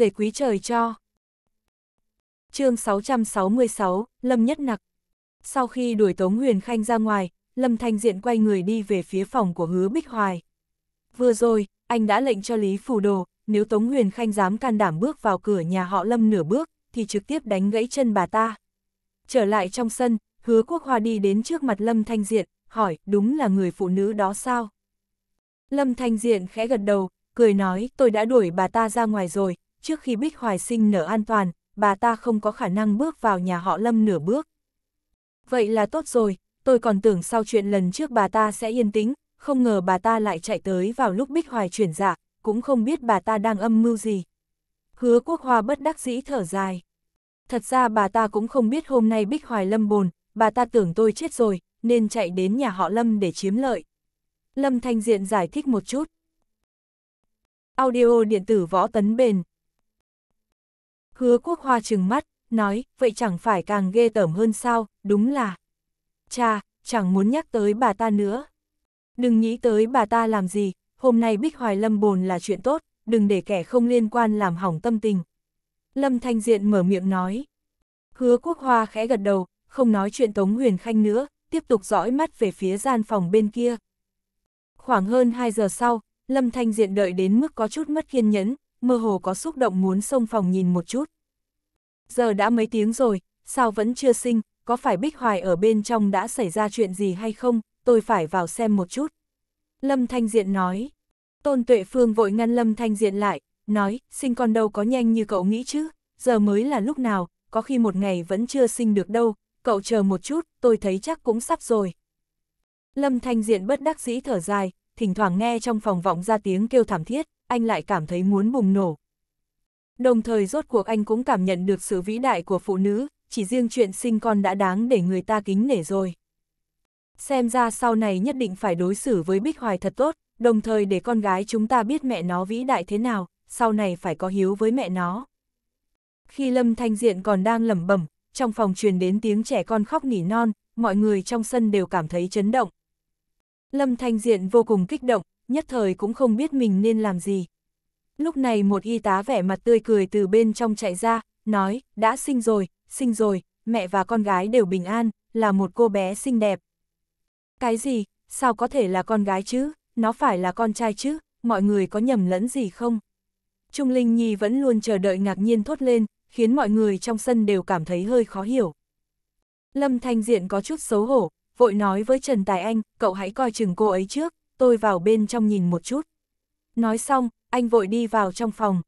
rể quý trời cho. chương 666, Lâm Nhất Nặc Sau khi đuổi Tống Huyền Khanh ra ngoài, Lâm Thanh Diện quay người đi về phía phòng của hứa Bích Hoài. Vừa rồi, anh đã lệnh cho Lý phủ Đồ, nếu Tống Huyền Khanh dám can đảm bước vào cửa nhà họ Lâm nửa bước, thì trực tiếp đánh gãy chân bà ta. Trở lại trong sân, hứa quốc hoa đi đến trước mặt Lâm Thanh Diện, hỏi đúng là người phụ nữ đó sao? Lâm Thanh Diện khẽ gật đầu, cười nói tôi đã đuổi bà ta ra ngoài rồi, trước khi Bích Hoài sinh nở an toàn, bà ta không có khả năng bước vào nhà họ Lâm nửa bước. Vậy là tốt rồi, tôi còn tưởng sau chuyện lần trước bà ta sẽ yên tĩnh, không ngờ bà ta lại chạy tới vào lúc Bích Hoài chuyển dạ, cũng không biết bà ta đang âm mưu gì. Hứa Quốc Hoa bất đắc dĩ thở dài. Thật ra bà ta cũng không biết hôm nay Bích Hoài Lâm bồn, bà ta tưởng tôi chết rồi, nên chạy đến nhà họ Lâm để chiếm lợi. Lâm Thanh Diện giải thích một chút. Audio điện tử võ tấn bền Hứa quốc hoa trừng mắt, nói, vậy chẳng phải càng ghê tởm hơn sao, đúng là. Cha, chẳng muốn nhắc tới bà ta nữa. Đừng nghĩ tới bà ta làm gì, hôm nay Bích Hoài Lâm bồn là chuyện tốt, đừng để kẻ không liên quan làm hỏng tâm tình. Lâm Thanh Diện mở miệng nói. Hứa quốc hoa khẽ gật đầu, không nói chuyện Tống Huyền Khanh nữa, tiếp tục dõi mắt về phía gian phòng bên kia. Khoảng hơn 2 giờ sau, Lâm Thanh Diện đợi đến mức có chút mất kiên nhẫn, mơ hồ có xúc động muốn xông phòng nhìn một chút. Giờ đã mấy tiếng rồi, sao vẫn chưa sinh, có phải Bích Hoài ở bên trong đã xảy ra chuyện gì hay không, tôi phải vào xem một chút. Lâm Thanh Diện nói, Tôn Tuệ Phương vội ngăn Lâm Thanh Diện lại, nói, sinh con đâu có nhanh như cậu nghĩ chứ, giờ mới là lúc nào, có khi một ngày vẫn chưa sinh được đâu, cậu chờ một chút, tôi thấy chắc cũng sắp rồi. Lâm Thanh Diện bất đắc dĩ thở dài, thỉnh thoảng nghe trong phòng vọng ra tiếng kêu thảm thiết, anh lại cảm thấy muốn bùng nổ. Đồng thời rốt cuộc anh cũng cảm nhận được sự vĩ đại của phụ nữ, chỉ riêng chuyện sinh con đã đáng để người ta kính nể rồi. Xem ra sau này nhất định phải đối xử với Bích Hoài thật tốt, đồng thời để con gái chúng ta biết mẹ nó vĩ đại thế nào, sau này phải có hiếu với mẹ nó. Khi Lâm Thanh Diện còn đang lẩm bẩm, trong phòng truyền đến tiếng trẻ con khóc nỉ non, mọi người trong sân đều cảm thấy chấn động. Lâm Thanh Diện vô cùng kích động, nhất thời cũng không biết mình nên làm gì. Lúc này một y tá vẻ mặt tươi cười từ bên trong chạy ra, nói, đã sinh rồi, sinh rồi, mẹ và con gái đều bình an, là một cô bé xinh đẹp. Cái gì, sao có thể là con gái chứ, nó phải là con trai chứ, mọi người có nhầm lẫn gì không? Trung Linh Nhi vẫn luôn chờ đợi ngạc nhiên thốt lên, khiến mọi người trong sân đều cảm thấy hơi khó hiểu. Lâm Thanh Diện có chút xấu hổ, vội nói với Trần Tài Anh, cậu hãy coi chừng cô ấy trước tôi vào bên trong nhìn một chút. Nói xong, anh vội đi vào trong phòng.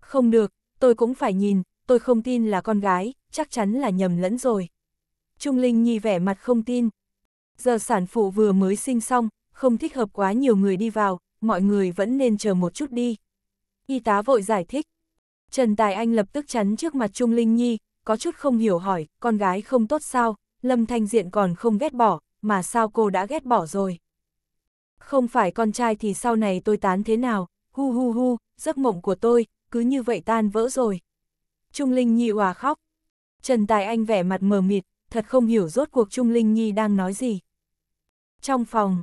Không được, tôi cũng phải nhìn, tôi không tin là con gái, chắc chắn là nhầm lẫn rồi. Trung Linh Nhi vẻ mặt không tin. Giờ sản phụ vừa mới sinh xong, không thích hợp quá nhiều người đi vào, mọi người vẫn nên chờ một chút đi. Y tá vội giải thích. Trần Tài Anh lập tức chắn trước mặt Trung Linh Nhi, có chút không hiểu hỏi, con gái không tốt sao, Lâm Thanh Diện còn không ghét bỏ, mà sao cô đã ghét bỏ rồi không phải con trai thì sau này tôi tán thế nào, hu hu hu, giấc mộng của tôi, cứ như vậy tan vỡ rồi. Trung Linh Nhi hòa khóc. Trần Tài Anh vẻ mặt mờ mịt, thật không hiểu rốt cuộc Trung Linh Nhi đang nói gì. Trong phòng,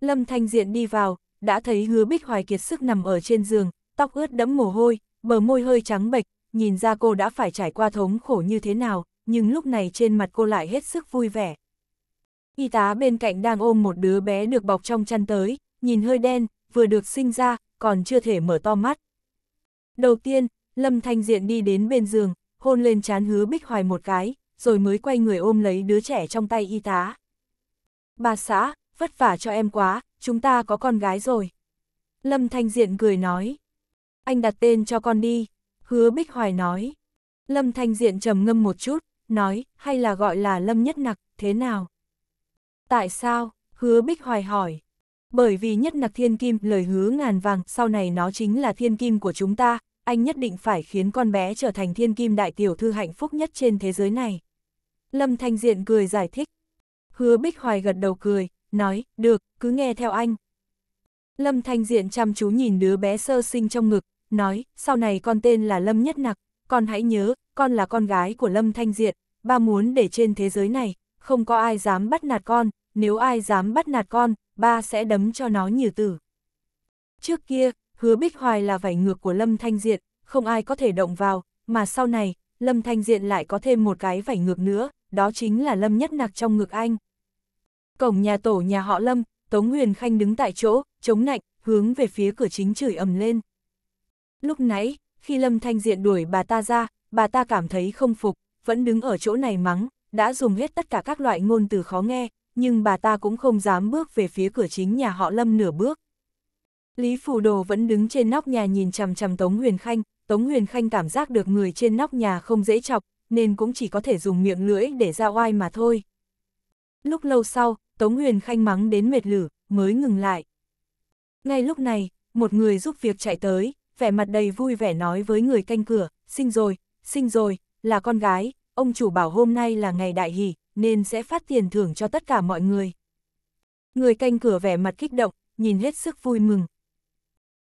Lâm Thanh Diện đi vào, đã thấy hứa Bích Hoài Kiệt sức nằm ở trên giường, tóc ướt đẫm mồ hôi, bờ môi hơi trắng bệch, nhìn ra cô đã phải trải qua thống khổ như thế nào, nhưng lúc này trên mặt cô lại hết sức vui vẻ. Y tá bên cạnh đang ôm một đứa bé được bọc trong chăn tới, nhìn hơi đen, vừa được sinh ra, còn chưa thể mở to mắt. Đầu tiên, Lâm Thanh Diện đi đến bên giường, hôn lên chán hứa Bích Hoài một cái, rồi mới quay người ôm lấy đứa trẻ trong tay y tá. Bà xã, vất vả cho em quá, chúng ta có con gái rồi. Lâm Thanh Diện cười nói. Anh đặt tên cho con đi, hứa Bích Hoài nói. Lâm Thanh Diện trầm ngâm một chút, nói, hay là gọi là Lâm Nhất Nặc, thế nào? Tại sao? Hứa Bích Hoài hỏi. Bởi vì nhất nặc thiên kim lời hứa ngàn vàng, sau này nó chính là thiên kim của chúng ta, anh nhất định phải khiến con bé trở thành thiên kim đại tiểu thư hạnh phúc nhất trên thế giới này. Lâm Thanh Diện cười giải thích. Hứa Bích Hoài gật đầu cười, nói, được, cứ nghe theo anh. Lâm Thanh Diện chăm chú nhìn đứa bé sơ sinh trong ngực, nói, sau này con tên là Lâm Nhất Nặc, con hãy nhớ, con là con gái của Lâm Thanh Diện, ba muốn để trên thế giới này, không có ai dám bắt nạt con, nếu ai dám bắt nạt con, ba sẽ đấm cho nó như tử. Trước kia, hứa Bích Hoài là vảy ngược của Lâm Thanh Diện, không ai có thể động vào, mà sau này, Lâm Thanh Diện lại có thêm một cái vảy ngược nữa, đó chính là Lâm Nhất Nạc trong ngực anh. Cổng nhà tổ nhà họ Lâm, Tống Huyền Khanh đứng tại chỗ, chống nạnh, hướng về phía cửa chính chửi ầm lên. Lúc nãy, khi Lâm Thanh Diện đuổi bà ta ra, bà ta cảm thấy không phục, vẫn đứng ở chỗ này mắng, đã dùng hết tất cả các loại ngôn từ khó nghe, nhưng bà ta cũng không dám bước về phía cửa chính nhà họ Lâm nửa bước. Lý Phù Đồ vẫn đứng trên nóc nhà nhìn chằm chằm Tống Huyền Khanh, Tống Huyền Khanh cảm giác được người trên nóc nhà không dễ chọc, nên cũng chỉ có thể dùng miệng lưỡi để ra oai mà thôi. Lúc lâu sau, Tống Huyền Khanh mắng đến mệt lử, mới ngừng lại. Ngay lúc này, một người giúp việc chạy tới, vẻ mặt đầy vui vẻ nói với người canh cửa, sinh rồi, sinh rồi, là con gái, ông chủ bảo hôm nay là ngày đại hỷ, nên sẽ phát tiền thưởng cho tất cả mọi người. Người canh cửa vẻ mặt kích động, nhìn hết sức vui mừng.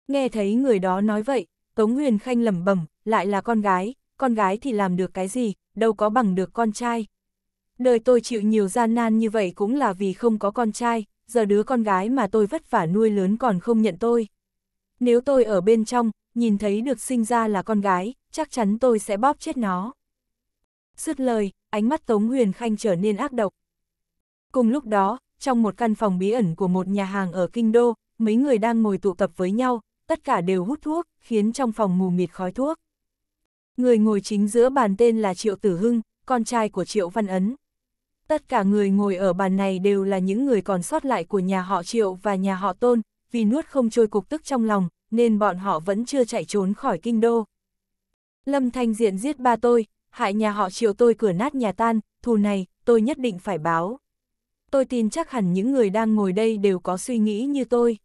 Nghe thấy người đó nói vậy, Tống Huyền Khanh lẩm bẩm, lại là con gái, con gái thì làm được cái gì, đâu có bằng được con trai. Đời tôi chịu nhiều gian nan như vậy cũng là vì không có con trai, giờ đứa con gái mà tôi vất vả nuôi lớn còn không nhận tôi. Nếu tôi ở bên trong, nhìn thấy được sinh ra là con gái, chắc chắn tôi sẽ bóp chết nó. sứt lời, ánh mắt Tống Huyền Khanh trở nên ác độc. Cùng lúc đó, trong một căn phòng bí ẩn của một nhà hàng ở Kinh Đô, mấy người đang ngồi tụ tập với nhau, tất cả đều hút thuốc, khiến trong phòng mù mịt khói thuốc. Người ngồi chính giữa bàn tên là Triệu Tử Hưng, con trai của Triệu Văn Ấn. Tất cả người ngồi ở bàn này đều là những người còn sót lại của nhà họ Triệu và nhà họ Tôn, vì nuốt không trôi cục tức trong lòng, nên bọn họ vẫn chưa chạy trốn khỏi kinh đô. Lâm Thanh Diện giết ba tôi, hại nhà họ chiều tôi cửa nát nhà tan, thù này, tôi nhất định phải báo. Tôi tin chắc hẳn những người đang ngồi đây đều có suy nghĩ như tôi.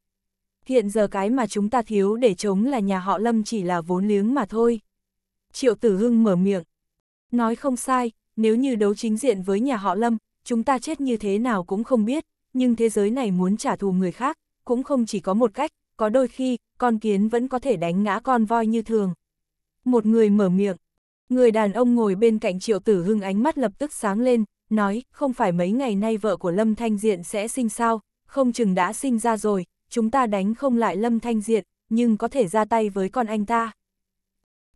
Hiện giờ cái mà chúng ta thiếu để chống là nhà họ Lâm chỉ là vốn liếng mà thôi. Triệu Tử Hưng mở miệng. Nói không sai, nếu như đấu chính diện với nhà họ Lâm, chúng ta chết như thế nào cũng không biết, nhưng thế giới này muốn trả thù người khác, cũng không chỉ có một cách, có đôi khi, con kiến vẫn có thể đánh ngã con voi như thường. Một người mở miệng, Người đàn ông ngồi bên cạnh triệu tử hưng ánh mắt lập tức sáng lên, nói, không phải mấy ngày nay vợ của Lâm Thanh Diện sẽ sinh sao, không chừng đã sinh ra rồi, chúng ta đánh không lại Lâm Thanh Diện, nhưng có thể ra tay với con anh ta.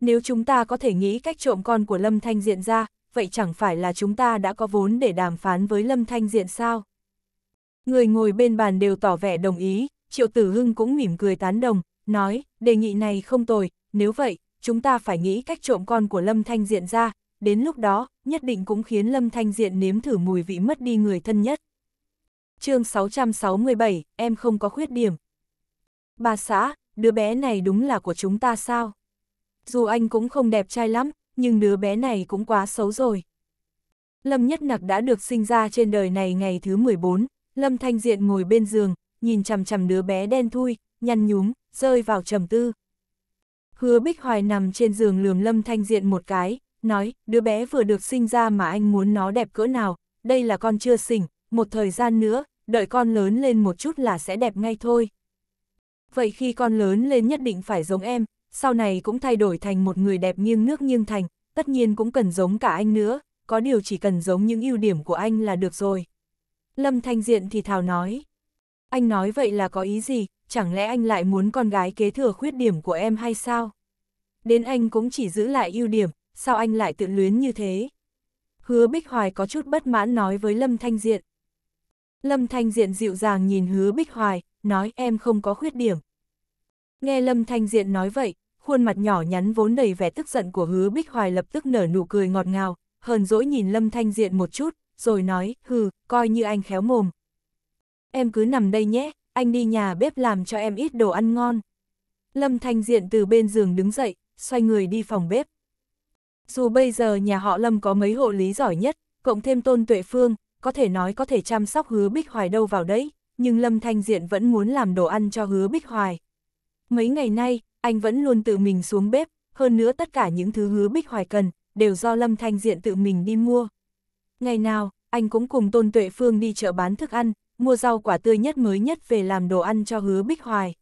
Nếu chúng ta có thể nghĩ cách trộm con của Lâm Thanh Diện ra, vậy chẳng phải là chúng ta đã có vốn để đàm phán với Lâm Thanh Diện sao? Người ngồi bên bàn đều tỏ vẻ đồng ý, Triệu Tử Hưng cũng mỉm cười tán đồng, nói, đề nghị này không tồi, nếu vậy, chúng ta phải nghĩ cách trộm con của Lâm Thanh Diện ra, đến lúc đó, nhất định cũng khiến Lâm Thanh Diện nếm thử mùi vị mất đi người thân nhất. chương 667, em không có khuyết điểm. Bà xã, đứa bé này đúng là của chúng ta sao? Dù anh cũng không đẹp trai lắm, nhưng đứa bé này cũng quá xấu rồi. Lâm Nhất Nặc đã được sinh ra trên đời này ngày thứ 14, Lâm Thanh Diện ngồi bên giường, nhìn chằm chằm đứa bé đen thui, nhăn nhúm, rơi vào trầm tư. Hứa Bích Hoài nằm trên giường lườm Lâm Thanh Diện một cái, nói, đứa bé vừa được sinh ra mà anh muốn nó đẹp cỡ nào, đây là con chưa sinh, một thời gian nữa, đợi con lớn lên một chút là sẽ đẹp ngay thôi. Vậy khi con lớn lên nhất định phải giống em, sau này cũng thay đổi thành một người đẹp nghiêng nước nghiêng thành, tất nhiên cũng cần giống cả anh nữa, có điều chỉ cần giống những ưu điểm của anh là được rồi. Lâm Thanh Diện thì thào nói, anh nói vậy là có ý gì, chẳng lẽ anh lại muốn con gái kế thừa khuyết điểm của em hay sao? Đến anh cũng chỉ giữ lại ưu điểm, sao anh lại tự luyến như thế? Hứa Bích Hoài có chút bất mãn nói với Lâm Thanh Diện. Lâm Thanh Diện dịu dàng nhìn Hứa Bích Hoài, nói em không có khuyết điểm. Nghe Lâm Thanh Diện nói vậy, khuôn mặt nhỏ nhắn vốn đầy vẻ tức giận của Hứa Bích Hoài lập tức nở nụ cười ngọt ngào, hờn dỗi nhìn Lâm Thanh Diện một chút, rồi nói, hừ, coi như anh khéo mồm. Em cứ nằm đây nhé, anh đi nhà bếp làm cho em ít đồ ăn ngon. Lâm Thanh Diện từ bên giường đứng dậy, xoay người đi phòng bếp. Dù bây giờ nhà họ Lâm có mấy hộ lý giỏi nhất, cộng thêm Tôn Tuệ Phương, có thể nói có thể chăm sóc hứa Bích Hoài đâu vào đấy, nhưng Lâm Thanh Diện vẫn muốn làm đồ ăn cho hứa Bích Hoài. Mấy ngày nay, anh vẫn luôn tự mình xuống bếp, hơn nữa tất cả những thứ hứa Bích Hoài cần, đều do Lâm Thanh Diện tự mình đi mua. Ngày nào, anh cũng cùng Tôn Tuệ Phương đi chợ bán thức ăn, mua rau quả tươi nhất mới nhất về làm đồ ăn cho hứa Bích Hoài.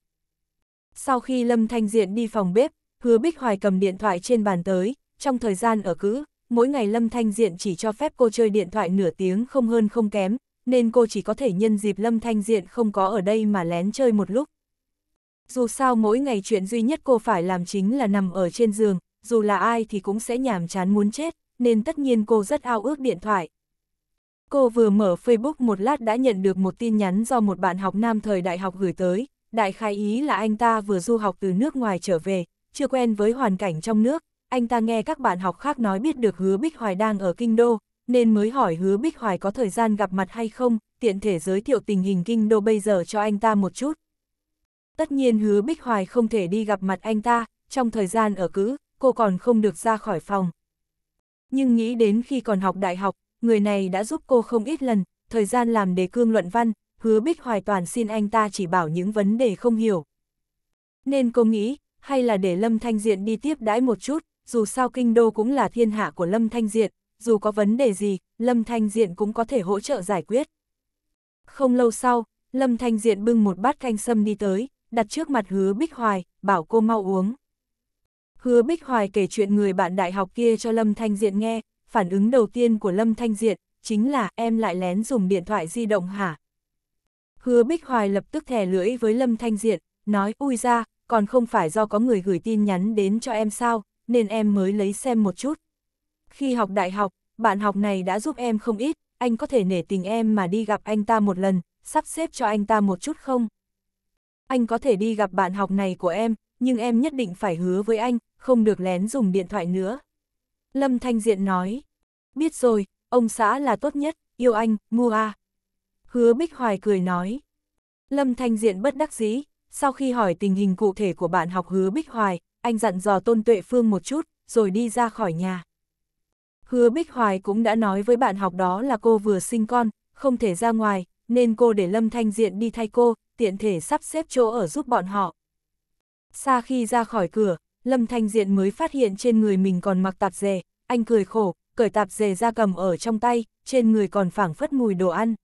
Sau khi Lâm Thanh Diện đi phòng bếp, hứa Bích Hoài cầm điện thoại trên bàn tới, trong thời gian ở cữ, mỗi ngày Lâm Thanh Diện chỉ cho phép cô chơi điện thoại nửa tiếng không hơn không kém, nên cô chỉ có thể nhân dịp Lâm Thanh Diện không có ở đây mà lén chơi một lúc. Dù sao mỗi ngày chuyện duy nhất cô phải làm chính là nằm ở trên giường, dù là ai thì cũng sẽ nhàm chán muốn chết, nên tất nhiên cô rất ao ước điện thoại, Cô vừa mở Facebook một lát đã nhận được một tin nhắn do một bạn học nam thời đại học gửi tới, đại khai ý là anh ta vừa du học từ nước ngoài trở về, chưa quen với hoàn cảnh trong nước, anh ta nghe các bạn học khác nói biết được hứa Bích Hoài đang ở Kinh Đô, nên mới hỏi hứa Bích Hoài có thời gian gặp mặt hay không, tiện thể giới thiệu tình hình Kinh Đô bây giờ cho anh ta một chút. Tất nhiên hứa Bích Hoài không thể đi gặp mặt anh ta, trong thời gian ở cữ, cô còn không được ra khỏi phòng. Nhưng nghĩ đến khi còn học đại học, người này đã giúp cô không ít lần, thời gian làm đề cương luận văn, hứa bích hoài toàn xin anh ta chỉ bảo những vấn đề không hiểu. Nên cô nghĩ, hay là để Lâm Thanh Diện đi tiếp đãi một chút, dù sao kinh đô cũng là thiên hạ của Lâm Thanh Diện, dù có vấn đề gì, Lâm Thanh Diện cũng có thể hỗ trợ giải quyết. Không lâu sau, Lâm Thanh Diện bưng một bát canh sâm đi tới, đặt trước mặt hứa bích hoài, bảo cô mau uống. Hứa Bích Hoài kể chuyện người bạn đại học kia cho Lâm Thanh Diện nghe, phản ứng đầu tiên của Lâm Thanh Diện chính là em lại lén dùng điện thoại di động hả? Hứa Bích Hoài lập tức thè lưỡi với Lâm Thanh Diện, nói ui ra, còn không phải do có người gửi tin nhắn đến cho em sao, nên em mới lấy xem một chút. Khi học đại học, bạn học này đã giúp em không ít, anh có thể nể tình em mà đi gặp anh ta một lần, sắp xếp cho anh ta một chút không? Anh có thể đi gặp bạn học này của em, nhưng em nhất định phải hứa với anh, không được lén dùng điện thoại nữa. Lâm Thanh Diện nói, biết rồi, ông xã là tốt nhất, yêu anh, mua a. Hứa Bích Hoài cười nói. Lâm Thanh Diện bất đắc dĩ, sau khi hỏi tình hình cụ thể của bạn học Hứa Bích Hoài, anh dặn dò Tôn Tuệ Phương một chút, rồi đi ra khỏi nhà. Hứa Bích Hoài cũng đã nói với bạn học đó là cô vừa sinh con, không thể ra ngoài, nên cô để Lâm Thanh Diện đi thay cô, tiện thể sắp xếp chỗ ở giúp bọn họ. Xa khi ra khỏi cửa, Lâm Thanh Diện mới phát hiện trên người mình còn mặc tạp dề, anh cười khổ, cởi tạp dề ra cầm ở trong tay, trên người còn phảng phất mùi đồ ăn.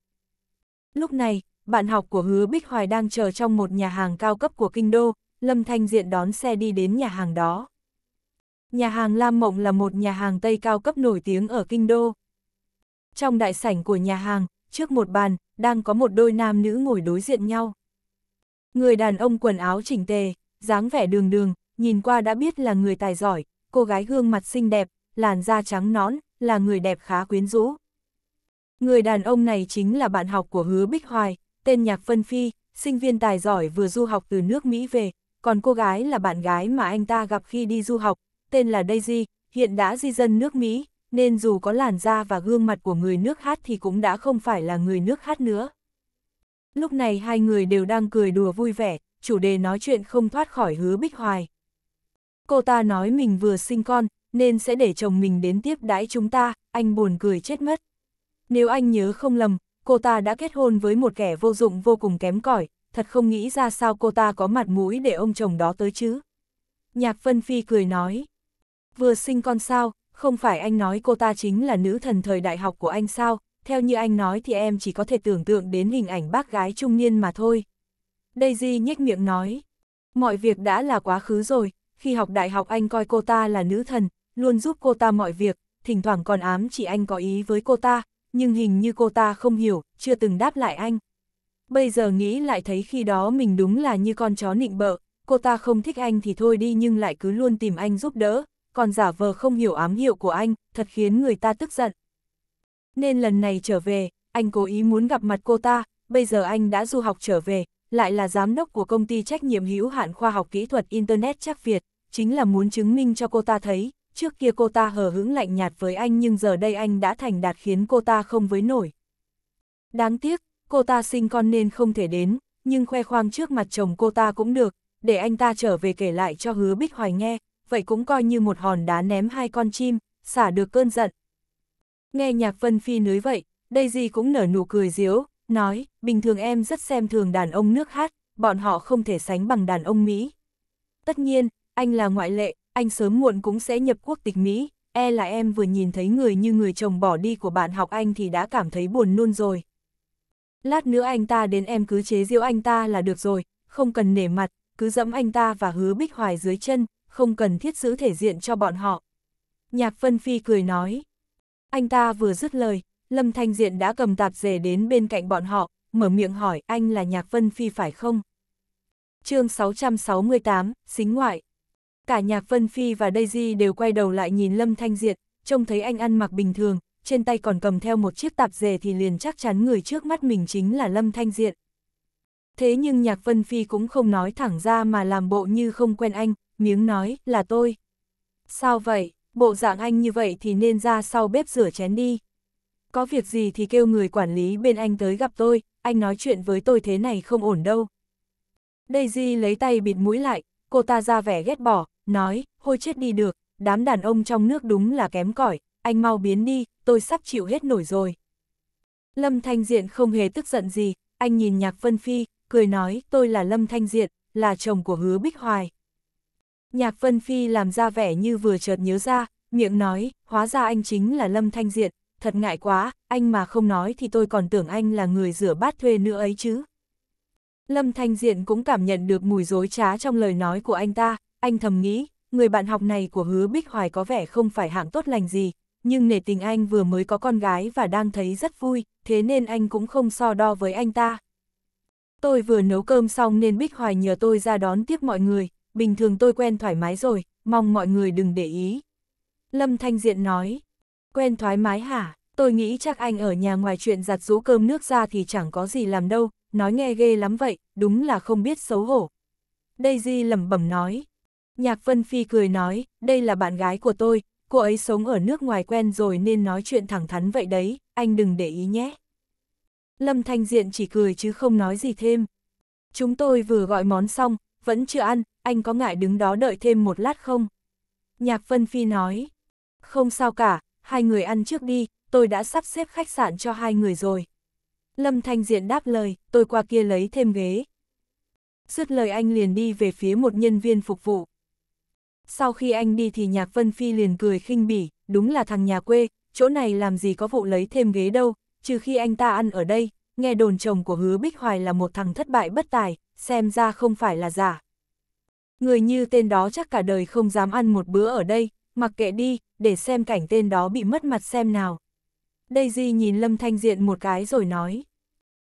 Lúc này, bạn học của Hứa Bích Hoài đang chờ trong một nhà hàng cao cấp của Kinh Đô, Lâm Thanh Diện đón xe đi đến nhà hàng đó. Nhà hàng Lam Mộng là một nhà hàng Tây cao cấp nổi tiếng ở Kinh Đô. Trong đại sảnh của nhà hàng, trước một bàn, đang có một đôi nam nữ ngồi đối diện nhau. Người đàn ông quần áo chỉnh tề, dáng vẻ đường đường, nhìn qua đã biết là người tài giỏi, cô gái gương mặt xinh đẹp, làn da trắng nõn, là người đẹp khá quyến rũ. Người đàn ông này chính là bạn học của Hứa Bích Hoài, tên Nhạc Phân Phi, sinh viên tài giỏi vừa du học từ nước Mỹ về, còn cô gái là bạn gái mà anh ta gặp khi đi du học, tên là Daisy, hiện đã di dân nước Mỹ, nên dù có làn da và gương mặt của người nước hát thì cũng đã không phải là người nước hát nữa. Lúc này hai người đều đang cười đùa vui vẻ, chủ đề nói chuyện không thoát khỏi Hứa Bích Hoài. Cô ta nói mình vừa sinh con, nên sẽ để chồng mình đến tiếp đãi chúng ta, anh buồn cười chết mất. Nếu anh nhớ không lầm, cô ta đã kết hôn với một kẻ vô dụng vô cùng kém cỏi, thật không nghĩ ra sao cô ta có mặt mũi để ông chồng đó tới chứ. Nhạc Vân Phi cười nói, vừa sinh con sao, không phải anh nói cô ta chính là nữ thần thời đại học của anh sao, theo như anh nói thì em chỉ có thể tưởng tượng đến hình ảnh bác gái trung niên mà thôi. Daisy nhếch miệng nói, mọi việc đã là quá khứ rồi, khi học đại học anh coi cô ta là nữ thần, luôn giúp cô ta mọi việc, thỉnh thoảng còn ám chỉ anh có ý với cô ta, nhưng hình như cô ta không hiểu, chưa từng đáp lại anh. Bây giờ nghĩ lại thấy khi đó mình đúng là như con chó nịnh bợ, cô ta không thích anh thì thôi đi nhưng lại cứ luôn tìm anh giúp đỡ, còn giả vờ không hiểu ám hiệu của anh, thật khiến người ta tức giận. Nên lần này trở về, anh cố ý muốn gặp mặt cô ta, bây giờ anh đã du học trở về, lại là giám đốc của công ty trách nhiệm hữu hạn khoa học kỹ thuật Internet chắc Việt chính là muốn chứng minh cho cô ta thấy, trước kia cô ta hờ hững lạnh nhạt với anh nhưng giờ đây anh đã thành đạt khiến cô ta không với nổi. Đáng tiếc, cô ta sinh con nên không thể đến, nhưng khoe khoang trước mặt chồng cô ta cũng được, để anh ta trở về kể lại cho hứa Bích Hoài nghe, vậy cũng coi như một hòn đá ném hai con chim, xả được cơn giận. Nghe nhạc Vân Phi nới vậy, Daisy cũng nở nụ cười diếu, nói, bình thường em rất xem thường đàn ông nước hát, bọn họ không thể sánh bằng đàn ông Mỹ. Tất nhiên, anh là ngoại lệ, anh sớm muộn cũng sẽ nhập quốc tịch Mỹ, e là em vừa nhìn thấy người như người chồng bỏ đi của bạn học anh thì đã cảm thấy buồn nôn rồi. Lát nữa anh ta đến em cứ chế giễu anh ta là được rồi, không cần nể mặt, cứ dẫm anh ta và hứa bích hoài dưới chân, không cần thiết giữ thể diện cho bọn họ. Nhạc Vân Phi cười nói. Anh ta vừa dứt lời, Lâm Thanh Diện đã cầm tạp dề đến bên cạnh bọn họ, mở miệng hỏi anh là Nhạc Vân Phi phải không? chương 668, xính ngoại Cả nhạc Vân Phi và Daisy đều quay đầu lại nhìn Lâm Thanh Diệt, trông thấy anh ăn mặc bình thường, trên tay còn cầm theo một chiếc tạp dề thì liền chắc chắn người trước mắt mình chính là Lâm Thanh Diệt. Thế nhưng nhạc Vân Phi cũng không nói thẳng ra mà làm bộ như không quen anh, miếng nói là tôi. Sao vậy, bộ dạng anh như vậy thì nên ra sau bếp rửa chén đi. Có việc gì thì kêu người quản lý bên anh tới gặp tôi, anh nói chuyện với tôi thế này không ổn đâu. Daisy lấy tay bịt mũi lại, cô ta ra vẻ ghét bỏ, nói, hôi chết đi được, đám đàn ông trong nước đúng là kém cỏi anh mau biến đi, tôi sắp chịu hết nổi rồi. Lâm Thanh Diện không hề tức giận gì, anh nhìn Nhạc Vân Phi, cười nói, tôi là Lâm Thanh Diện, là chồng của hứa Bích Hoài. Nhạc Vân Phi làm ra vẻ như vừa chợt nhớ ra, miệng nói, hóa ra anh chính là Lâm Thanh Diện, thật ngại quá, anh mà không nói thì tôi còn tưởng anh là người rửa bát thuê nữa ấy chứ. Lâm Thanh Diện cũng cảm nhận được mùi dối trá trong lời nói của anh ta, anh thầm nghĩ, người bạn học này của hứa Bích Hoài có vẻ không phải hạng tốt lành gì, nhưng nể tình anh vừa mới có con gái và đang thấy rất vui, thế nên anh cũng không so đo với anh ta. Tôi vừa nấu cơm xong nên Bích Hoài nhờ tôi ra đón tiếp mọi người, bình thường tôi quen thoải mái rồi, mong mọi người đừng để ý. Lâm Thanh Diện nói, quen thoải mái hả, tôi nghĩ chắc anh ở nhà ngoài chuyện giặt rũ cơm nước ra thì chẳng có gì làm đâu, nói nghe ghê lắm vậy, đúng là không biết xấu hổ. Daisy lẩm bẩm nói, Nhạc Vân Phi cười nói, đây là bạn gái của tôi, cô ấy sống ở nước ngoài quen rồi nên nói chuyện thẳng thắn vậy đấy, anh đừng để ý nhé. Lâm Thanh Diện chỉ cười chứ không nói gì thêm. Chúng tôi vừa gọi món xong, vẫn chưa ăn, anh có ngại đứng đó đợi thêm một lát không? Nhạc Vân Phi nói, không sao cả, hai người ăn trước đi, tôi đã sắp xếp khách sạn cho hai người rồi. Lâm Thanh Diện đáp lời, tôi qua kia lấy thêm ghế. Dứt lời anh liền đi về phía một nhân viên phục vụ. Sau khi anh đi thì Nhạc Vân Phi liền cười khinh bỉ, đúng là thằng nhà quê, chỗ này làm gì có vụ lấy thêm ghế đâu, trừ khi anh ta ăn ở đây, nghe đồn chồng của hứa Bích Hoài là một thằng thất bại bất tài, xem ra không phải là giả. Người như tên đó chắc cả đời không dám ăn một bữa ở đây, mặc kệ đi, để xem cảnh tên đó bị mất mặt xem nào. Daisy nhìn Lâm Thanh Diện một cái rồi nói.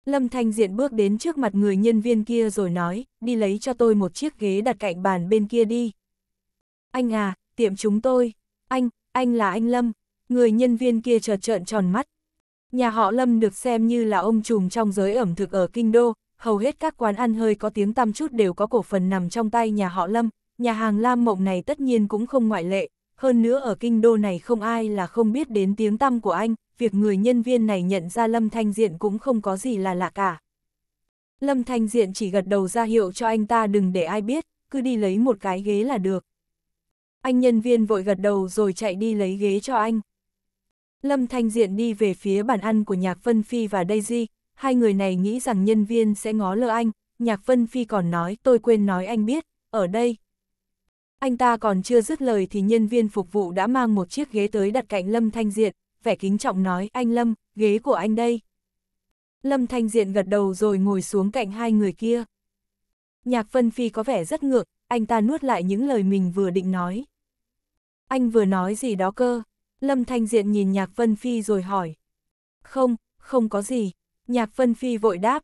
Lâm Thanh Diện bước đến trước mặt người nhân viên kia rồi nói, đi lấy cho tôi một chiếc ghế đặt cạnh bàn bên kia đi anh à, tiệm chúng tôi, anh, anh là anh Lâm, người nhân viên kia chợt trợn tròn mắt. Nhà họ Lâm được xem như là ông trùm trong giới ẩm thực ở Kinh Đô, hầu hết các quán ăn hơi có tiếng tăm chút đều có cổ phần nằm trong tay nhà họ Lâm, nhà hàng Lam Mộng này tất nhiên cũng không ngoại lệ, hơn nữa ở Kinh Đô này không ai là không biết đến tiếng tăm của anh, việc người nhân viên này nhận ra Lâm Thanh Diện cũng không có gì là lạ cả. Lâm Thanh Diện chỉ gật đầu ra hiệu cho anh ta đừng để ai biết, cứ đi lấy một cái ghế là được. Anh nhân viên vội gật đầu rồi chạy đi lấy ghế cho anh. Lâm Thanh Diện đi về phía bàn ăn của Nhạc Vân Phi và Daisy, hai người này nghĩ rằng nhân viên sẽ ngó lơ anh, Nhạc Vân Phi còn nói tôi quên nói anh biết, ở đây. Anh ta còn chưa dứt lời thì nhân viên phục vụ đã mang một chiếc ghế tới đặt cạnh Lâm Thanh Diện, vẻ kính trọng nói anh Lâm, ghế của anh đây. Lâm Thanh Diện gật đầu rồi ngồi xuống cạnh hai người kia. Nhạc Vân Phi có vẻ rất ngược, anh ta nuốt lại những lời mình vừa định nói. Anh vừa nói gì đó cơ? Lâm Thanh Diện nhìn Nhạc Vân Phi rồi hỏi. Không, không có gì. Nhạc Vân Phi vội đáp.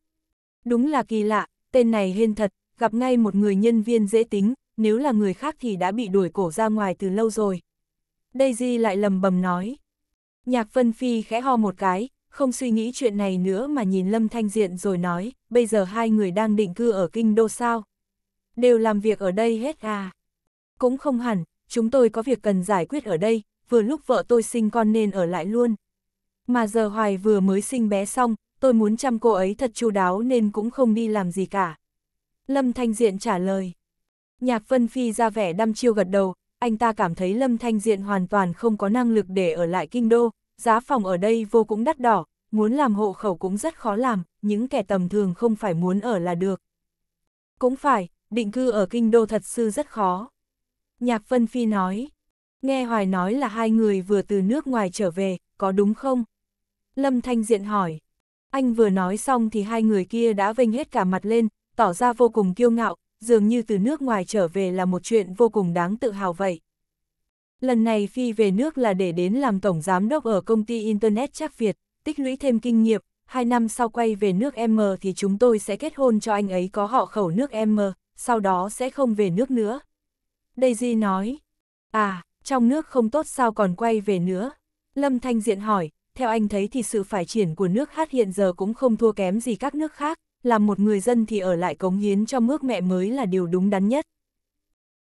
Đúng là kỳ lạ, tên này hên thật, gặp ngay một người nhân viên dễ tính, nếu là người khác thì đã bị đuổi cổ ra ngoài từ lâu rồi. Daisy lại lầm bầm nói. Nhạc Vân Phi khẽ ho một cái, không suy nghĩ chuyện này nữa mà nhìn Lâm Thanh Diện rồi nói, bây giờ hai người đang định cư ở Kinh Đô sao? Đều làm việc ở đây hết à? Cũng không hẳn, chúng tôi có việc cần giải quyết ở đây, vừa lúc vợ tôi sinh con nên ở lại luôn. Mà giờ Hoài vừa mới sinh bé xong, tôi muốn chăm cô ấy thật chu đáo nên cũng không đi làm gì cả. Lâm Thanh Diện trả lời. Nhạc Vân Phi ra vẻ đăm chiêu gật đầu, anh ta cảm thấy Lâm Thanh Diện hoàn toàn không có năng lực để ở lại kinh đô, giá phòng ở đây vô cũng đắt đỏ, muốn làm hộ khẩu cũng rất khó làm, những kẻ tầm thường không phải muốn ở là được. Cũng phải, định cư ở kinh đô thật sự rất khó. Nhạc Vân Phi nói, nghe Hoài nói là hai người vừa từ nước ngoài trở về, có đúng không? Lâm Thanh Diện hỏi, anh vừa nói xong thì hai người kia đã vênh hết cả mặt lên, tỏ ra vô cùng kiêu ngạo, dường như từ nước ngoài trở về là một chuyện vô cùng đáng tự hào vậy. Lần này Phi về nước là để đến làm tổng giám đốc ở công ty Internet Trác Việt, tích lũy thêm kinh nghiệm, hai năm sau quay về nước M thì chúng tôi sẽ kết hôn cho anh ấy có họ khẩu nước M, sau đó sẽ không về nước nữa. Daisy nói. À, trong nước không tốt sao còn quay về nữa? Lâm Thanh Diện hỏi, theo anh thấy thì sự phải triển của nước hát hiện giờ cũng không thua kém gì các nước khác, làm một người dân thì ở lại cống hiến cho mước mẹ mới là điều đúng đắn nhất.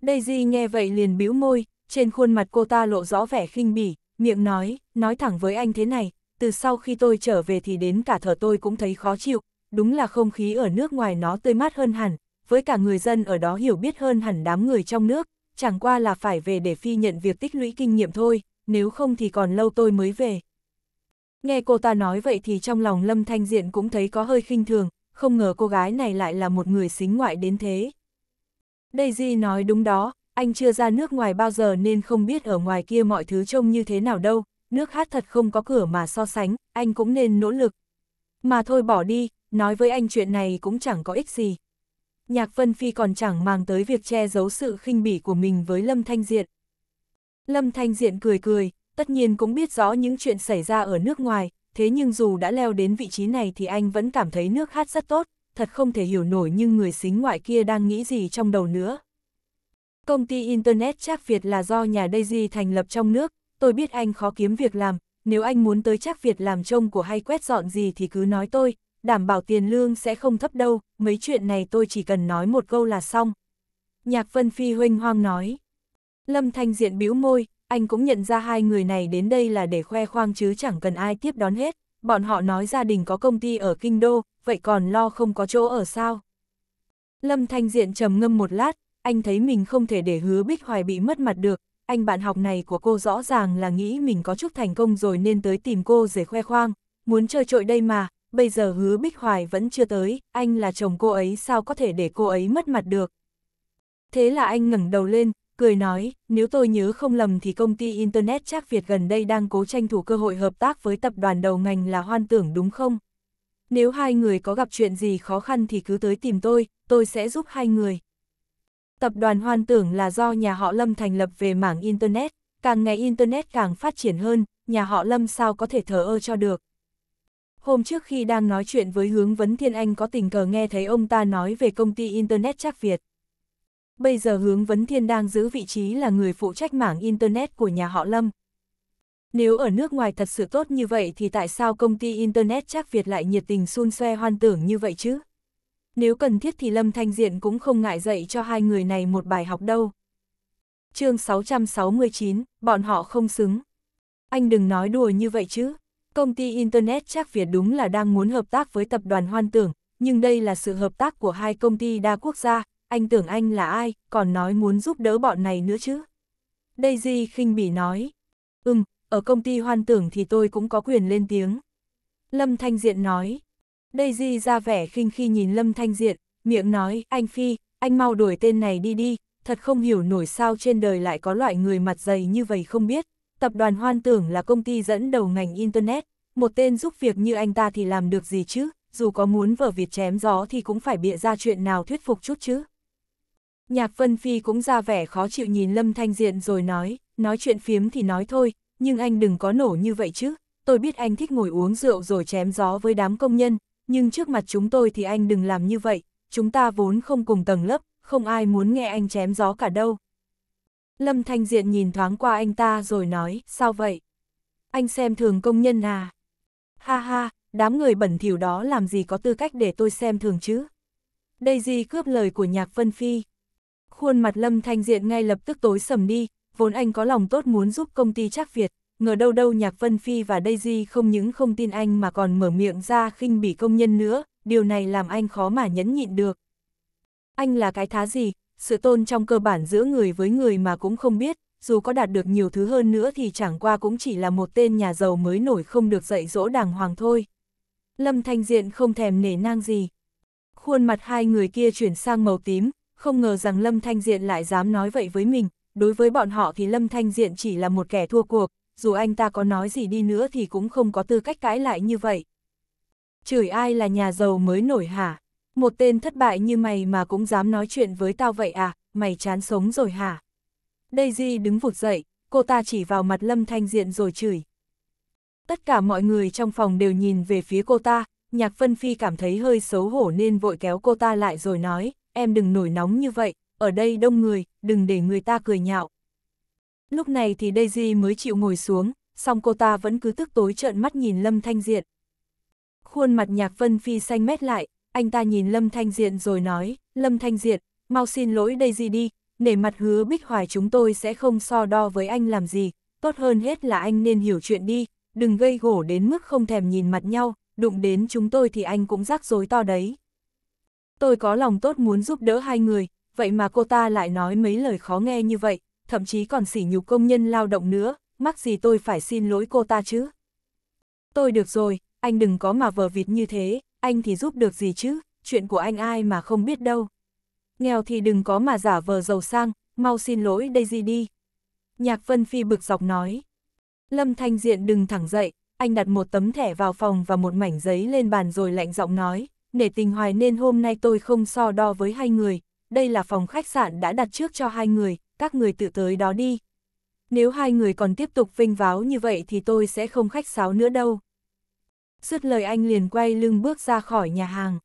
Daisy nghe vậy liền bĩu môi, trên khuôn mặt cô ta lộ rõ vẻ khinh bỉ, miệng nói, nói thẳng với anh thế này, từ sau khi tôi trở về thì đến cả thở tôi cũng thấy khó chịu, đúng là không khí ở nước ngoài nó tươi mát hơn hẳn, với cả người dân ở đó hiểu biết hơn hẳn đám người trong nước, chẳng qua là phải về để phi nhận việc tích lũy kinh nghiệm thôi, nếu không thì còn lâu tôi mới về. Nghe cô ta nói vậy thì trong lòng Lâm Thanh Diện cũng thấy có hơi khinh thường, không ngờ cô gái này lại là một người xính ngoại đến thế. Daisy nói đúng đó, anh chưa ra nước ngoài bao giờ nên không biết ở ngoài kia mọi thứ trông như thế nào đâu, nước hát thật không có cửa mà so sánh, anh cũng nên nỗ lực. Mà thôi bỏ đi, nói với anh chuyện này cũng chẳng có ích gì, Nhạc Vân Phi còn chẳng mang tới việc che giấu sự khinh bỉ của mình với Lâm Thanh Diện. Lâm Thanh Diện cười cười, tất nhiên cũng biết rõ những chuyện xảy ra ở nước ngoài, thế nhưng dù đã leo đến vị trí này thì anh vẫn cảm thấy nước hát rất tốt, thật không thể hiểu nổi nhưng người xính ngoại kia đang nghĩ gì trong đầu nữa. Công ty Internet Trác Việt là do nhà Daisy thành lập trong nước, tôi biết anh khó kiếm việc làm, nếu anh muốn tới Trác Việt làm trông của hay quét dọn gì thì cứ nói tôi, đảm bảo tiền lương sẽ không thấp đâu, mấy chuyện này tôi chỉ cần nói một câu là xong. Nhạc Vân Phi huynh hoang nói. Lâm Thanh Diện bĩu môi, anh cũng nhận ra hai người này đến đây là để khoe khoang chứ chẳng cần ai tiếp đón hết. Bọn họ nói gia đình có công ty ở Kinh Đô, vậy còn lo không có chỗ ở sao? Lâm Thanh Diện trầm ngâm một lát, anh thấy mình không thể để hứa Bích Hoài bị mất mặt được. Anh bạn học này của cô rõ ràng là nghĩ mình có chút thành công rồi nên tới tìm cô để khoe khoang, muốn chơi trội đây mà, bây giờ hứa Bích Hoài vẫn chưa tới, anh là chồng cô ấy sao có thể để cô ấy mất mặt được. Thế là anh ngẩng đầu lên, cười nói, nếu tôi nhớ không lầm thì công ty Internet Trác Việt gần đây đang cố tranh thủ cơ hội hợp tác với tập đoàn đầu ngành là Hoan Tưởng đúng không? Nếu hai người có gặp chuyện gì khó khăn thì cứ tới tìm tôi, tôi sẽ giúp hai người. Tập đoàn Hoan Tưởng là do nhà họ Lâm thành lập về mảng Internet, càng ngày Internet càng phát triển hơn, nhà họ Lâm sao có thể thờ ơ cho được. Hôm trước khi đang nói chuyện với hướng vấn Thiên Anh có tình cờ nghe thấy ông ta nói về công ty Internet Trác Việt. Bây giờ hướng vấn Thiên đang giữ vị trí là người phụ trách mảng Internet của nhà họ Lâm. Nếu ở nước ngoài thật sự tốt như vậy thì tại sao công ty Internet Trác Việt lại nhiệt tình xun xoe hoan tưởng như vậy chứ? Nếu cần thiết thì Lâm Thanh Diện cũng không ngại dạy cho hai người này một bài học đâu. chương 669, bọn họ không xứng. Anh đừng nói đùa như vậy chứ. Công ty Internet chắc Việt đúng là đang muốn hợp tác với tập đoàn Hoan Tưởng, nhưng đây là sự hợp tác của hai công ty đa quốc gia, anh tưởng anh là ai, còn nói muốn giúp đỡ bọn này nữa chứ. Daisy khinh bỉ nói, ừm, ở công ty Hoan Tưởng thì tôi cũng có quyền lên tiếng. Lâm Thanh Diện nói, Daisy ra vẻ khinh khi nhìn Lâm Thanh Diện, miệng nói, anh Phi, anh mau đuổi tên này đi đi, thật không hiểu nổi sao trên đời lại có loại người mặt dày như vậy không biết tập đoàn hoan tưởng là công ty dẫn đầu ngành Internet, một tên giúp việc như anh ta thì làm được gì chứ, dù có muốn vở Việt chém gió thì cũng phải bịa ra chuyện nào thuyết phục chút chứ. Nhạc Vân Phi cũng ra vẻ khó chịu nhìn Lâm Thanh Diện rồi nói, nói chuyện phiếm thì nói thôi, nhưng anh đừng có nổ như vậy chứ, tôi biết anh thích ngồi uống rượu rồi chém gió với đám công nhân, nhưng trước mặt chúng tôi thì anh đừng làm như vậy, chúng ta vốn không cùng tầng lớp, không ai muốn nghe anh chém gió cả đâu. Lâm Thanh Diện nhìn thoáng qua anh ta rồi nói, sao vậy? Anh xem thường công nhân à? Ha ha, đám người bẩn thỉu đó làm gì có tư cách để tôi xem thường chứ? Đây gì cướp lời của nhạc Vân Phi. Khuôn mặt Lâm Thanh Diện ngay lập tức tối sầm đi, vốn anh có lòng tốt muốn giúp công ty Trác Việt, ngờ đâu đâu nhạc Vân Phi và Daisy không những không tin anh mà còn mở miệng ra khinh bỉ công nhân nữa, điều này làm anh khó mà nhẫn nhịn được. Anh là cái thá gì, sự tôn trong cơ bản giữa người với người mà cũng không biết, dù có đạt được nhiều thứ hơn nữa thì chẳng qua cũng chỉ là một tên nhà giàu mới nổi không được dạy dỗ đàng hoàng thôi. Lâm Thanh Diện không thèm nể nang gì. Khuôn mặt hai người kia chuyển sang màu tím, không ngờ rằng Lâm Thanh Diện lại dám nói vậy với mình, đối với bọn họ thì Lâm Thanh Diện chỉ là một kẻ thua cuộc, dù anh ta có nói gì đi nữa thì cũng không có tư cách cãi lại như vậy. Chửi ai là nhà giàu mới nổi hả? Một tên thất bại như mày mà cũng dám nói chuyện với tao vậy à, mày chán sống rồi hả? Daisy đứng vụt dậy, cô ta chỉ vào mặt Lâm Thanh Diện rồi chửi. Tất cả mọi người trong phòng đều nhìn về phía cô ta, Nhạc Vân Phi cảm thấy hơi xấu hổ nên vội kéo cô ta lại rồi nói, em đừng nổi nóng như vậy, ở đây đông người, đừng để người ta cười nhạo. Lúc này thì Daisy mới chịu ngồi xuống, song cô ta vẫn cứ tức tối trợn mắt nhìn Lâm Thanh Diện. Khuôn mặt Nhạc Vân Phi xanh mét lại, anh ta nhìn Lâm Thanh Diện rồi nói, Lâm Thanh Diện, mau xin lỗi đây gì đi, nể mặt hứa Bích Hoài chúng tôi sẽ không so đo với anh làm gì, tốt hơn hết là anh nên hiểu chuyện đi, đừng gây gổ đến mức không thèm nhìn mặt nhau, đụng đến chúng tôi thì anh cũng rắc rối to đấy. Tôi có lòng tốt muốn giúp đỡ hai người, vậy mà cô ta lại nói mấy lời khó nghe như vậy, thậm chí còn sỉ nhục công nhân lao động nữa, mắc gì tôi phải xin lỗi cô ta chứ. Tôi được rồi, anh đừng có mà vờ vịt như thế, anh thì giúp được gì chứ, chuyện của anh ai mà không biết đâu. Nghèo thì đừng có mà giả vờ giàu sang, mau xin lỗi Daisy đi. Nhạc Vân Phi bực dọc nói. Lâm Thanh Diện đừng thẳng dậy, anh đặt một tấm thẻ vào phòng và một mảnh giấy lên bàn rồi lạnh giọng nói, nể tình hoài nên hôm nay tôi không so đo với hai người, đây là phòng khách sạn đã đặt trước cho hai người, các người tự tới đó đi. Nếu hai người còn tiếp tục vinh váo như vậy thì tôi sẽ không khách sáo nữa đâu. Dứt lời anh liền quay lưng bước ra khỏi nhà hàng.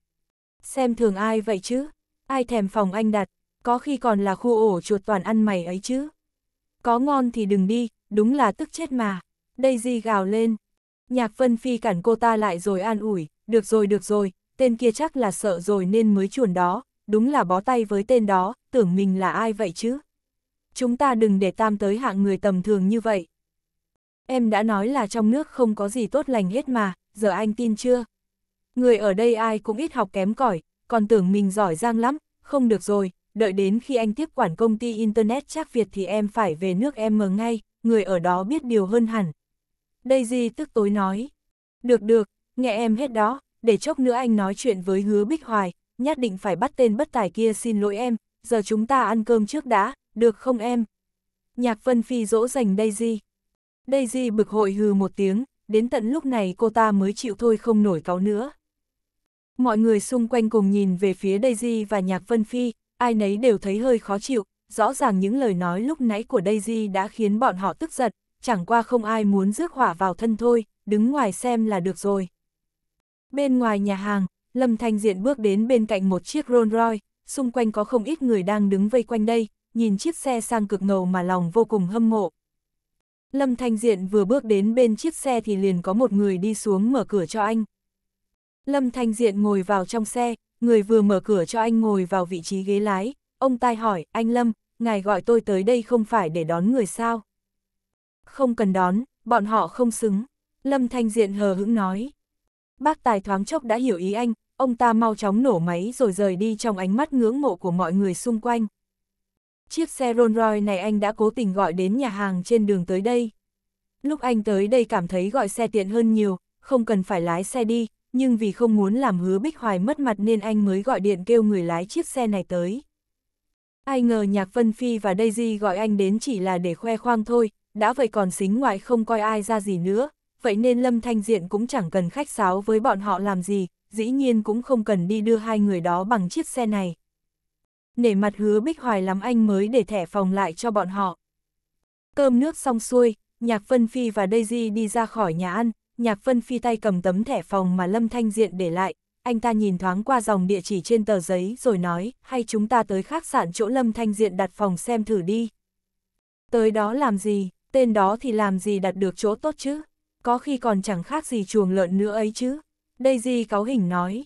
Xem thường ai vậy chứ? Ai thèm phòng anh đặt, có khi còn là khu ổ chuột toàn ăn mày ấy chứ. Có ngon thì đừng đi, đúng là tức chết mà. Daisy gào lên. Nhạc Vân Phi cản cô ta lại rồi an ủi, được rồi được rồi, tên kia chắc là sợ rồi nên mới chuồn đó, đúng là bó tay với tên đó, tưởng mình là ai vậy chứ. Chúng ta đừng để tam tới hạng người tầm thường như vậy. Em đã nói là trong nước không có gì tốt lành hết mà, giờ anh tin chưa? Người ở đây ai cũng ít học kém cỏi, còn tưởng mình giỏi giang lắm, không được rồi, đợi đến khi anh tiếp quản công ty Internet chắc Việt thì em phải về nước em mờ ngay, người ở đó biết điều hơn hẳn. Daisy tức tối nói, được được, nghe em hết đó, để chốc nữa anh nói chuyện với hứa Bích Hoài, nhất định phải bắt tên bất tài kia xin lỗi em, giờ chúng ta ăn cơm trước đã, được không em? Nhạc Vân Phi dỗ dành Daisy. Daisy bực hội hừ một tiếng, đến tận lúc này cô ta mới chịu thôi không nổi cáo nữa. Mọi người xung quanh cùng nhìn về phía Daisy và Nhạc Vân Phi, ai nấy đều thấy hơi khó chịu, rõ ràng những lời nói lúc nãy của Daisy đã khiến bọn họ tức giật, chẳng qua không ai muốn rước hỏa vào thân thôi, đứng ngoài xem là được rồi. Bên ngoài nhà hàng, Lâm Thanh Diện bước đến bên cạnh một chiếc Rolls Royce, xung quanh có không ít người đang đứng vây quanh đây, nhìn chiếc xe sang cực ngầu mà lòng vô cùng hâm mộ, Lâm Thanh Diện vừa bước đến bên chiếc xe thì liền có một người đi xuống mở cửa cho anh. Lâm Thanh Diện ngồi vào trong xe, người vừa mở cửa cho anh ngồi vào vị trí ghế lái, ông tai hỏi, anh Lâm, ngài gọi tôi tới đây không phải để đón người sao? Không cần đón, bọn họ không xứng. Lâm Thanh Diện hờ hững nói. Bác Tài thoáng chốc đã hiểu ý anh, ông ta mau chóng nổ máy rồi rời đi trong ánh mắt ngưỡng mộ của mọi người xung quanh. Chiếc xe Rolls Royce này anh đã cố tình gọi đến nhà hàng trên đường tới đây. Lúc anh tới đây cảm thấy gọi xe tiện hơn nhiều, không cần phải lái xe đi, nhưng vì không muốn làm hứa Bích Hoài mất mặt nên anh mới gọi điện kêu người lái chiếc xe này tới. Ai ngờ Nhạc Vân Phi và Daisy gọi anh đến chỉ là để khoe khoang thôi, đã vậy còn xính ngoại không coi ai ra gì nữa, vậy nên Lâm Thanh Diện cũng chẳng cần khách sáo với bọn họ làm gì, dĩ nhiên cũng không cần đi đưa hai người đó bằng chiếc xe này nể mặt hứa Bích Hoài lắm anh mới để thẻ phòng lại cho bọn họ. Cơm nước xong xuôi, Nhạc phân Phi và Daisy đi ra khỏi nhà ăn, Nhạc phân Phi tay cầm tấm thẻ phòng mà Lâm Thanh Diện để lại, anh ta nhìn thoáng qua dòng địa chỉ trên tờ giấy rồi nói, hay chúng ta tới khách sạn chỗ Lâm Thanh Diện đặt phòng xem thử đi. Tới đó làm gì, tên đó thì làm gì đặt được chỗ tốt chứ, có khi còn chẳng khác gì chuồng lợn nữa ấy chứ. Daisy cáo hình nói,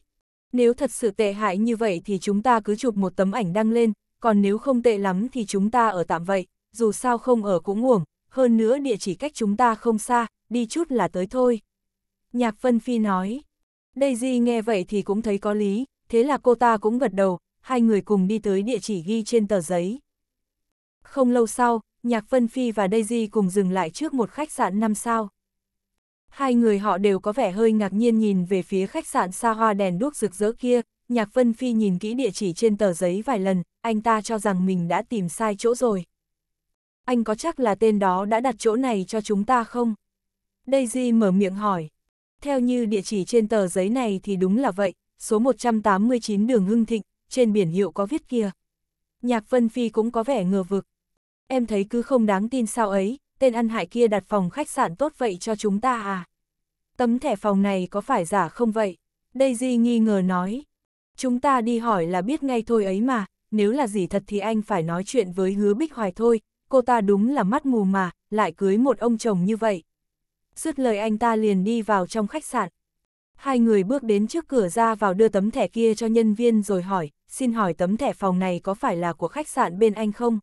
nếu thật sự tệ hại như vậy thì chúng ta cứ chụp một tấm ảnh đăng lên, còn nếu không tệ lắm thì chúng ta ở tạm vậy, dù sao không ở cũng uổng, hơn nữa địa chỉ cách chúng ta không xa, đi chút là tới thôi. Nhạc Vân Phi nói, Daisy nghe vậy thì cũng thấy có lý, thế là cô ta cũng gật đầu, hai người cùng đi tới địa chỉ ghi trên tờ giấy. Không lâu sau, Nhạc Vân Phi và Daisy cùng dừng lại trước một khách sạn 5 sao hai người họ đều có vẻ hơi ngạc nhiên nhìn về phía khách sạn xa hoa đèn đuốc rực rỡ kia, Nhạc Vân Phi nhìn kỹ địa chỉ trên tờ giấy vài lần, anh ta cho rằng mình đã tìm sai chỗ rồi. Anh có chắc là tên đó đã đặt chỗ này cho chúng ta không? Daisy mở miệng hỏi. Theo như địa chỉ trên tờ giấy này thì đúng là vậy, số 189 đường Hưng Thịnh, trên biển hiệu có viết kia. Nhạc Vân Phi cũng có vẻ ngờ vực. Em thấy cứ không đáng tin sao ấy, tên ăn hại kia đặt phòng khách sạn tốt vậy cho chúng ta à? Tấm thẻ phòng này có phải giả không vậy? Daisy nghi ngờ nói. Chúng ta đi hỏi là biết ngay thôi ấy mà, nếu là gì thật thì anh phải nói chuyện với hứa bích hoài thôi, cô ta đúng là mắt mù mà, lại cưới một ông chồng như vậy. Dứt lời anh ta liền đi vào trong khách sạn. Hai người bước đến trước cửa ra vào đưa tấm thẻ kia cho nhân viên rồi hỏi, xin hỏi tấm thẻ phòng này có phải là của khách sạn bên anh không?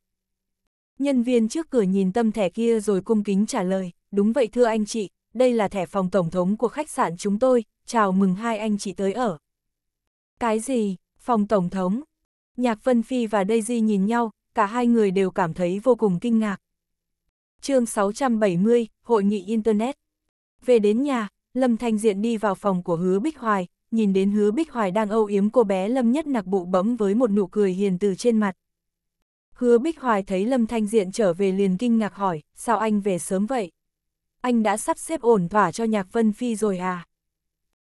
Nhân viên trước cửa nhìn tâm thẻ kia rồi cung kính trả lời, đúng vậy thưa anh chị, đây là thẻ phòng tổng thống của khách sạn chúng tôi, chào mừng hai anh chị tới ở. Cái gì, phòng tổng thống? Nhạc Vân Phi và Daisy nhìn nhau, cả hai người đều cảm thấy vô cùng kinh ngạc. chương 670, Hội nghị Internet. Về đến nhà, Lâm Thanh Diện đi vào phòng của Hứa Bích Hoài, nhìn đến Hứa Bích Hoài đang âu yếm cô bé Lâm Nhất Nặc bụ bấm với một nụ cười hiền từ trên mặt, Hứa Bích Hoài thấy Lâm Thanh Diện trở về liền kinh ngạc hỏi, sao anh về sớm vậy? Anh đã sắp xếp ổn thỏa cho Nhạc Vân Phi rồi à?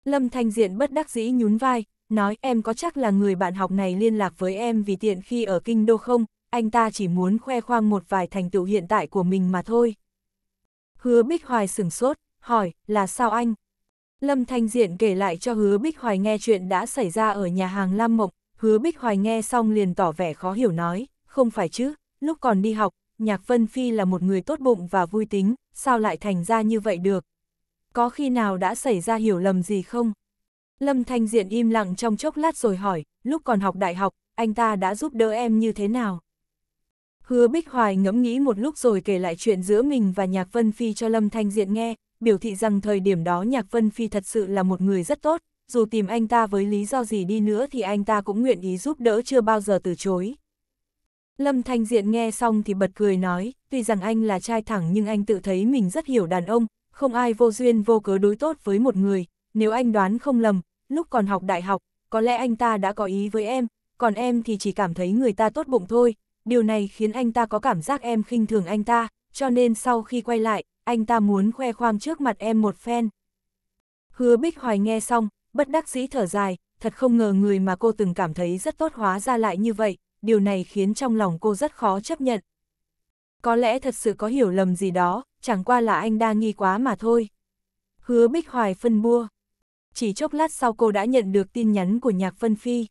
Lâm Thanh Diện bất đắc dĩ nhún vai, nói em có chắc là người bạn học này liên lạc với em vì tiện khi ở kinh đô không, anh ta chỉ muốn khoe khoang một vài thành tựu hiện tại của mình mà thôi. Hứa Bích Hoài sửng sốt, hỏi, là sao anh? Lâm Thanh Diện kể lại cho Hứa Bích Hoài nghe chuyện đã xảy ra ở nhà hàng Lam Mộc, Hứa Bích Hoài nghe xong liền tỏ vẻ khó hiểu nói không phải chứ, lúc còn đi học, Nhạc Vân Phi là một người tốt bụng và vui tính, sao lại thành ra như vậy được? Có khi nào đã xảy ra hiểu lầm gì không? Lâm Thanh Diện im lặng trong chốc lát rồi hỏi, lúc còn học đại học, anh ta đã giúp đỡ em như thế nào? Hứa Bích Hoài ngẫm nghĩ một lúc rồi kể lại chuyện giữa mình và Nhạc Vân Phi cho Lâm Thanh Diện nghe, biểu thị rằng thời điểm đó Nhạc Vân Phi thật sự là một người rất tốt, dù tìm anh ta với lý do gì đi nữa thì anh ta cũng nguyện ý giúp đỡ chưa bao giờ từ chối. Lâm Thanh Diện nghe xong thì bật cười nói, tuy rằng anh là trai thẳng nhưng anh tự thấy mình rất hiểu đàn ông, không ai vô duyên vô cớ đối tốt với một người, nếu anh đoán không lầm, lúc còn học đại học, có lẽ anh ta đã có ý với em, còn em thì chỉ cảm thấy người ta tốt bụng thôi, điều này khiến anh ta có cảm giác em khinh thường anh ta, cho nên sau khi quay lại, anh ta muốn khoe khoang trước mặt em một phen. Hứa Bích Hoài nghe xong, bất đắc dĩ thở dài, thật không ngờ người mà cô từng cảm thấy rất tốt hóa ra lại như vậy, điều này khiến trong lòng cô rất khó chấp nhận. Có lẽ thật sự có hiểu lầm gì đó, chẳng qua là anh đa nghi quá mà thôi. Hứa Bích Hoài phân bua. Chỉ chốc lát sau cô đã nhận được tin nhắn của nhạc phân phi.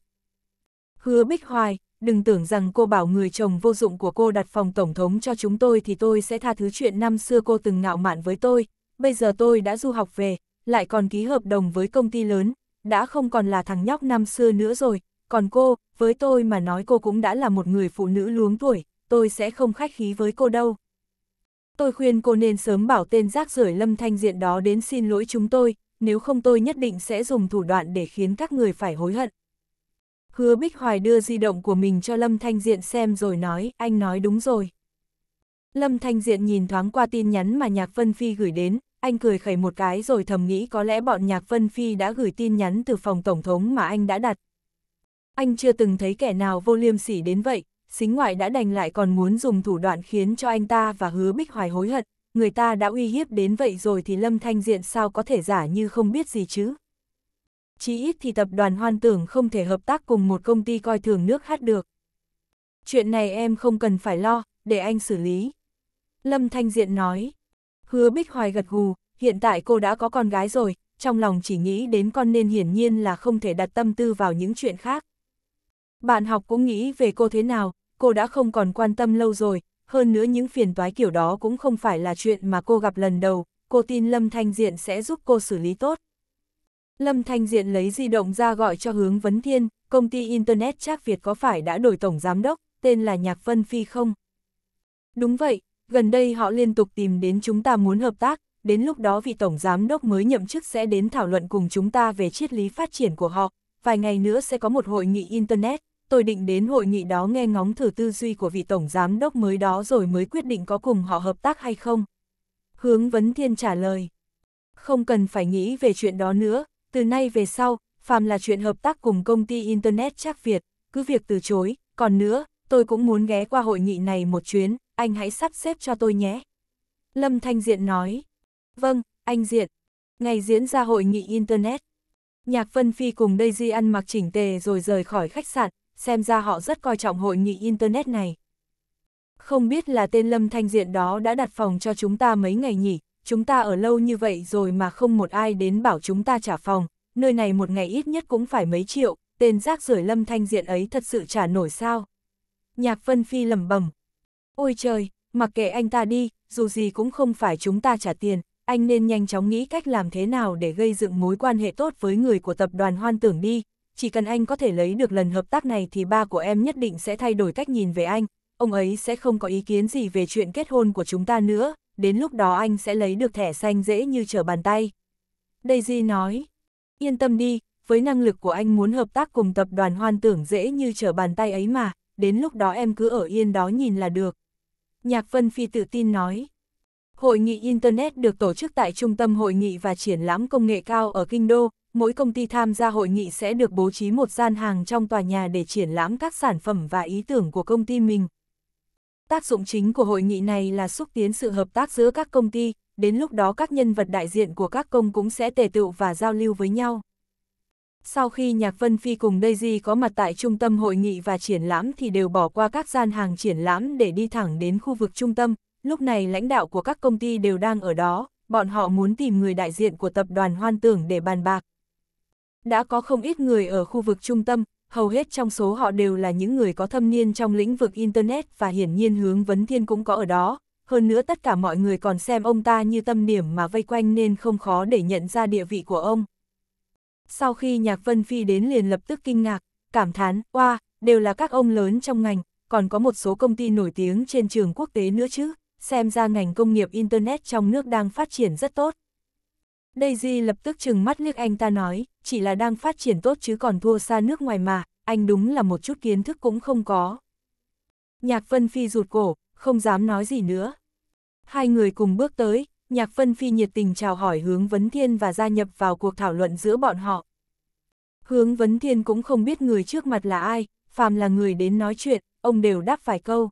Hứa Bích Hoài, đừng tưởng rằng cô bảo người chồng vô dụng của cô đặt phòng tổng thống cho chúng tôi thì tôi sẽ tha thứ chuyện năm xưa cô từng ngạo mạn với tôi. Bây giờ tôi đã du học về, lại còn ký hợp đồng với công ty lớn, đã không còn là thằng nhóc năm xưa nữa rồi, còn cô, với tôi mà nói cô cũng đã là một người phụ nữ luống tuổi, tôi sẽ không khách khí với cô đâu. Tôi khuyên cô nên sớm bảo tên rác rưởi lâm thanh diện đó đến xin lỗi chúng tôi, nếu không tôi nhất định sẽ dùng thủ đoạn để khiến các người phải hối hận. Hứa Bích Hoài đưa di động của mình cho Lâm Thanh Diện xem rồi nói, anh nói đúng rồi. Lâm Thanh Diện nhìn thoáng qua tin nhắn mà Nhạc Vân Phi gửi đến, anh cười khẩy một cái rồi thầm nghĩ có lẽ bọn Nhạc Vân Phi đã gửi tin nhắn từ phòng Tổng thống mà anh đã đặt. Anh chưa từng thấy kẻ nào vô liêm sỉ đến vậy, xính ngoại đã đành lại còn muốn dùng thủ đoạn khiến cho anh ta và hứa bích hoài hối hận, người ta đã uy hiếp đến vậy rồi thì Lâm Thanh Diện sao có thể giả như không biết gì chứ. Chí ít thì tập đoàn hoan tưởng không thể hợp tác cùng một công ty coi thường nước hát được. Chuyện này em không cần phải lo, để anh xử lý. Lâm Thanh Diện nói. Hứa Bích Hoài gật gù, hiện tại cô đã có con gái rồi, trong lòng chỉ nghĩ đến con nên hiển nhiên là không thể đặt tâm tư vào những chuyện khác bạn học cũng nghĩ về cô thế nào, cô đã không còn quan tâm lâu rồi, hơn nữa những phiền toái kiểu đó cũng không phải là chuyện mà cô gặp lần đầu, cô tin Lâm Thanh Diện sẽ giúp cô xử lý tốt. Lâm Thanh Diện lấy di động ra gọi cho hướng Vấn Thiên, công ty Internet Trác Việt có phải đã đổi tổng giám đốc, tên là Nhạc Vân Phi không? Đúng vậy, gần đây họ liên tục tìm đến chúng ta muốn hợp tác, đến lúc đó vị tổng giám đốc mới nhậm chức sẽ đến thảo luận cùng chúng ta về triết lý phát triển của họ, vài ngày nữa sẽ có một hội nghị Internet, tôi định đến hội nghị đó nghe ngóng thử tư duy của vị tổng giám đốc mới đó rồi mới quyết định có cùng họ hợp tác hay không. Hướng Vấn Thiên trả lời. Không cần phải nghĩ về chuyện đó nữa, từ nay về sau, phàm là chuyện hợp tác cùng công ty Internet chắc Việt, cứ việc từ chối, còn nữa, tôi cũng muốn ghé qua hội nghị này một chuyến, anh hãy sắp xếp cho tôi nhé. Lâm Thanh Diện nói. Vâng, anh Diện. Ngày diễn ra hội nghị Internet. Nhạc Vân Phi cùng Daisy ăn mặc chỉnh tề rồi rời khỏi khách sạn, xem ra họ rất coi trọng hội nghị Internet này. Không biết là tên Lâm Thanh Diện đó đã đặt phòng cho chúng ta mấy ngày nhỉ, chúng ta ở lâu như vậy rồi mà không một ai đến bảo chúng ta trả phòng, nơi này một ngày ít nhất cũng phải mấy triệu, tên rác rưởi Lâm Thanh Diện ấy thật sự trả nổi sao. Nhạc Vân Phi lầm bầm. Ôi trời, mặc kệ anh ta đi, dù gì cũng không phải chúng ta trả tiền, anh nên nhanh chóng nghĩ cách làm thế nào để gây dựng mối quan hệ tốt với người của tập đoàn hoan tưởng đi, chỉ cần anh có thể lấy được lần hợp tác này thì ba của em nhất định sẽ thay đổi cách nhìn về anh, ông ấy sẽ không có ý kiến gì về chuyện kết hôn của chúng ta nữa, đến lúc đó anh sẽ lấy được thẻ xanh dễ như trở bàn tay. Daisy nói, yên tâm đi, với năng lực của anh muốn hợp tác cùng tập đoàn hoan tưởng dễ như trở bàn tay ấy mà, đến lúc đó em cứ ở yên đó nhìn là được. Nhạc Vân Phi tự tin nói, hội nghị Internet được tổ chức tại Trung tâm Hội nghị và Triển lãm Công nghệ cao ở Kinh Đô, mỗi công ty tham gia hội nghị sẽ được bố trí một gian hàng trong tòa nhà để triển lãm các sản phẩm và ý tưởng của công ty mình. Tác dụng chính của hội nghị này là xúc tiến sự hợp tác giữa các công ty, đến lúc đó các nhân vật đại diện của các công cũng sẽ tề tựu và giao lưu với nhau. Sau khi Nhạc Vân Phi cùng Daisy có mặt tại trung tâm hội nghị và triển lãm thì đều bỏ qua các gian hàng triển lãm để đi thẳng đến khu vực trung tâm, lúc này lãnh đạo của các công ty đều đang ở đó, bọn họ muốn tìm người đại diện của tập đoàn Hoan Tưởng để bàn bạc đã có không ít người ở khu vực trung tâm, hầu hết trong số họ đều là những người có thâm niên trong lĩnh vực Internet và hiển nhiên hướng vấn thiên cũng có ở đó. Hơn nữa tất cả mọi người còn xem ông ta như tâm điểm mà vây quanh nên không khó để nhận ra địa vị của ông. Sau khi Nhạc Vân Phi đến liền lập tức kinh ngạc, cảm thán, oa, wow, đều là các ông lớn trong ngành, còn có một số công ty nổi tiếng trên trường quốc tế nữa chứ, xem ra ngành công nghiệp Internet trong nước đang phát triển rất tốt. Daisy lập tức chừng mắt liếc anh ta nói, chỉ là đang phát triển tốt chứ còn thua xa nước ngoài mà, anh đúng là một chút kiến thức cũng không có. Nhạc Vân Phi rụt cổ, không dám nói gì nữa. Hai người cùng bước tới, Nhạc Vân Phi nhiệt tình chào hỏi Hướng Vấn Thiên và gia nhập vào cuộc thảo luận giữa bọn họ. Hướng Vấn Thiên cũng không biết người trước mặt là ai, phàm là người đến nói chuyện, ông đều đáp vài câu.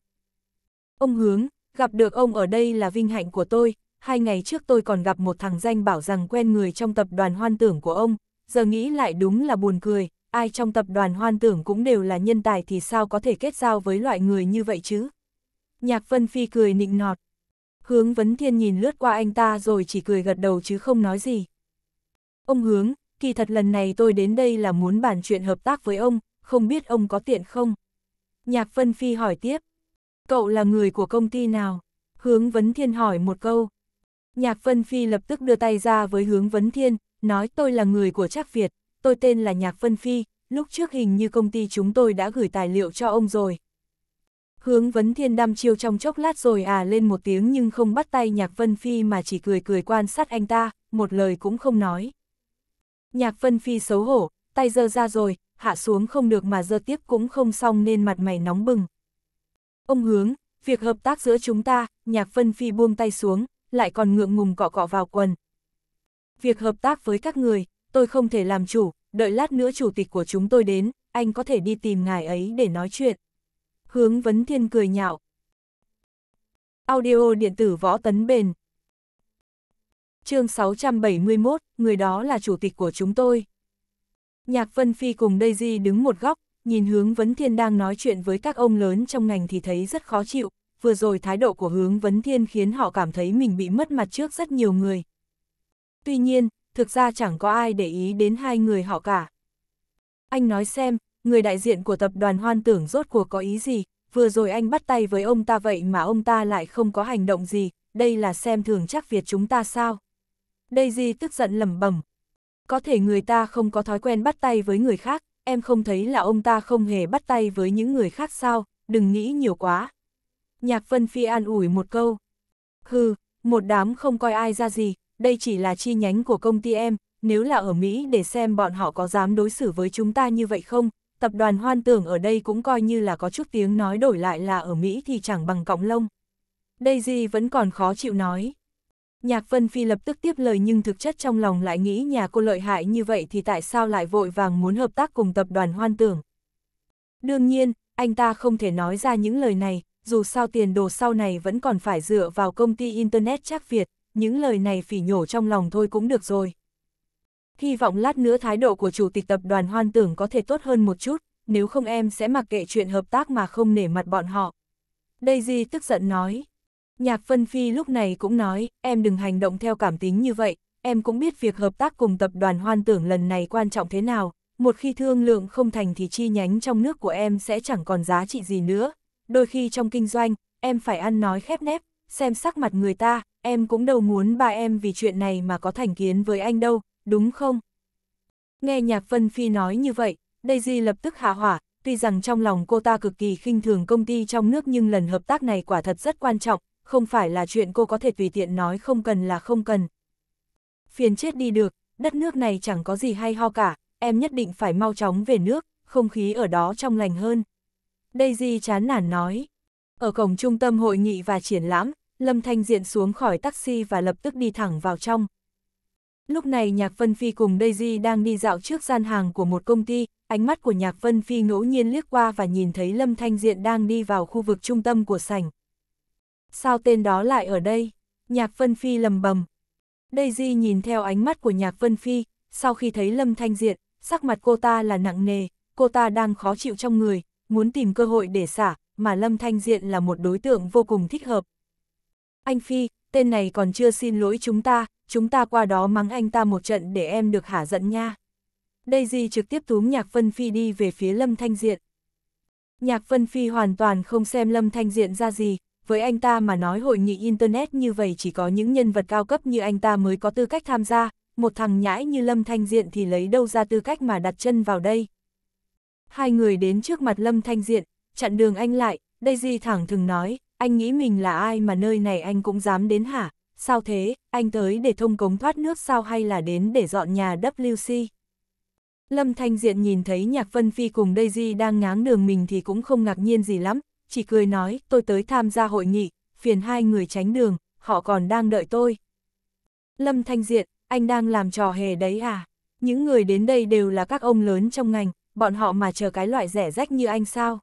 Ông Hướng, gặp được ông ở đây là vinh hạnh của tôi, hai ngày trước tôi còn gặp một thằng danh bảo rằng quen người trong tập đoàn hoan tưởng của ông, giờ nghĩ lại đúng là buồn cười, ai trong tập đoàn hoan tưởng cũng đều là nhân tài thì sao có thể kết giao với loại người như vậy chứ? Nhạc Vân Phi cười nịnh nọt. Hướng Vấn Thiên nhìn lướt qua anh ta rồi chỉ cười gật đầu chứ không nói gì. Ông Hướng, kỳ thật lần này tôi đến đây là muốn bàn chuyện hợp tác với ông, không biết ông có tiện không? Nhạc Vân Phi hỏi tiếp. Cậu là người của công ty nào? Hướng Vấn Thiên hỏi một câu. Nhạc Vân Phi lập tức đưa tay ra với hướng Vấn Thiên, nói tôi là người của Trác Việt, tôi tên là Nhạc Vân Phi, lúc trước hình như công ty chúng tôi đã gửi tài liệu cho ông rồi. Hướng Vấn Thiên đăm chiêu trong chốc lát rồi à lên một tiếng nhưng không bắt tay Nhạc Vân Phi mà chỉ cười cười quan sát anh ta, một lời cũng không nói. Nhạc Vân Phi xấu hổ, tay giơ ra rồi, hạ xuống không được mà giơ tiếp cũng không xong nên mặt mày nóng bừng. Ông Hướng, việc hợp tác giữa chúng ta, Nhạc Vân Phi buông tay xuống, lại còn ngượng ngùng cọ cọ vào quần. Việc hợp tác với các người, tôi không thể làm chủ, đợi lát nữa chủ tịch của chúng tôi đến, anh có thể đi tìm ngài ấy để nói chuyện. Hướng Vấn Thiên cười nhạo. Audio điện tử võ tấn bền. chương 671, người đó là chủ tịch của chúng tôi. Nhạc Vân Phi cùng Daisy đứng một góc, nhìn hướng Vấn Thiên đang nói chuyện với các ông lớn trong ngành thì thấy rất khó chịu, vừa rồi thái độ của hướng vấn thiên khiến họ cảm thấy mình bị mất mặt trước rất nhiều người. Tuy nhiên, thực ra chẳng có ai để ý đến hai người họ cả. Anh nói xem, người đại diện của tập đoàn hoan tưởng rốt cuộc có ý gì, vừa rồi anh bắt tay với ông ta vậy mà ông ta lại không có hành động gì, đây là xem thường chắc Việt chúng ta sao. đây gì tức giận lầm bẩm Có thể người ta không có thói quen bắt tay với người khác, em không thấy là ông ta không hề bắt tay với những người khác sao, đừng nghĩ nhiều quá. Nhạc Vân Phi an ủi một câu. Hừ, một đám không coi ai ra gì, đây chỉ là chi nhánh của công ty em, nếu là ở Mỹ để xem bọn họ có dám đối xử với chúng ta như vậy không, tập đoàn hoan tưởng ở đây cũng coi như là có chút tiếng nói đổi lại là ở Mỹ thì chẳng bằng cọng lông. Daisy vẫn còn khó chịu nói. Nhạc Vân Phi lập tức tiếp lời nhưng thực chất trong lòng lại nghĩ nhà cô lợi hại như vậy thì tại sao lại vội vàng muốn hợp tác cùng tập đoàn hoan tưởng. Đương nhiên, anh ta không thể nói ra những lời này, dù sao tiền đồ sau này vẫn còn phải dựa vào công ty Internet chắc Việt, những lời này phỉ nhổ trong lòng thôi cũng được rồi. Hy vọng lát nữa thái độ của chủ tịch tập đoàn hoan tưởng có thể tốt hơn một chút, nếu không em sẽ mặc kệ chuyện hợp tác mà không nể mặt bọn họ. Daisy tức giận nói. Nhạc Phân Phi lúc này cũng nói, em đừng hành động theo cảm tính như vậy, em cũng biết việc hợp tác cùng tập đoàn hoan tưởng lần này quan trọng thế nào, một khi thương lượng không thành thì chi nhánh trong nước của em sẽ chẳng còn giá trị gì nữa, đôi khi trong kinh doanh, em phải ăn nói khép nép, xem sắc mặt người ta, em cũng đâu muốn bà em vì chuyện này mà có thành kiến với anh đâu, đúng không? Nghe Nhạc Vân Phi nói như vậy, Daisy lập tức hạ hỏa, tuy rằng trong lòng cô ta cực kỳ khinh thường công ty trong nước nhưng lần hợp tác này quả thật rất quan trọng, không phải là chuyện cô có thể tùy tiện nói không cần là không cần. Phiền chết đi được, đất nước này chẳng có gì hay ho cả, em nhất định phải mau chóng về nước, không khí ở đó trong lành hơn. Daisy chán nản nói. Ở cổng trung tâm hội nghị và triển lãm, Lâm Thanh Diện xuống khỏi taxi và lập tức đi thẳng vào trong. Lúc này Nhạc Vân Phi cùng Daisy đang đi dạo trước gian hàng của một công ty, ánh mắt của Nhạc Vân Phi ngẫu nhiên liếc qua và nhìn thấy Lâm Thanh Diện đang đi vào khu vực trung tâm của sảnh. Sao tên đó lại ở đây? Nhạc Vân Phi lầm bầm. Daisy nhìn theo ánh mắt của Nhạc Vân Phi, sau khi thấy Lâm Thanh Diện, sắc mặt cô ta là nặng nề, cô ta đang khó chịu trong người, muốn tìm cơ hội để xả, mà Lâm Thanh Diện là một đối tượng vô cùng thích hợp. Anh Phi, tên này còn chưa xin lỗi chúng ta, chúng ta qua đó mắng anh ta một trận để em được hả giận nha. Daisy trực tiếp túm Nhạc Vân Phi đi về phía Lâm Thanh Diện. Nhạc Vân Phi hoàn toàn không xem Lâm Thanh Diện ra gì, với anh ta mà nói hội nghị Internet như vậy chỉ có những nhân vật cao cấp như anh ta mới có tư cách tham gia, một thằng nhãi như Lâm Thanh Diện thì lấy đâu ra tư cách mà đặt chân vào đây hai người đến trước mặt Lâm Thanh Diện, chặn đường anh lại, Daisy thẳng thừng nói, anh nghĩ mình là ai mà nơi này anh cũng dám đến hả? Sao thế, anh tới để thông cống thoát nước sao hay là đến để dọn nhà WC? Lâm Thanh Diện nhìn thấy Nhạc Vân Phi cùng Daisy đang ngáng đường mình thì cũng không ngạc nhiên gì lắm, chỉ cười nói, tôi tới tham gia hội nghị, phiền hai người tránh đường, họ còn đang đợi tôi. Lâm Thanh Diện, anh đang làm trò hề đấy à? Những người đến đây đều là các ông lớn trong ngành, bọn họ mà chờ cái loại rẻ rách như anh sao?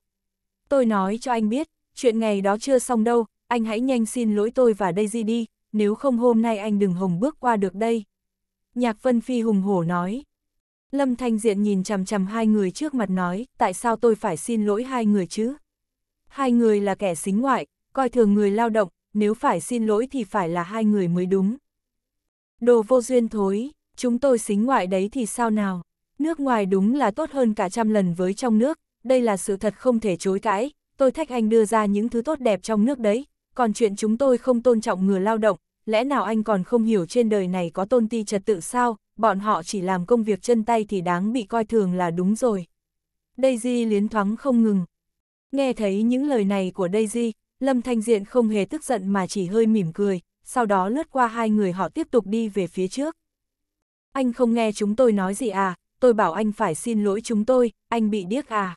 Tôi nói cho anh biết, chuyện ngày đó chưa xong đâu, anh hãy nhanh xin lỗi tôi và Daisy đi, nếu không hôm nay anh đừng hồng bước qua được đây. Nhạc Vân Phi hùng hổ nói. Lâm Thanh Diện nhìn chằm chằm hai người trước mặt nói, tại sao tôi phải xin lỗi hai người chứ? Hai người là kẻ xính ngoại, coi thường người lao động, nếu phải xin lỗi thì phải là hai người mới đúng. Đồ vô duyên thối, chúng tôi xính ngoại đấy thì sao nào? Nước ngoài đúng là tốt hơn cả trăm lần với trong nước, đây là sự thật không thể chối cãi, tôi thách anh đưa ra những thứ tốt đẹp trong nước đấy, còn chuyện chúng tôi không tôn trọng người lao động, lẽ nào anh còn không hiểu trên đời này có tôn ti trật tự sao, bọn họ chỉ làm công việc chân tay thì đáng bị coi thường là đúng rồi. Daisy liến thoáng không ngừng. Nghe thấy những lời này của Daisy, Lâm Thanh Diện không hề tức giận mà chỉ hơi mỉm cười, sau đó lướt qua hai người họ tiếp tục đi về phía trước. Anh không nghe chúng tôi nói gì à, tôi bảo anh phải xin lỗi chúng tôi, anh bị điếc à.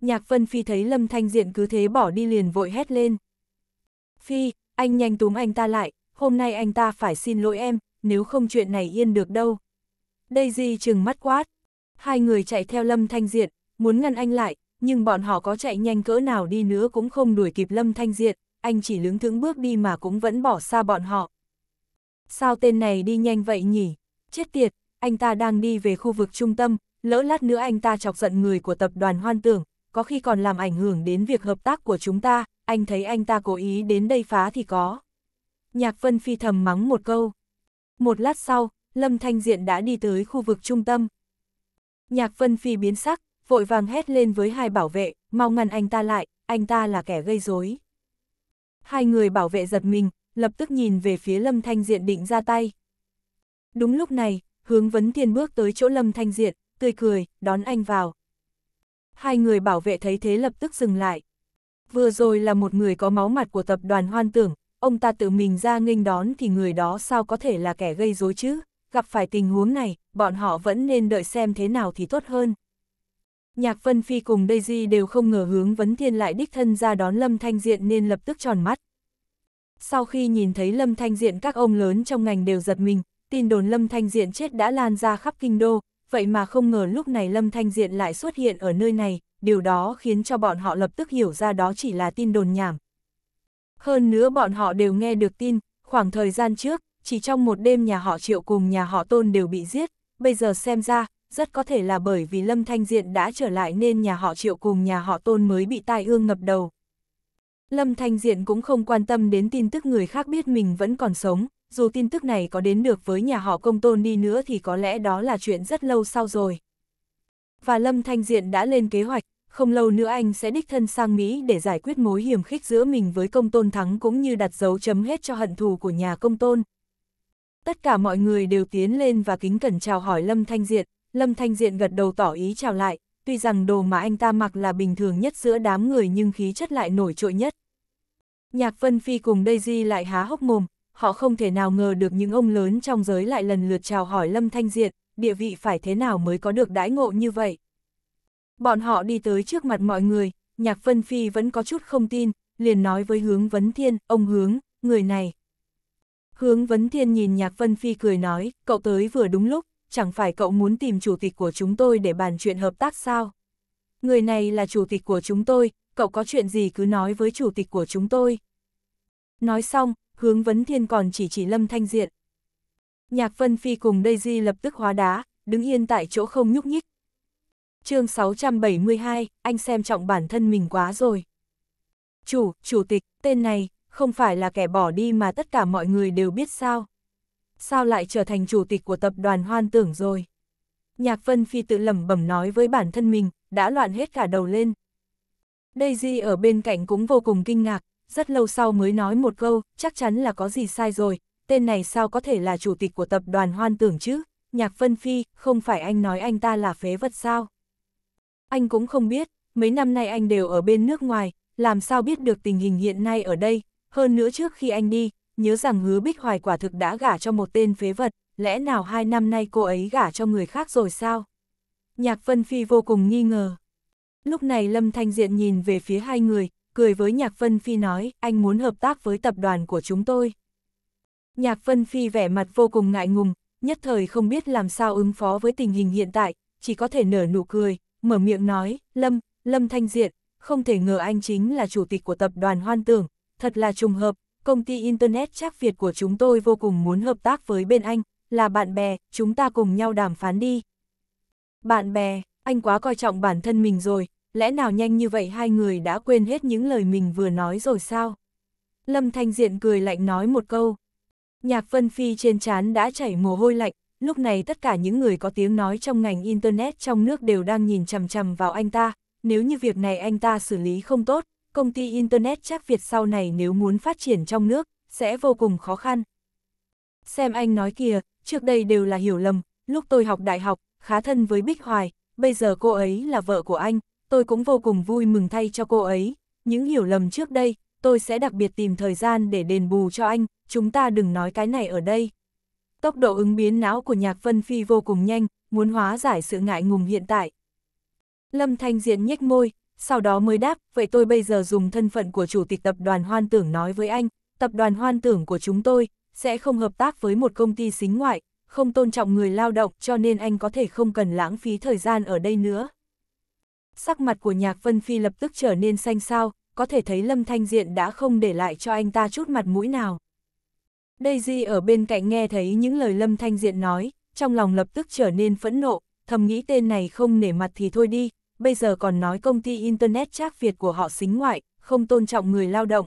Nhạc Vân Phi thấy Lâm Thanh Diện cứ thế bỏ đi liền vội hét lên. Phi, anh nhanh túm anh ta lại, hôm nay anh ta phải xin lỗi em, nếu không chuyện này yên được đâu. Đây gì chừng mắt quát. Hai người chạy theo Lâm Thanh Diện, muốn ngăn anh lại, nhưng bọn họ có chạy nhanh cỡ nào đi nữa cũng không đuổi kịp Lâm Thanh Diện, anh chỉ lướng thướng bước đi mà cũng vẫn bỏ xa bọn họ. Sao tên này đi nhanh vậy nhỉ? Chết tiệt, anh ta đang đi về khu vực trung tâm, lỡ lát nữa anh ta chọc giận người của tập đoàn hoan tưởng, có khi còn làm ảnh hưởng đến việc hợp tác của chúng ta, anh thấy anh ta cố ý đến đây phá thì có. Nhạc Vân Phi thầm mắng một câu. Một lát sau, Lâm Thanh Diện đã đi tới khu vực trung tâm. Nhạc Vân Phi biến sắc, vội vàng hét lên với hai bảo vệ, mau ngăn anh ta lại, anh ta là kẻ gây rối. Hai người bảo vệ giật mình, lập tức nhìn về phía Lâm Thanh Diện định ra tay. Đúng lúc này, hướng vấn thiên bước tới chỗ Lâm Thanh Diện, tươi cười, đón anh vào. Hai người bảo vệ thấy thế lập tức dừng lại. Vừa rồi là một người có máu mặt của tập đoàn hoan tưởng, ông ta tự mình ra nghênh đón thì người đó sao có thể là kẻ gây rối chứ, gặp phải tình huống này, bọn họ vẫn nên đợi xem thế nào thì tốt hơn. Nhạc Vân Phi cùng Daisy đều không ngờ hướng Vấn Thiên lại đích thân ra đón Lâm Thanh Diện nên lập tức tròn mắt. Sau khi nhìn thấy Lâm Thanh Diện các ông lớn trong ngành đều giật mình, tin đồn Lâm Thanh Diện chết đã lan ra khắp kinh đô, vậy mà không ngờ lúc này Lâm Thanh Diện lại xuất hiện ở nơi này, điều đó khiến cho bọn họ lập tức hiểu ra đó chỉ là tin đồn nhảm. Hơn nữa bọn họ đều nghe được tin, khoảng thời gian trước, chỉ trong một đêm nhà họ triệu cùng nhà họ tôn đều bị giết, bây giờ xem ra, rất có thể là bởi vì Lâm Thanh Diện đã trở lại nên nhà họ triệu cùng nhà họ tôn mới bị tai ương ngập đầu. Lâm Thanh Diện cũng không quan tâm đến tin tức người khác biết mình vẫn còn sống, dù tin tức này có đến được với nhà họ công tôn đi nữa thì có lẽ đó là chuyện rất lâu sau rồi. Và Lâm Thanh Diện đã lên kế hoạch, không lâu nữa anh sẽ đích thân sang Mỹ để giải quyết mối hiểm khích giữa mình với công tôn thắng cũng như đặt dấu chấm hết cho hận thù của nhà công tôn. Tất cả mọi người đều tiến lên và kính cẩn chào hỏi Lâm Thanh Diện, Lâm Thanh Diện gật đầu tỏ ý chào lại, tuy rằng đồ mà anh ta mặc là bình thường nhất giữa đám người nhưng khí chất lại nổi trội nhất. Nhạc Vân Phi cùng Daisy lại há hốc mồm, họ không thể nào ngờ được những ông lớn trong giới lại lần lượt chào hỏi Lâm Thanh diện địa vị phải thế nào mới có được đãi ngộ như vậy. Bọn họ đi tới trước mặt mọi người, Nhạc Vân Phi vẫn có chút không tin, liền nói với Hướng Vấn Thiên, ông Hướng, người này. Hướng Vấn Thiên nhìn Nhạc Vân Phi cười nói, cậu tới vừa đúng lúc, chẳng phải cậu muốn tìm chủ tịch của chúng tôi để bàn chuyện hợp tác sao? Người này là chủ tịch của chúng tôi, cậu có chuyện gì cứ nói với chủ tịch của chúng tôi. Nói xong, hướng vấn thiên còn chỉ chỉ lâm thanh diện. Nhạc Vân Phi cùng Daisy lập tức hóa đá, đứng yên tại chỗ không nhúc nhích. chương 672, anh xem trọng bản thân mình quá rồi. Chủ, chủ tịch, tên này, không phải là kẻ bỏ đi mà tất cả mọi người đều biết sao. Sao lại trở thành chủ tịch của tập đoàn hoan tưởng rồi? Nhạc Vân Phi tự lẩm bẩm nói với bản thân mình, đã loạn hết cả đầu lên. Daisy ở bên cạnh cũng vô cùng kinh ngạc, rất lâu sau mới nói một câu, chắc chắn là có gì sai rồi, tên này sao có thể là chủ tịch của tập đoàn hoan tưởng chứ, nhạc phân phi, không phải anh nói anh ta là phế vật sao. Anh cũng không biết, mấy năm nay anh đều ở bên nước ngoài, làm sao biết được tình hình hiện nay ở đây, hơn nữa trước khi anh đi, nhớ rằng hứa Bích Hoài quả thực đã gả cho một tên phế vật, lẽ nào hai năm nay cô ấy gả cho người khác rồi sao? Nhạc Vân Phi vô cùng nghi ngờ. Lúc này Lâm Thanh Diện nhìn về phía hai người, cười với Nhạc Vân Phi nói, anh muốn hợp tác với tập đoàn của chúng tôi. Nhạc Vân Phi vẻ mặt vô cùng ngại ngùng, nhất thời không biết làm sao ứng phó với tình hình hiện tại, chỉ có thể nở nụ cười, mở miệng nói, Lâm, Lâm Thanh Diện, không thể ngờ anh chính là chủ tịch của tập đoàn Hoan Tưởng, thật là trùng hợp, công ty Internet Trác Việt của chúng tôi vô cùng muốn hợp tác với bên anh, là bạn bè, chúng ta cùng nhau đàm phán đi. Bạn bè, anh quá coi trọng bản thân mình rồi, lẽ nào nhanh như vậy hai người đã quên hết những lời mình vừa nói rồi sao? Lâm Thanh Diện cười lạnh nói một câu. Nhạc Vân Phi trên trán đã chảy mồ hôi lạnh, lúc này tất cả những người có tiếng nói trong ngành Internet trong nước đều đang nhìn chằm chằm vào anh ta, nếu như việc này anh ta xử lý không tốt, công ty Internet chắc Việt sau này nếu muốn phát triển trong nước, sẽ vô cùng khó khăn. Xem anh nói kìa, trước đây đều là hiểu lầm, lúc tôi học đại học, khá thân với Bích Hoài, bây giờ cô ấy là vợ của anh, tôi cũng vô cùng vui mừng thay cho cô ấy. Những hiểu lầm trước đây, tôi sẽ đặc biệt tìm thời gian để đền bù cho anh, chúng ta đừng nói cái này ở đây. Tốc độ ứng biến não của Nhạc Vân Phi vô cùng nhanh, muốn hóa giải sự ngại ngùng hiện tại. Lâm Thanh Diện nhếch môi, sau đó mới đáp, vậy tôi bây giờ dùng thân phận của chủ tịch tập đoàn Hoan Tưởng nói với anh, tập đoàn Hoan Tưởng của chúng tôi sẽ không hợp tác với một công ty xính ngoại, không tôn trọng người lao động cho nên anh có thể không cần lãng phí thời gian ở đây nữa. Sắc mặt của Nhạc Vân Phi lập tức trở nên xanh xao, có thể thấy Lâm Thanh Diện đã không để lại cho anh ta chút mặt mũi nào. Daisy ở bên cạnh nghe thấy những lời Lâm Thanh Diện nói, trong lòng lập tức trở nên phẫn nộ, thầm nghĩ tên này không nể mặt thì thôi đi, bây giờ còn nói công ty Internet trác Việt của họ xính ngoại, không tôn trọng người lao động.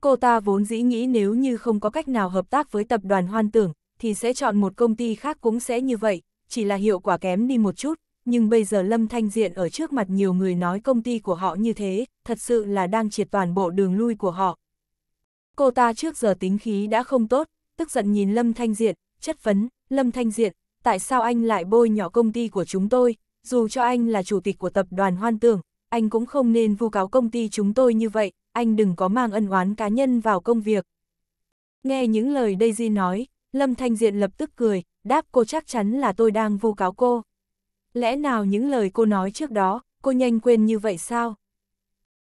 Cô ta vốn dĩ nghĩ nếu như không có cách nào hợp tác với tập đoàn hoan tưởng, thì sẽ chọn một công ty khác cũng sẽ như vậy, chỉ là hiệu quả kém đi một chút, nhưng bây giờ Lâm Thanh Diện ở trước mặt nhiều người nói công ty của họ như thế, thật sự là đang triệt toàn bộ đường lui của họ. Cô ta trước giờ tính khí đã không tốt, tức giận nhìn Lâm Thanh Diện, chất vấn, Lâm Thanh Diện, tại sao anh lại bôi nhỏ công ty của chúng tôi, dù cho anh là chủ tịch của tập đoàn Hoan Tường, anh cũng không nên vu cáo công ty chúng tôi như vậy, anh đừng có mang ân oán cá nhân vào công việc. Nghe những lời Daisy nói, Lâm Thanh Diện lập tức cười, đáp cô chắc chắn là tôi đang vu cáo cô lẽ nào những lời cô nói trước đó, cô nhanh quên như vậy sao?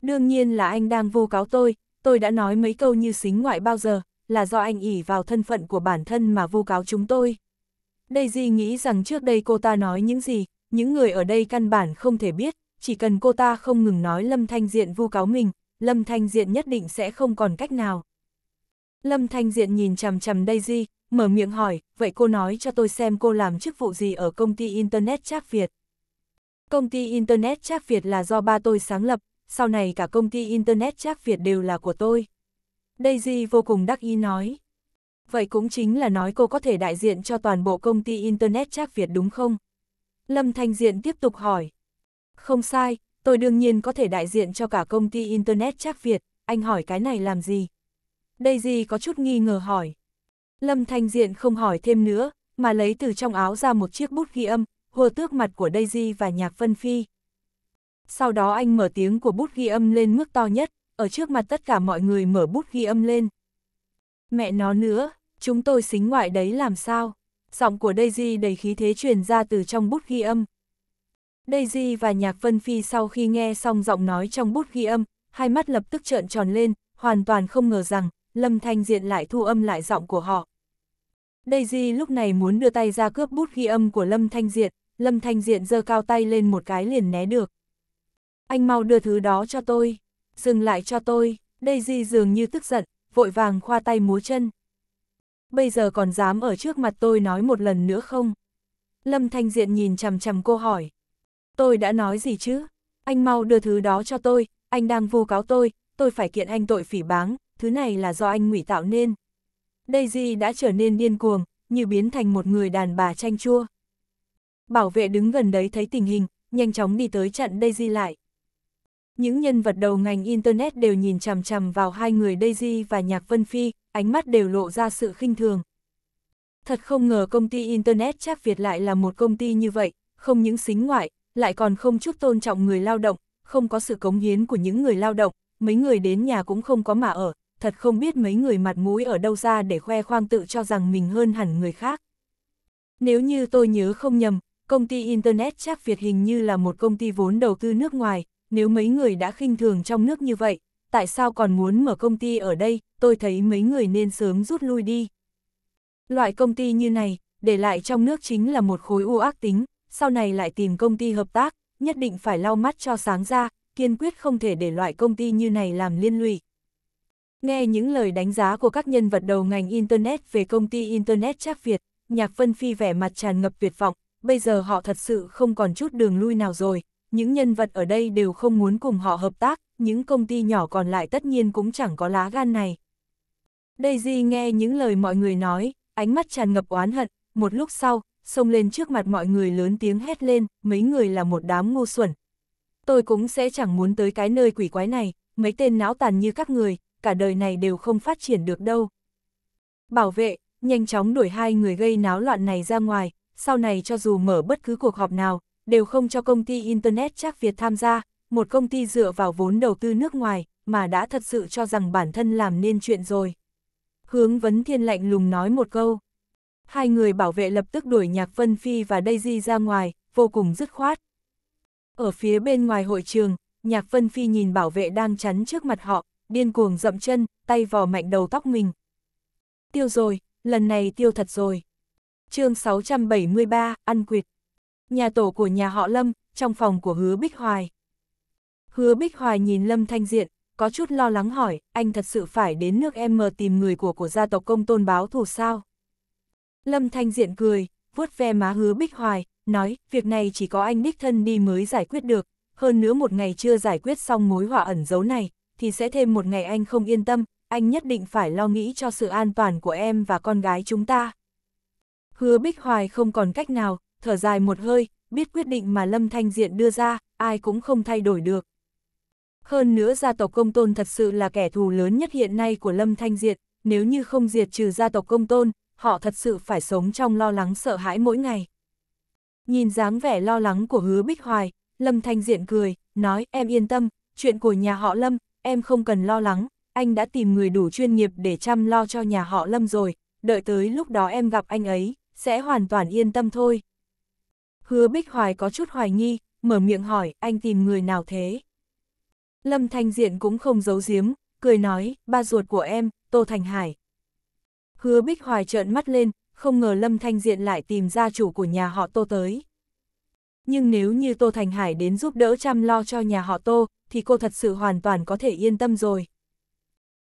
Đương nhiên là anh đang vô cáo tôi, tôi đã nói mấy câu như xính ngoại bao giờ, là do anh ỉ vào thân phận của bản thân mà vô cáo chúng tôi. Daisy nghĩ rằng trước đây cô ta nói những gì, những người ở đây căn bản không thể biết, chỉ cần cô ta không ngừng nói Lâm Thanh Diện vu cáo mình, Lâm Thanh Diện nhất định sẽ không còn cách nào. Lâm Thanh Diện nhìn chằm chằm Daisy, mở miệng hỏi, vậy cô nói cho tôi xem cô làm chức vụ gì ở công ty Internet Trác Việt. Công ty Internet Trác Việt là do ba tôi sáng lập, sau này cả công ty Internet Trác Việt đều là của tôi. Daisy vô cùng đắc ý nói. Vậy cũng chính là nói cô có thể đại diện cho toàn bộ công ty Internet Trác Việt đúng không? Lâm Thanh Diện tiếp tục hỏi. Không sai, tôi đương nhiên có thể đại diện cho cả công ty Internet Trác Việt, anh hỏi cái này làm gì? Daisy có chút nghi ngờ hỏi. Lâm Thanh Diện không hỏi thêm nữa, mà lấy từ trong áo ra một chiếc bút ghi âm, hùa tước mặt của Daisy và Nhạc Vân Phi. Sau đó anh mở tiếng của bút ghi âm lên mức to nhất, ở trước mặt tất cả mọi người mở bút ghi âm lên. Mẹ nó nữa, chúng tôi xính ngoại đấy làm sao? Giọng của Daisy đầy khí thế truyền ra từ trong bút ghi âm. Daisy và Nhạc Vân Phi sau khi nghe xong giọng nói trong bút ghi âm, hai mắt lập tức trợn tròn lên, hoàn toàn không ngờ rằng Lâm Thanh Diện lại thu âm lại giọng của họ. Daisy lúc này muốn đưa tay ra cướp bút ghi âm của Lâm Thanh Diện, Lâm Thanh Diện giơ cao tay lên một cái liền né được. Anh mau đưa thứ đó cho tôi, dừng lại cho tôi, Daisy dường như tức giận, vội vàng khoa tay múa chân. Bây giờ còn dám ở trước mặt tôi nói một lần nữa không? Lâm Thanh Diện nhìn chằm chằm cô hỏi. Tôi đã nói gì chứ? Anh mau đưa thứ đó cho tôi, anh đang vu cáo tôi, tôi phải kiện anh tội phỉ báng, thứ này là do anh ngụy tạo nên, Daisy đã trở nên điên cuồng, như biến thành một người đàn bà chanh chua. Bảo vệ đứng gần đấy thấy tình hình, nhanh chóng đi tới chặn Daisy lại. Những nhân vật đầu ngành Internet đều nhìn chằm chằm vào hai người Daisy và Nhạc Vân Phi, ánh mắt đều lộ ra sự khinh thường. Thật không ngờ công ty Internet chắc Việt lại là một công ty như vậy, không những xính ngoại, lại còn không chút tôn trọng người lao động, không có sự cống hiến của những người lao động, mấy người đến nhà cũng không có mà ở, thật không biết mấy người mặt mũi ở đâu ra để khoe khoang tự cho rằng mình hơn hẳn người khác. Nếu như tôi nhớ không nhầm, công ty Internet chắc Việt hình như là một công ty vốn đầu tư nước ngoài, nếu mấy người đã khinh thường trong nước như vậy, tại sao còn muốn mở công ty ở đây, tôi thấy mấy người nên sớm rút lui đi. Loại công ty như này, để lại trong nước chính là một khối u ác tính, sau này lại tìm công ty hợp tác, nhất định phải lau mắt cho sáng ra, kiên quyết không thể để loại công ty như này làm liên lụy. Nghe những lời đánh giá của các nhân vật đầu ngành Internet về công ty Internet Trác Việt, Nhạc Vân Phi vẻ mặt tràn ngập tuyệt vọng, bây giờ họ thật sự không còn chút đường lui nào rồi, những nhân vật ở đây đều không muốn cùng họ hợp tác, những công ty nhỏ còn lại tất nhiên cũng chẳng có lá gan này. Daisy nghe những lời mọi người nói, ánh mắt tràn ngập oán hận, một lúc sau, xông lên trước mặt mọi người lớn tiếng hét lên, mấy người là một đám ngu xuẩn. Tôi cũng sẽ chẳng muốn tới cái nơi quỷ quái này, mấy tên não tàn như các người, cả đời này đều không phát triển được đâu. Bảo vệ, nhanh chóng đuổi hai người gây náo loạn này ra ngoài, sau này cho dù mở bất cứ cuộc họp nào, đều không cho công ty Internet chắc Việt tham gia, một công ty dựa vào vốn đầu tư nước ngoài, mà đã thật sự cho rằng bản thân làm nên chuyện rồi. Hướng vấn thiên lạnh lùng nói một câu. Hai người bảo vệ lập tức đuổi Nhạc Vân Phi và Daisy ra ngoài, vô cùng dứt khoát. Ở phía bên ngoài hội trường, Nhạc Vân Phi nhìn bảo vệ đang chắn trước mặt họ, điên cuồng dậm chân, tay vò mạnh đầu tóc mình. Tiêu rồi, lần này tiêu thật rồi. chương 673, ăn quyệt. Nhà tổ của nhà họ Lâm, trong phòng của hứa Bích Hoài. Hứa Bích Hoài nhìn Lâm Thanh Diện, có chút lo lắng hỏi, anh thật sự phải đến nước em mờ tìm người của của gia tộc công tôn báo thù sao? Lâm Thanh Diện cười, vuốt ve má hứa Bích Hoài, nói, việc này chỉ có anh đích thân đi mới giải quyết được, hơn nữa một ngày chưa giải quyết xong mối họa ẩn giấu này, thì sẽ thêm một ngày anh không yên tâm, anh nhất định phải lo nghĩ cho sự an toàn của em và con gái chúng ta. Hứa Bích Hoài không còn cách nào, thở dài một hơi, biết quyết định mà Lâm Thanh Diện đưa ra, ai cũng không thay đổi được. Hơn nữa gia tộc công tôn thật sự là kẻ thù lớn nhất hiện nay của Lâm Thanh Diệt, nếu như không diệt trừ gia tộc công tôn, họ thật sự phải sống trong lo lắng sợ hãi mỗi ngày. Nhìn dáng vẻ lo lắng của hứa Bích Hoài, Lâm Thanh Diện cười, nói em yên tâm, chuyện của nhà họ Lâm, em không cần lo lắng, anh đã tìm người đủ chuyên nghiệp để chăm lo cho nhà họ Lâm rồi, đợi tới lúc đó em gặp anh ấy, sẽ hoàn toàn yên tâm thôi. Hứa Bích Hoài có chút hoài nghi, mở miệng hỏi, anh tìm người nào thế? Lâm Thanh Diện cũng không giấu giếm, cười nói, ba ruột của em, Tô Thành Hải. Hứa Bích Hoài trợn mắt lên, không ngờ Lâm Thanh Diện lại tìm gia chủ của nhà họ Tô tới. Nhưng nếu như Tô Thành Hải đến giúp đỡ chăm lo cho nhà họ Tô, thì cô thật sự hoàn toàn có thể yên tâm rồi.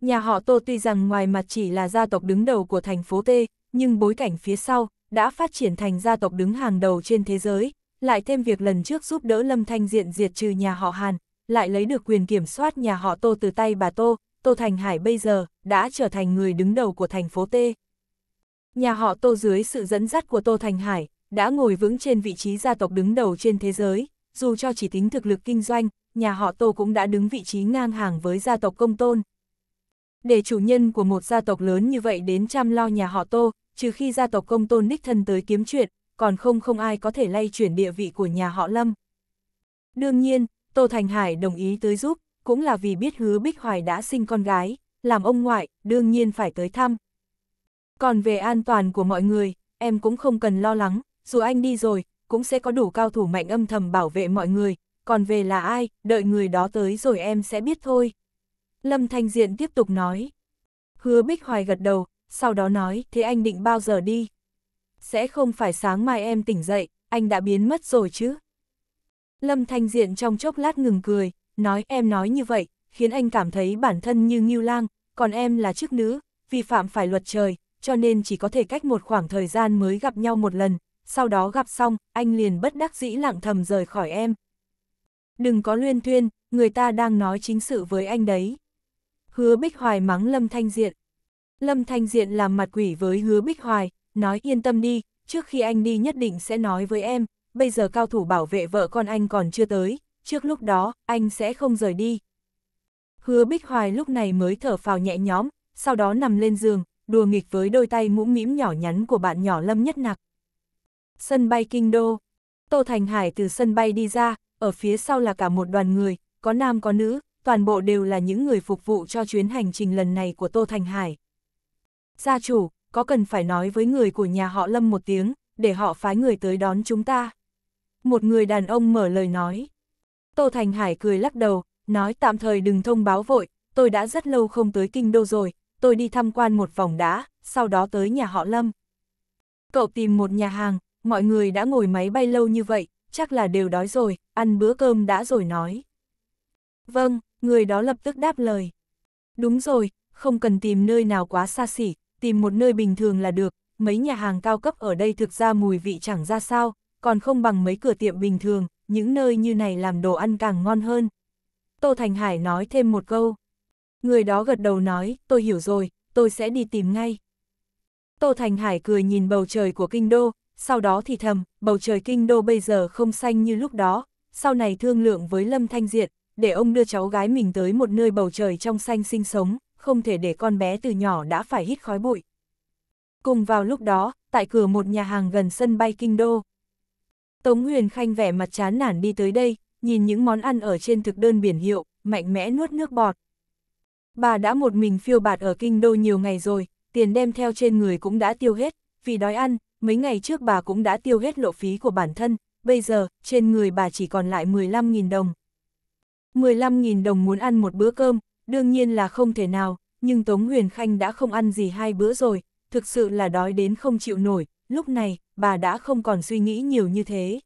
Nhà họ Tô tuy rằng ngoài mặt chỉ là gia tộc đứng đầu của thành phố Tê, nhưng bối cảnh phía sau đã phát triển thành gia tộc đứng hàng đầu trên thế giới, lại thêm việc lần trước giúp đỡ Lâm Thanh Diện diệt trừ nhà họ Hàn, lại lấy được quyền kiểm soát nhà họ Tô từ tay bà Tô, Tô Thành Hải bây giờ đã trở thành người đứng đầu của thành phố Tê. Nhà họ Tô dưới sự dẫn dắt của Tô Thành Hải đã ngồi vững trên vị trí gia tộc đứng đầu trên thế giới, dù cho chỉ tính thực lực kinh doanh, nhà họ Tô cũng đã đứng vị trí ngang hàng với gia tộc công tôn. Để chủ nhân của một gia tộc lớn như vậy đến chăm lo nhà họ Tô, trừ khi gia tộc công tôn đích thân tới kiếm chuyện, còn không không ai có thể lay chuyển địa vị của nhà họ Lâm. Đương nhiên, Tô Thành Hải đồng ý tới giúp, cũng là vì biết hứa Bích Hoài đã sinh con gái, làm ông ngoại, đương nhiên phải tới thăm. Còn về an toàn của mọi người, em cũng không cần lo lắng, dù anh đi rồi, cũng sẽ có đủ cao thủ mạnh âm thầm bảo vệ mọi người, còn về là ai, đợi người đó tới rồi em sẽ biết thôi. Lâm Thanh Diện tiếp tục nói. Hứa Bích Hoài gật đầu, sau đó nói, thế anh định bao giờ đi? Sẽ không phải sáng mai em tỉnh dậy, anh đã biến mất rồi chứ? Lâm Thanh Diện trong chốc lát ngừng cười, nói em nói như vậy, khiến anh cảm thấy bản thân như nghiêu lang, còn em là chức nữ, vi phạm phải luật trời, cho nên chỉ có thể cách một khoảng thời gian mới gặp nhau một lần, sau đó gặp xong, anh liền bất đắc dĩ lặng thầm rời khỏi em, đừng có luyên thuyên, người ta đang nói chính sự với anh đấy. Hứa Bích Hoài mắng Lâm Thanh Diện. Lâm Thanh Diện làm mặt quỷ với Hứa Bích Hoài, nói yên tâm đi, trước khi anh đi nhất định sẽ nói với em, bây giờ cao thủ bảo vệ vợ con anh còn chưa tới, trước lúc đó, anh sẽ không rời đi. Hứa Bích Hoài lúc này mới thở phào nhẹ nhõm, sau đó nằm lên giường, đùa nghịch với đôi tay mũm mĩm nhỏ nhắn của bạn nhỏ Lâm Nhất Nặc. Sân bay Kinh Đô Tô Thành Hải từ sân bay đi ra, ở phía sau là cả một đoàn người, có nam có nữ, toàn bộ đều là những người phục vụ cho chuyến hành trình lần này của Tô Thành Hải. Gia chủ, có cần phải nói với người của nhà họ Lâm một tiếng, để họ phái người tới đón chúng ta? Một người đàn ông mở lời nói. Tô Thành Hải cười lắc đầu, nói tạm thời đừng thông báo vội, tôi đã rất lâu không tới kinh đô rồi, tôi đi tham quan một vòng đã, sau đó tới nhà họ Lâm. Cậu tìm một nhà hàng, mọi người đã ngồi máy bay lâu như vậy, chắc là đều đói rồi, ăn bữa cơm đã rồi nói. Vâng, người đó lập tức đáp lời. Đúng rồi, không cần tìm nơi nào quá xa xỉ, tìm một nơi bình thường là được, mấy nhà hàng cao cấp ở đây thực ra mùi vị chẳng ra sao, còn không bằng mấy cửa tiệm bình thường, những nơi như này làm đồ ăn càng ngon hơn. Tô Thành Hải nói thêm một câu. Người đó gật đầu nói, tôi hiểu rồi, tôi sẽ đi tìm ngay. Tô Thành Hải cười nhìn bầu trời của kinh đô, sau đó thì thầm, bầu trời kinh đô bây giờ không xanh như lúc đó, sau này thương lượng với Lâm Thanh Diệt, để ông đưa cháu gái mình tới một nơi bầu trời trong xanh sinh sống, không thể để con bé từ nhỏ đã phải hít khói bụi. Cùng vào lúc đó, tại cửa một nhà hàng gần sân bay kinh đô, Tống Huyền Khanh vẻ mặt chán nản đi tới đây, nhìn những món ăn ở trên thực đơn biển hiệu, mạnh mẽ nuốt nước bọt. Bà đã một mình phiêu bạt ở kinh đô nhiều ngày rồi, tiền đem theo trên người cũng đã tiêu hết, vì đói ăn, mấy ngày trước bà cũng đã tiêu hết lộ phí của bản thân, bây giờ, trên người bà chỉ còn lại 15.000 đồng. 15.000 đồng muốn ăn một bữa cơm, đương nhiên là không thể nào, nhưng Tống Huyền Khanh đã không ăn gì hai bữa rồi, thực sự là đói đến không chịu nổi, lúc này, bà đã không còn suy nghĩ nhiều như thế.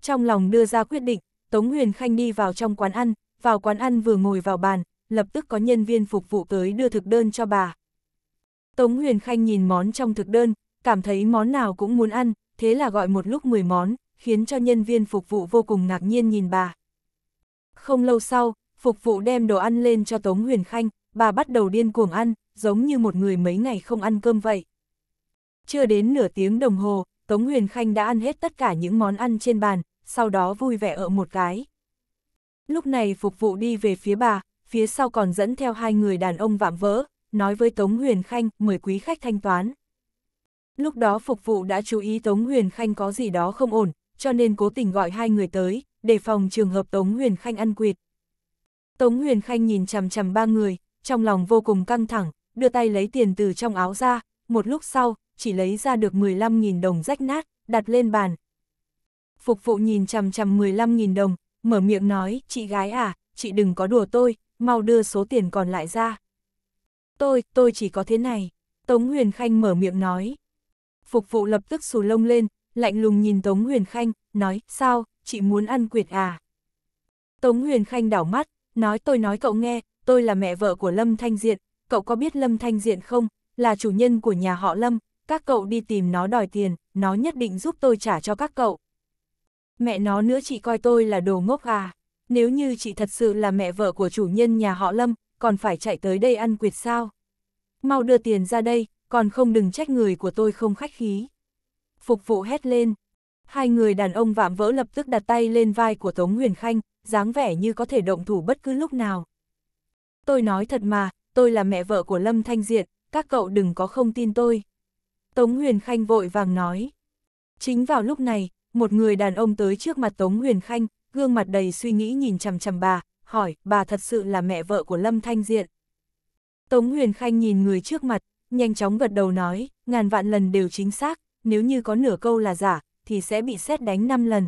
Trong lòng đưa ra quyết định, Tống Huyền Khanh đi vào trong quán ăn, vào quán ăn vừa ngồi vào bàn, lập tức có nhân viên phục vụ tới đưa thực đơn cho bà. Tống Huyền Khanh nhìn món trong thực đơn, cảm thấy món nào cũng muốn ăn, thế là gọi một lúc 10 món, khiến cho nhân viên phục vụ vô cùng ngạc nhiên nhìn bà. Không lâu sau, phục vụ đem đồ ăn lên cho Tống Huyền Khanh, bà bắt đầu điên cuồng ăn, giống như một người mấy ngày không ăn cơm vậy. Chưa đến nửa tiếng đồng hồ, Tống Huyền Khanh đã ăn hết tất cả những món ăn trên bàn, sau đó vui vẻ ở một cái. Lúc này phục vụ đi về phía bà, phía sau còn dẫn theo hai người đàn ông vạm vỡ, nói với Tống Huyền Khanh mời quý khách thanh toán. Lúc đó phục vụ đã chú ý Tống Huyền Khanh có gì đó không ổn, cho nên cố tình gọi hai người tới, để phòng trường hợp Tống Huyền Khanh ăn quyệt. Tống Huyền Khanh nhìn chằm chằm ba người, trong lòng vô cùng căng thẳng, đưa tay lấy tiền từ trong áo ra, một lúc sau, chỉ lấy ra được 15.000 đồng rách nát, đặt lên bàn. Phục vụ nhìn chằm chằm 15.000 đồng, mở miệng nói, chị gái à, chị đừng có đùa tôi, mau đưa số tiền còn lại ra. Tôi, tôi chỉ có thế này. Tống Huyền Khanh mở miệng nói, phục vụ lập tức xù lông lên, lạnh lùng nhìn Tống Huyền Khanh, nói, sao, chị muốn ăn quyệt à? Tống Huyền Khanh đảo mắt, nói tôi nói cậu nghe, tôi là mẹ vợ của Lâm Thanh Diện, cậu có biết Lâm Thanh Diện không, là chủ nhân của nhà họ Lâm, các cậu đi tìm nó đòi tiền, nó nhất định giúp tôi trả cho các cậu. Mẹ nó nữa chị coi tôi là đồ ngốc à, nếu như chị thật sự là mẹ vợ của chủ nhân nhà họ Lâm, còn phải chạy tới đây ăn quyệt sao? Mau đưa tiền ra đây, còn không đừng trách người của tôi không khách khí. Phục vụ hét lên. Hai người đàn ông vạm vỡ lập tức đặt tay lên vai của Tống Huyền Khanh, dáng vẻ như có thể động thủ bất cứ lúc nào. Tôi nói thật mà, tôi là mẹ vợ của Lâm Thanh diện, các cậu đừng có không tin tôi. Tống Huyền Khanh vội vàng nói. Chính vào lúc này, một người đàn ông tới trước mặt Tống Huyền Khanh, gương mặt đầy suy nghĩ nhìn chằm chằm bà, hỏi bà thật sự là mẹ vợ của Lâm Thanh Diện. Tống Huyền Khanh nhìn người trước mặt, nhanh chóng gật đầu nói, ngàn vạn lần đều chính xác, nếu như có nửa câu là giả, thì sẽ bị xét đánh 5 lần.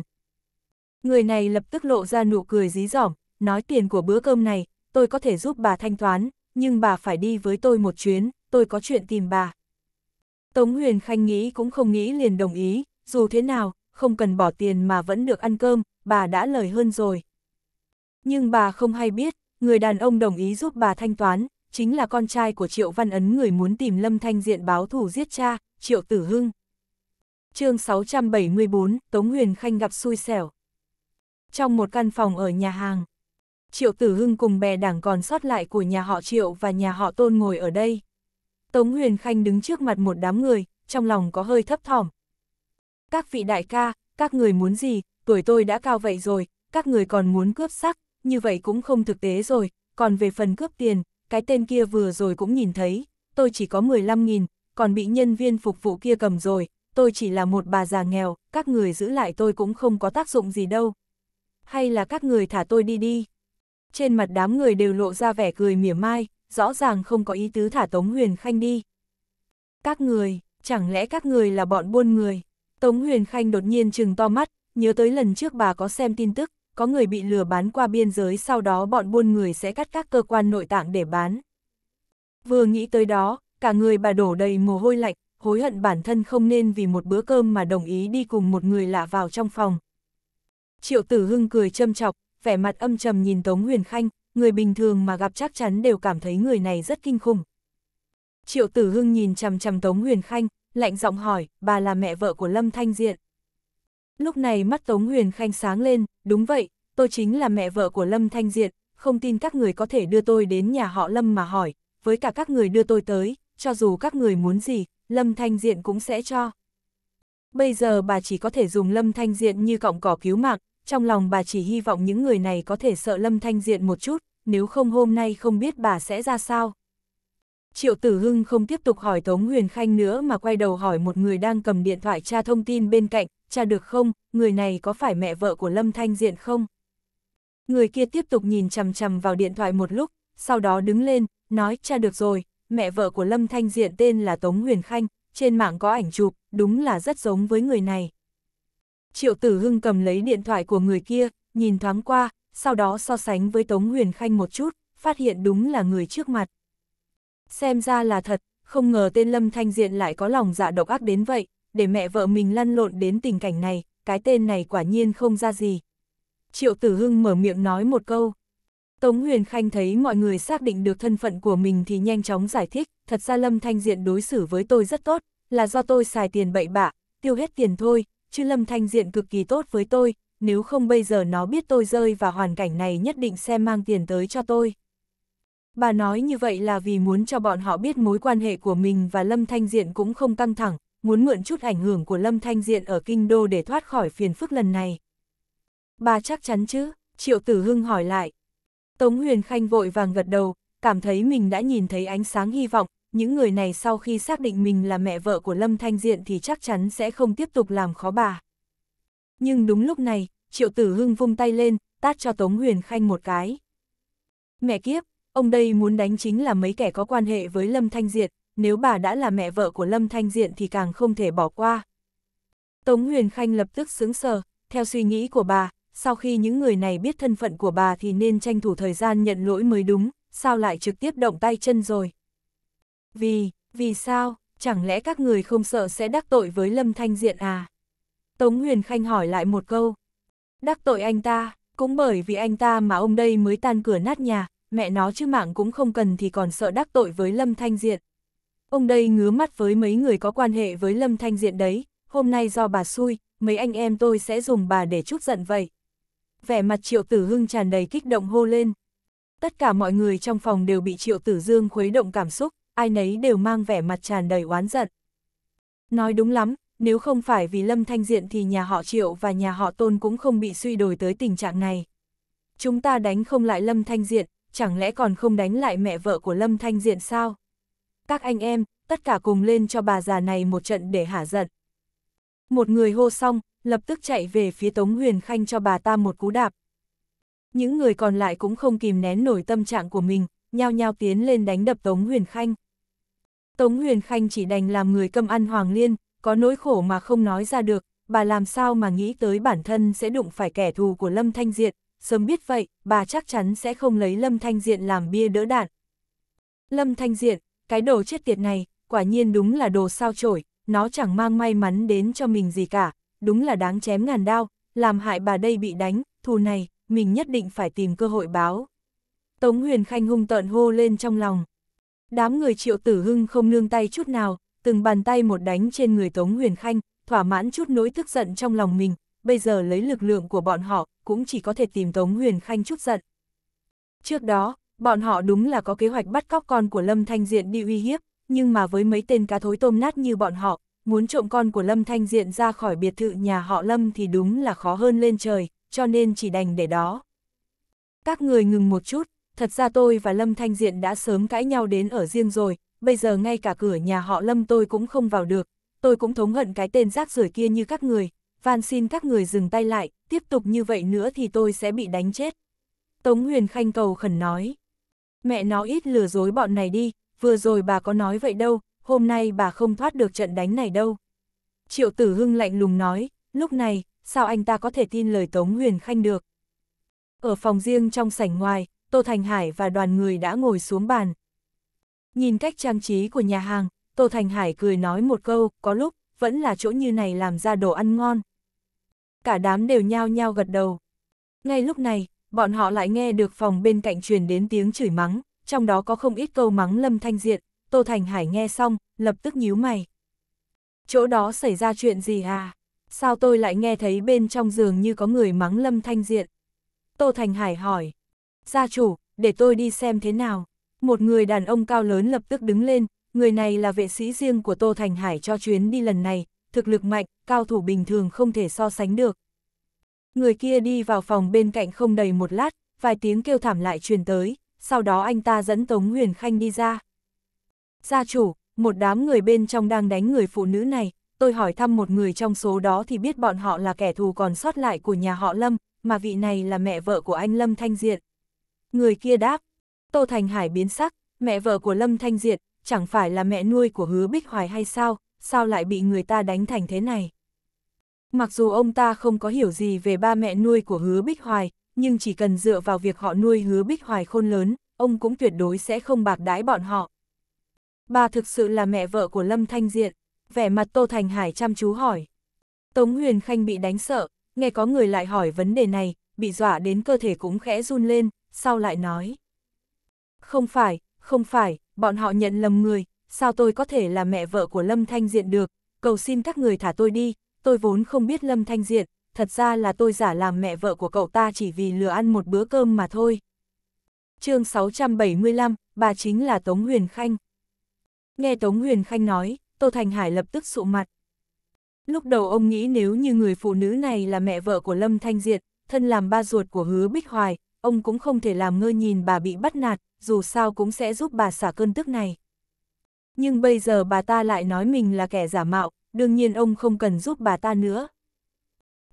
Người này lập tức lộ ra nụ cười dí dỏm, nói tiền của bữa cơm này, tôi có thể giúp bà thanh toán, nhưng bà phải đi với tôi một chuyến, tôi có chuyện tìm bà. Tống Huyền Khanh nghĩ cũng không nghĩ liền đồng ý, dù thế nào, không cần bỏ tiền mà vẫn được ăn cơm, bà đã lời hơn rồi. Nhưng bà không hay biết, người đàn ông đồng ý giúp bà thanh toán, chính là con trai của Triệu Văn Ấn người muốn tìm Lâm Thanh Diện báo thủ giết cha, Triệu Tử Hưng. chương 674, Tống Huyền Khanh gặp xui xẻo. Trong một căn phòng ở nhà hàng, Triệu Tử Hưng cùng bè đảng còn sót lại của nhà họ Triệu và nhà họ Tôn ngồi ở đây. Tống Huyền Khanh đứng trước mặt một đám người, trong lòng có hơi thấp thỏm. Các vị đại ca, các người muốn gì, tuổi tôi đã cao vậy rồi, các người còn muốn cướp sắc, như vậy cũng không thực tế rồi, còn về phần cướp tiền, cái tên kia vừa rồi cũng nhìn thấy, tôi chỉ có 15.000, còn bị nhân viên phục vụ kia cầm rồi, tôi chỉ là một bà già nghèo, các người giữ lại tôi cũng không có tác dụng gì đâu. Hay là các người thả tôi đi đi. Trên mặt đám người đều lộ ra vẻ cười mỉa mai, rõ ràng không có ý tứ thả Tống Huyền Khanh đi. Các người, chẳng lẽ các người là bọn buôn người? Tống Huyền Khanh đột nhiên trừng to mắt, nhớ tới lần trước bà có xem tin tức, có người bị lừa bán qua biên giới sau đó bọn buôn người sẽ cắt các cơ quan nội tạng để bán. Vừa nghĩ tới đó, cả người bà đổ đầy mồ hôi lạnh, hối hận bản thân không nên vì một bữa cơm mà đồng ý đi cùng một người lạ vào trong phòng. Triệu tử hưng cười châm chọc, vẻ mặt âm trầm nhìn Tống Huyền Khanh, người bình thường mà gặp chắc chắn đều cảm thấy người này rất kinh khủng. Triệu tử hưng nhìn chằm chằm Tống Huyền Khanh, lạnh giọng hỏi, bà là mẹ vợ của Lâm Thanh Diện. Lúc này mắt Tống Huyền Khanh sáng lên, đúng vậy, tôi chính là mẹ vợ của Lâm Thanh diện không tin các người có thể đưa tôi đến nhà họ Lâm mà hỏi, với cả các người đưa tôi tới, cho dù các người muốn gì, Lâm Thanh Diện cũng sẽ cho. Bây giờ bà chỉ có thể dùng Lâm Thanh Diện như cọng cỏ cứu mạng, trong lòng bà chỉ hy vọng những người này có thể sợ Lâm Thanh Diện một chút, nếu không hôm nay không biết bà sẽ ra sao. Triệu Tử Hưng không tiếp tục hỏi Tống Huyền Khanh nữa mà quay đầu hỏi một người đang cầm điện thoại tra thông tin bên cạnh, cha được không, người này có phải mẹ vợ của Lâm Thanh Diện không? Người kia tiếp tục nhìn chằm chằm vào điện thoại một lúc, sau đó đứng lên, nói cha được rồi, mẹ vợ của Lâm Thanh Diện tên là Tống Huyền Khanh, trên mạng có ảnh chụp, đúng là rất giống với người này. Triệu Tử Hưng cầm lấy điện thoại của người kia, nhìn thoáng qua, sau đó so sánh với Tống Huyền Khanh một chút, phát hiện đúng là người trước mặt. Xem ra là thật, không ngờ tên Lâm Thanh Diện lại có lòng dạ độc ác đến vậy, để mẹ vợ mình lăn lộn đến tình cảnh này, cái tên này quả nhiên không ra gì. Triệu Tử Hưng mở miệng nói một câu. Tống Huyền Khanh thấy mọi người xác định được thân phận của mình thì nhanh chóng giải thích, thật ra Lâm Thanh Diện đối xử với tôi rất tốt, là do tôi xài tiền bậy bạ, tiêu hết tiền thôi, chứ Lâm Thanh Diện cực kỳ tốt với tôi, nếu không bây giờ nó biết tôi rơi vào hoàn cảnh này nhất định sẽ mang tiền tới cho tôi. Bà nói như vậy là vì muốn cho bọn họ biết mối quan hệ của mình và Lâm Thanh Diện cũng không căng thẳng, muốn mượn chút ảnh hưởng của Lâm Thanh Diện ở Kinh Đô để thoát khỏi phiền phức lần này. Bà chắc chắn chứ, Triệu Tử Hưng hỏi lại. Tống Huyền Khanh vội vàng gật đầu, cảm thấy mình đã nhìn thấy ánh sáng hy vọng, những người này sau khi xác định mình là mẹ vợ của Lâm Thanh Diện thì chắc chắn sẽ không tiếp tục làm khó bà. Nhưng đúng lúc này, Triệu Tử Hưng vung tay lên, tát cho Tống Huyền Khanh một cái. Mẹ kiếp, ông đây muốn đánh chính là mấy kẻ có quan hệ với Lâm Thanh Diện nếu bà đã là mẹ vợ của Lâm Thanh Diện thì càng không thể bỏ qua. Tống Huyền Khanh lập tức sững sờ, theo suy nghĩ của bà, sau khi những người này biết thân phận của bà thì nên tranh thủ thời gian nhận lỗi mới đúng, sao lại trực tiếp động tay chân rồi. Vì, vì sao, chẳng lẽ các người không sợ sẽ đắc tội với Lâm Thanh Diện à? Tống Huyền Khanh hỏi lại một câu. Đắc tội anh ta, cũng bởi vì anh ta mà ông đây mới tan cửa nát nhà, mẹ nó chứ mạng cũng không cần thì còn sợ đắc tội với Lâm Thanh Diện. Ông đây ngứa mắt với mấy người có quan hệ với Lâm Thanh Diện đấy, hôm nay do bà xui, mấy anh em tôi sẽ dùng bà để chút giận vậy. Vẻ mặt Triệu Tử Hưng tràn đầy kích động hô lên. Tất cả mọi người trong phòng đều bị Triệu Tử Dương khuấy động cảm xúc, ai nấy đều mang vẻ mặt tràn đầy oán giận. Nói đúng lắm, nếu không phải vì Lâm Thanh Diện thì nhà họ Triệu và nhà họ Tôn cũng không bị suy đồi tới tình trạng này. Chúng ta đánh không lại Lâm Thanh Diện, chẳng lẽ còn không đánh lại mẹ vợ của Lâm Thanh Diện sao? các anh em, tất cả cùng lên cho bà già này một trận để hả giận. Một người hô xong, lập tức chạy về phía Tống Huyền Khanh cho bà ta một cú đạp. Những người còn lại cũng không kìm nén nổi tâm trạng của mình, nhao nhao tiến lên đánh đập Tống Huyền Khanh. Tống Huyền Khanh chỉ đành làm người câm ăn Hoàng Liên, có nỗi khổ mà không nói ra được, bà làm sao mà nghĩ tới bản thân sẽ đụng phải kẻ thù của Lâm Thanh Diện, sớm biết vậy, bà chắc chắn sẽ không lấy Lâm Thanh Diện làm bia đỡ đạn. Lâm Thanh Diện, cái đồ chết tiệt này, quả nhiên đúng là đồ sao chổi, nó chẳng mang may mắn đến cho mình gì cả, đúng là đáng chém ngàn đao, làm hại bà đây bị đánh, thù này, mình nhất định phải tìm cơ hội báo. Tống Huyền Khanh hung tợn hô lên trong lòng. Đám người triệu tử hưng không nương tay chút nào, từng bàn tay một đánh trên người Tống Huyền Khanh, thỏa mãn chút nỗi tức giận trong lòng mình, bây giờ lấy lực lượng của bọn họ, cũng chỉ có thể tìm Tống Huyền Khanh chút giận. Trước đó, Bọn họ đúng là có kế hoạch bắt cóc con của Lâm Thanh Diện đi uy hiếp, nhưng mà với mấy tên cá thối tôm nát như bọn họ, muốn trộm con của Lâm Thanh Diện ra khỏi biệt thự nhà họ Lâm thì đúng là khó hơn lên trời, cho nên chỉ đành để đó. Các người ngừng một chút, thật ra tôi và Lâm Thanh Diện đã sớm cãi nhau đến ở riêng rồi, bây giờ ngay cả cửa nhà họ Lâm tôi cũng không vào được, tôi cũng thống hận cái tên rác rưởi kia như các người, van xin các người dừng tay lại, tiếp tục như vậy nữa thì tôi sẽ bị đánh chết. Tống Huyền Khanh cầu khẩn nói. Mẹ nó ít lừa dối bọn này đi, vừa rồi bà có nói vậy đâu, hôm nay bà không thoát được trận đánh này đâu. Triệu tử hưng lạnh lùng nói, lúc này, sao anh ta có thể tin lời Tống Huyền Khanh được. Ở phòng riêng trong sảnh ngoài, Tô Thành Hải và đoàn người đã ngồi xuống bàn. Nhìn cách trang trí của nhà hàng, Tô Thành Hải cười nói một câu, có lúc, vẫn là chỗ như này làm ra đồ ăn ngon. Cả đám đều nhao nhao gật đầu. Ngay lúc này, bọn họ lại nghe được phòng bên cạnh truyền đến tiếng chửi mắng, trong đó có không ít câu mắng Lâm Thanh Diện, Tô Thành Hải nghe xong, lập tức nhíu mày. Chỗ đó xảy ra chuyện gì à? Sao tôi lại nghe thấy bên trong giường như có người mắng Lâm Thanh Diện? Tô Thành Hải hỏi. Gia chủ, để tôi đi xem thế nào. Một người đàn ông cao lớn lập tức đứng lên, người này là vệ sĩ riêng của Tô Thành Hải cho chuyến đi lần này, thực lực mạnh, cao thủ bình thường không thể so sánh được, Người kia đi vào phòng bên cạnh không đầy một lát, vài tiếng kêu thảm lại truyền tới, sau đó anh ta dẫn Tống Huyền Khanh đi ra. Gia chủ, một đám người bên trong đang đánh người phụ nữ này, tôi hỏi thăm một người trong số đó thì biết bọn họ là kẻ thù còn sót lại của nhà họ Lâm, mà vị này là mẹ vợ của anh Lâm Thanh Diệt. Người kia đáp, Tô Thành Hải biến sắc, mẹ vợ của Lâm Thanh Diệt, chẳng phải là mẹ nuôi của hứa Bích Hoài hay sao, sao lại bị người ta đánh thành thế này. Mặc dù ông ta không có hiểu gì về ba mẹ nuôi của hứa Bích Hoài, nhưng chỉ cần dựa vào việc họ nuôi hứa Bích Hoài khôn lớn, ông cũng tuyệt đối sẽ không bạc đái bọn họ. Bà thực sự là mẹ vợ của Lâm Thanh Diện, vẻ mặt Tô Thành Hải chăm chú hỏi. Tống Huyền Khanh bị đánh sợ, nghe có người lại hỏi vấn đề này, bị dọa đến cơ thể cũng khẽ run lên, sau lại nói. Không phải, không phải, bọn họ nhận lầm người, sao tôi có thể là mẹ vợ của Lâm Thanh Diện được, cầu xin các người thả tôi đi, tôi vốn không biết Lâm Thanh Diện, thật ra là tôi giả làm mẹ vợ của cậu ta chỉ vì lừa ăn một bữa cơm mà thôi. chương 675, bà chính là Tống Huyền Khanh. Nghe Tống Huyền Khanh nói, Tô Thành Hải lập tức sụ mặt. Lúc đầu ông nghĩ nếu như người phụ nữ này là mẹ vợ của Lâm Thanh Diệt, thân làm ba ruột của hứa Bích Hoài, ông cũng không thể làm ngơ nhìn bà bị bắt nạt, dù sao cũng sẽ giúp bà xả cơn tức này. Nhưng bây giờ bà ta lại nói mình là kẻ giả mạo, đương nhiên ông không cần giúp bà ta nữa.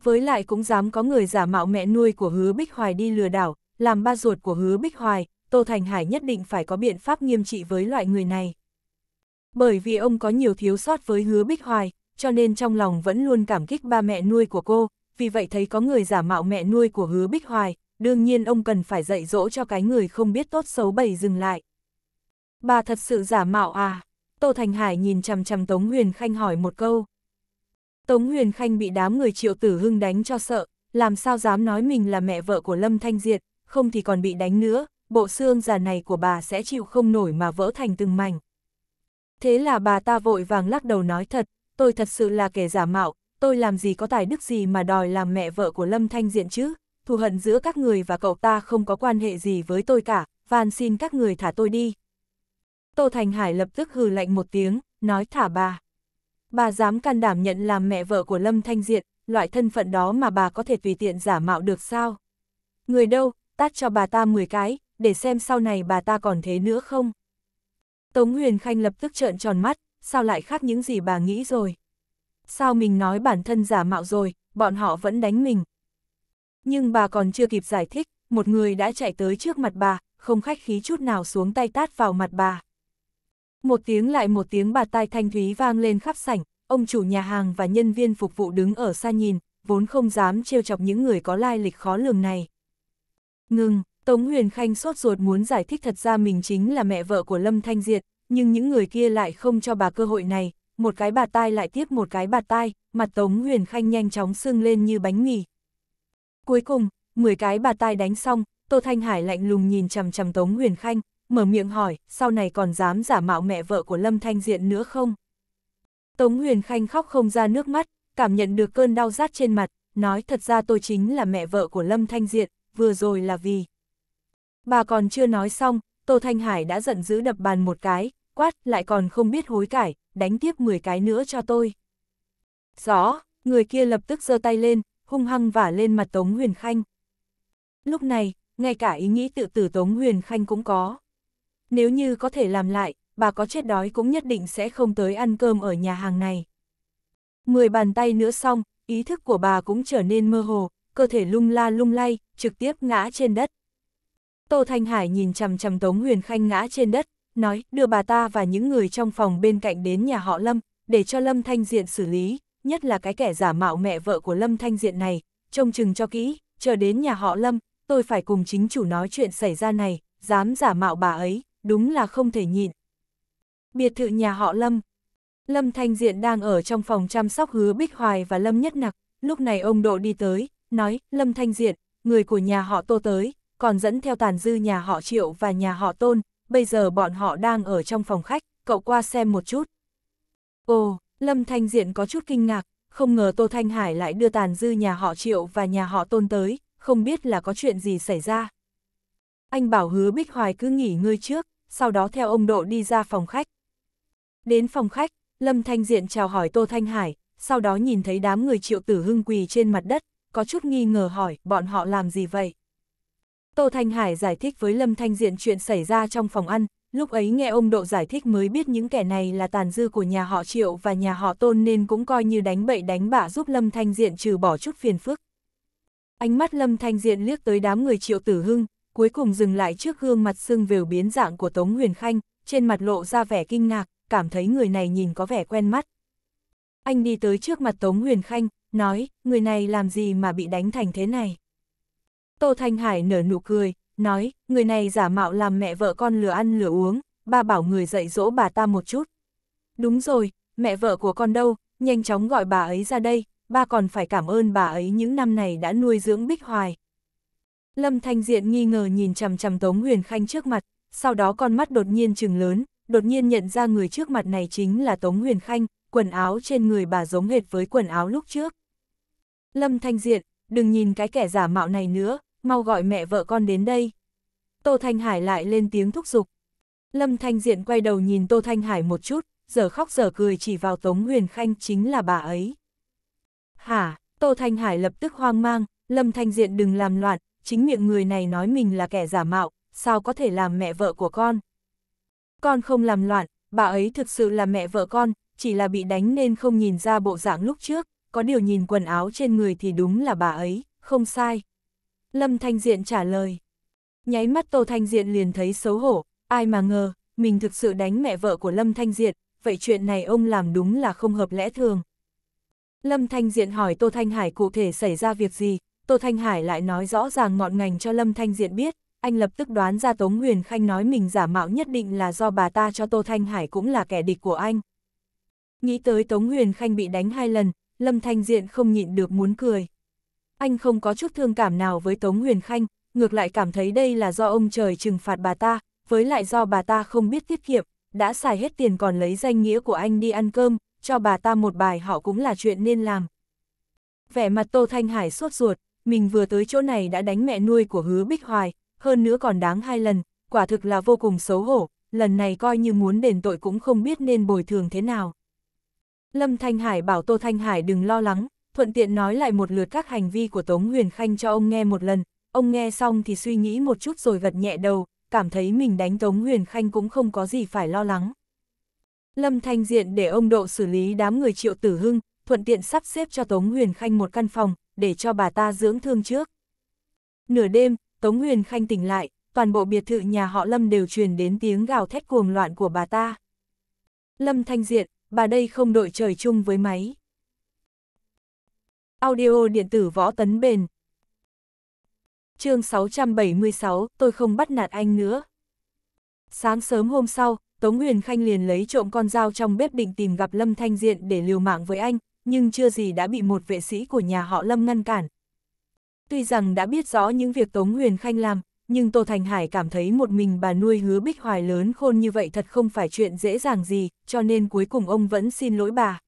Với lại cũng dám có người giả mạo mẹ nuôi của hứa Bích Hoài đi lừa đảo, làm ba ruột của hứa Bích Hoài, Tô Thành Hải nhất định phải có biện pháp nghiêm trị với loại người này. Bởi vì ông có nhiều thiếu sót với hứa Bích Hoài, cho nên trong lòng vẫn luôn cảm kích ba mẹ nuôi của cô, vì vậy thấy có người giả mạo mẹ nuôi của hứa Bích Hoài, đương nhiên ông cần phải dạy dỗ cho cái người không biết tốt xấu bầy dừng lại. Bà thật sự giả mạo à? Tô Thành Hải nhìn chằm chằm Tống Huyền Khanh hỏi một câu. Tống Huyền Khanh bị đám người triệu tử hưng đánh cho sợ, làm sao dám nói mình là mẹ vợ của Lâm Thanh Diệt, không thì còn bị đánh nữa, bộ xương già này của bà sẽ chịu không nổi mà vỡ thành từng mảnh. Thế là bà ta vội vàng lắc đầu nói thật, tôi thật sự là kẻ giả mạo, tôi làm gì có tài đức gì mà đòi làm mẹ vợ của Lâm Thanh Diện chứ, thù hận giữa các người và cậu ta không có quan hệ gì với tôi cả, van xin các người thả tôi đi, Tô Thành Hải lập tức hừ lạnh một tiếng, nói thả bà. Bà dám can đảm nhận làm mẹ vợ của Lâm Thanh Diện, loại thân phận đó mà bà có thể tùy tiện giả mạo được sao? Người đâu, tát cho bà ta 10 cái, để xem sau này bà ta còn thế nữa không? Tống Huyền Khanh lập tức trợn tròn mắt, sao lại khác những gì bà nghĩ rồi? Sao mình nói bản thân giả mạo rồi, bọn họ vẫn đánh mình? Nhưng bà còn chưa kịp giải thích, một người đã chạy tới trước mặt bà, không khách khí chút nào xuống tay tát vào mặt bà. Một tiếng lại một tiếng bà tai thanh thúy vang lên khắp sảnh, ông chủ nhà hàng và nhân viên phục vụ đứng ở xa nhìn, vốn không dám trêu chọc những người có lai lịch khó lường này. Ngừng, Tống Huyền Khanh sốt ruột muốn giải thích thật ra mình chính là mẹ vợ của Lâm Thanh Diệt, nhưng những người kia lại không cho bà cơ hội này, một cái bà tai lại tiếp một cái bà tai, mặt Tống Huyền Khanh nhanh chóng sưng lên như bánh mì. Cuối cùng, 10 cái bà tai đánh xong, Tô Thanh Hải lạnh lùng nhìn chằm chằm Tống Huyền Khanh, mở miệng hỏi, sau này còn dám giả mạo mẹ vợ của Lâm Thanh Diện nữa không? Tống Huyền Khanh khóc không ra nước mắt, cảm nhận được cơn đau rát trên mặt, nói thật ra tôi chính là mẹ vợ của Lâm Thanh Diện, vừa rồi là vì. Bà còn chưa nói xong, Tô Thanh Hải đã giận dữ đập bàn một cái, quát lại còn không biết hối cải, đánh tiếp 10 cái nữa cho tôi. Rõ, người kia lập tức giơ tay lên, hung hăng vả lên mặt Tống Huyền Khanh. Lúc này, ngay cả ý nghĩ tự tử Tống Huyền Khanh cũng có nếu như có thể làm lại, bà có chết đói cũng nhất định sẽ không tới ăn cơm ở nhà hàng này. Mười bàn tay nữa xong, ý thức của bà cũng trở nên mơ hồ, cơ thể lung la lung lay, trực tiếp ngã trên đất. Tô Thanh Hải nhìn chằm chằm Tống Huyền Khanh ngã trên đất, nói đưa bà ta và những người trong phòng bên cạnh đến nhà họ Lâm, để cho Lâm Thanh Diện xử lý, nhất là cái kẻ giả mạo mẹ vợ của Lâm Thanh Diện này, trông chừng cho kỹ, chờ đến nhà họ Lâm, tôi phải cùng chính chủ nói chuyện xảy ra này, dám giả mạo bà ấy, đúng là không thể nhịn. Biệt thự nhà họ Lâm Lâm Thanh Diện đang ở trong phòng chăm sóc hứa Bích Hoài và Lâm Nhất Nặc, lúc này ông Độ đi tới, nói, Lâm Thanh Diện, người của nhà họ Tô tới, còn dẫn theo tàn dư nhà họ Triệu và nhà họ Tôn, bây giờ bọn họ đang ở trong phòng khách, cậu qua xem một chút. Ồ, Lâm Thanh Diện có chút kinh ngạc, không ngờ Tô Thanh Hải lại đưa tàn dư nhà họ Triệu và nhà họ Tôn tới, không biết là có chuyện gì xảy ra. Anh bảo hứa Bích Hoài cứ nghỉ ngơi trước, sau đó theo ông Độ đi ra phòng khách. Đến phòng khách, Lâm Thanh Diện chào hỏi Tô Thanh Hải, sau đó nhìn thấy đám người triệu tử hưng quỳ trên mặt đất, có chút nghi ngờ hỏi bọn họ làm gì vậy. Tô Thanh Hải giải thích với Lâm Thanh Diện chuyện xảy ra trong phòng ăn, lúc ấy nghe ông Độ giải thích mới biết những kẻ này là tàn dư của nhà họ Triệu và nhà họ Tôn nên cũng coi như đánh bậy đánh bạ giúp Lâm Thanh Diện trừ bỏ chút phiền phức. Ánh mắt Lâm Thanh Diện liếc tới đám người Triệu Tử Hưng, cuối cùng dừng lại trước gương mặt sưng vều biến dạng của Tống Huyền Khanh, trên mặt lộ ra vẻ kinh ngạc, cảm thấy người này nhìn có vẻ quen mắt. Anh đi tới trước mặt Tống Huyền Khanh, nói, người này làm gì mà bị đánh thành thế này? Tô Thanh Hải nở nụ cười, nói, người này giả mạo làm mẹ vợ con lừa ăn lừa uống, ba bảo người dạy dỗ bà ta một chút. Đúng rồi, mẹ vợ của con đâu, nhanh chóng gọi bà ấy ra đây, ba còn phải cảm ơn bà ấy những năm này đã nuôi dưỡng Bích Hoài, Lâm Thanh Diện nghi ngờ nhìn chằm chằm Tống Huyền Khanh trước mặt, sau đó con mắt đột nhiên trừng lớn, đột nhiên nhận ra người trước mặt này chính là Tống Huyền Khanh, quần áo trên người bà giống hệt với quần áo lúc trước. Lâm Thanh Diện, đừng nhìn cái kẻ giả mạo này nữa, mau gọi mẹ vợ con đến đây. Tô Thanh Hải lại lên tiếng thúc giục. Lâm Thanh Diện quay đầu nhìn Tô Thanh Hải một chút, giờ khóc giờ cười chỉ vào Tống Huyền Khanh chính là bà ấy. Hả, Tô Thanh Hải lập tức hoang mang, Lâm Thanh Diện đừng làm loạn, chính miệng người này nói mình là kẻ giả mạo, sao có thể làm mẹ vợ của con. Con không làm loạn, bà ấy thực sự là mẹ vợ con, chỉ là bị đánh nên không nhìn ra bộ dạng lúc trước, có điều nhìn quần áo trên người thì đúng là bà ấy, không sai. Lâm Thanh Diện trả lời. Nháy mắt Tô Thanh Diện liền thấy xấu hổ, ai mà ngờ, mình thực sự đánh mẹ vợ của Lâm Thanh Diện, vậy chuyện này ông làm đúng là không hợp lẽ thường. Lâm Thanh Diện hỏi Tô Thanh Hải cụ thể xảy ra việc gì, Tô Thanh Hải lại nói rõ ràng ngọn ngành cho Lâm Thanh Diện biết, anh lập tức đoán ra Tống Huyền Khanh nói mình giả mạo nhất định là do bà ta cho Tô Thanh Hải cũng là kẻ địch của anh. Nghĩ tới Tống Huyền Khanh bị đánh hai lần, Lâm Thanh Diện không nhịn được muốn cười. Anh không có chút thương cảm nào với Tống Huyền Khanh, ngược lại cảm thấy đây là do ông trời trừng phạt bà ta, với lại do bà ta không biết tiết kiệm, đã xài hết tiền còn lấy danh nghĩa của anh đi ăn cơm, cho bà ta một bài họ cũng là chuyện nên làm. Vẻ mặt Tô Thanh Hải sốt ruột, mình vừa tới chỗ này đã đánh mẹ nuôi của hứa Bích Hoài, hơn nữa còn đáng hai lần, quả thực là vô cùng xấu hổ, lần này coi như muốn đền tội cũng không biết nên bồi thường thế nào. Lâm Thanh Hải bảo Tô Thanh Hải đừng lo lắng, thuận tiện nói lại một lượt các hành vi của Tống Huyền Khanh cho ông nghe một lần, ông nghe xong thì suy nghĩ một chút rồi gật nhẹ đầu, cảm thấy mình đánh Tống Huyền Khanh cũng không có gì phải lo lắng. Lâm Thanh Diện để ông Độ xử lý đám người triệu tử hưng, thuận tiện sắp xếp cho Tống Huyền Khanh một căn phòng, để cho bà ta dưỡng thương trước. Nửa đêm, Tống Huyền Khanh tỉnh lại, toàn bộ biệt thự nhà họ Lâm đều truyền đến tiếng gào thét cuồng loạn của bà ta. Lâm Thanh Diện, bà đây không đội trời chung với máy. Audio điện tử võ tấn bền. Chương 676, tôi không bắt nạt anh nữa. Sáng sớm hôm sau, Tống Huyền Khanh liền lấy trộm con dao trong bếp định tìm gặp Lâm Thanh Diện để liều mạng với anh, nhưng chưa gì đã bị một vệ sĩ của nhà họ Lâm ngăn cản. Tuy rằng đã biết rõ những việc Tống Huyền Khanh làm, nhưng Tô Thành Hải cảm thấy một mình bà nuôi hứa bích hoài lớn khôn như vậy thật không phải chuyện dễ dàng gì, cho nên cuối cùng ông vẫn xin lỗi bà.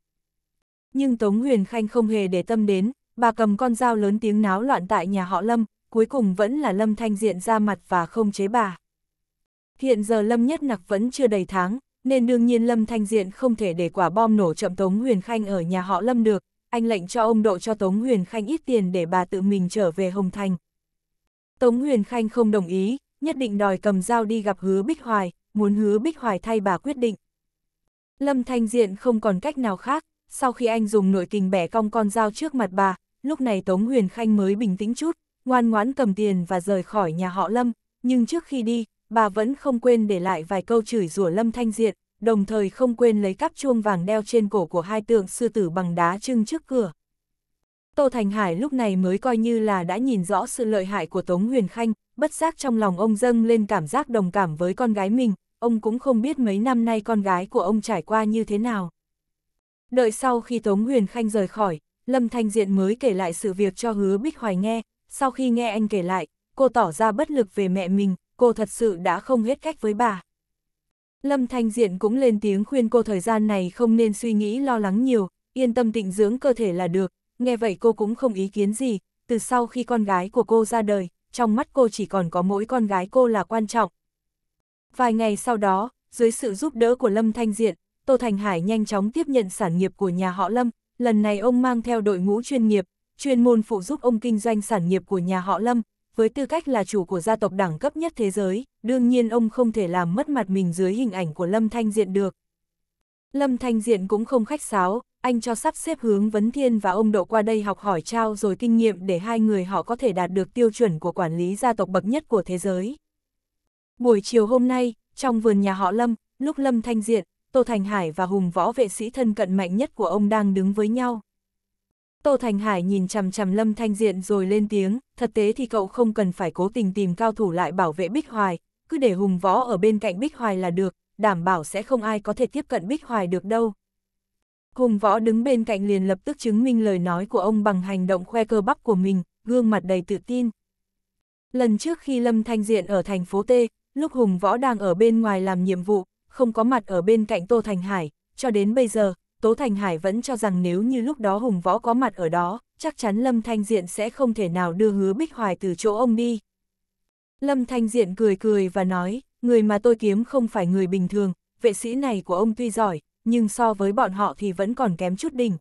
Nhưng Tống Huyền Khanh không hề để tâm đến, bà cầm con dao lớn tiếng náo loạn tại nhà họ Lâm, cuối cùng vẫn là Lâm Thanh Diện ra mặt và không chế bà. Hiện giờ Lâm Nhất Nặc vẫn chưa đầy tháng, nên đương nhiên Lâm Thanh Diện không thể để quả bom nổ chậm Tống Huyền Khanh ở nhà họ Lâm được, anh lệnh cho ông độ cho Tống Huyền Khanh ít tiền để bà tự mình trở về Hồng Thành. Tống Huyền Khanh không đồng ý, nhất định đòi cầm dao đi gặp Hứa Bích Hoài, muốn Hứa Bích Hoài thay bà quyết định. Lâm Thanh Diện không còn cách nào khác, sau khi anh dùng nội kình bẻ cong con dao trước mặt bà, lúc này Tống Huyền Khanh mới bình tĩnh chút, ngoan ngoãn cầm tiền và rời khỏi nhà họ Lâm, nhưng trước khi đi, bà vẫn không quên để lại vài câu chửi rủa Lâm Thanh diện đồng thời không quên lấy cắp chuông vàng đeo trên cổ của hai tượng sư tử bằng đá trưng trước cửa. Tô Thành Hải lúc này mới coi như là đã nhìn rõ sự lợi hại của Tống Huyền Khanh, bất giác trong lòng ông dâng lên cảm giác đồng cảm với con gái mình, ông cũng không biết mấy năm nay con gái của ông trải qua như thế nào. Đợi sau khi Tống Huyền Khanh rời khỏi, Lâm Thanh Diện mới kể lại sự việc cho hứa Bích Hoài nghe, sau khi nghe anh kể lại, cô tỏ ra bất lực về mẹ mình, cô thật sự đã không hết cách với bà. Lâm Thanh Diện cũng lên tiếng khuyên cô thời gian này không nên suy nghĩ lo lắng nhiều, yên tâm tịnh dưỡng cơ thể là được, nghe vậy cô cũng không ý kiến gì, từ sau khi con gái của cô ra đời, trong mắt cô chỉ còn có mỗi con gái cô là quan trọng. Vài ngày sau đó, dưới sự giúp đỡ của Lâm Thanh Diện, Tô Thành Hải nhanh chóng tiếp nhận sản nghiệp của nhà họ Lâm, lần này ông mang theo đội ngũ chuyên nghiệp, chuyên môn phụ giúp ông kinh doanh sản nghiệp của nhà họ Lâm, với tư cách là chủ của gia tộc đẳng cấp nhất thế giới, đương nhiên ông không thể làm mất mặt mình dưới hình ảnh của Lâm Thanh Diện được. Lâm Thanh Diện cũng không khách sáo, anh cho sắp xếp hướng Vấn Thiên và ông Độ qua đây học hỏi trao rồi kinh nghiệm để hai người họ có thể đạt được tiêu chuẩn của quản lý gia tộc bậc nhất của thế giới. Buổi chiều hôm nay, trong vườn nhà họ Lâm, lúc Lâm Thanh Diện, Tô Thành Hải và Hùng võ vệ sĩ thân cận mạnh nhất của ông đang đứng với nhau. Tô Thành Hải nhìn chằm chằm Lâm Thanh Diện rồi lên tiếng, thật tế thì cậu không cần phải cố tình tìm cao thủ lại bảo vệ Bích Hoài, cứ để Hùng Võ ở bên cạnh Bích Hoài là được, đảm bảo sẽ không ai có thể tiếp cận Bích Hoài được đâu. Hùng Võ đứng bên cạnh liền lập tức chứng minh lời nói của ông bằng hành động khoe cơ bắp của mình, gương mặt đầy tự tin. Lần trước khi Lâm Thanh Diện ở thành phố T, lúc Hùng Võ đang ở bên ngoài làm nhiệm vụ, không có mặt ở bên cạnh Tô Thành Hải, cho đến bây giờ, Tố Thành Hải vẫn cho rằng nếu như lúc đó Hùng Võ có mặt ở đó, chắc chắn Lâm Thanh Diện sẽ không thể nào đưa hứa Bích Hoài từ chỗ ông đi. Lâm Thanh Diện cười cười và nói, người mà tôi kiếm không phải người bình thường, vệ sĩ này của ông tuy giỏi, nhưng so với bọn họ thì vẫn còn kém chút đỉnh.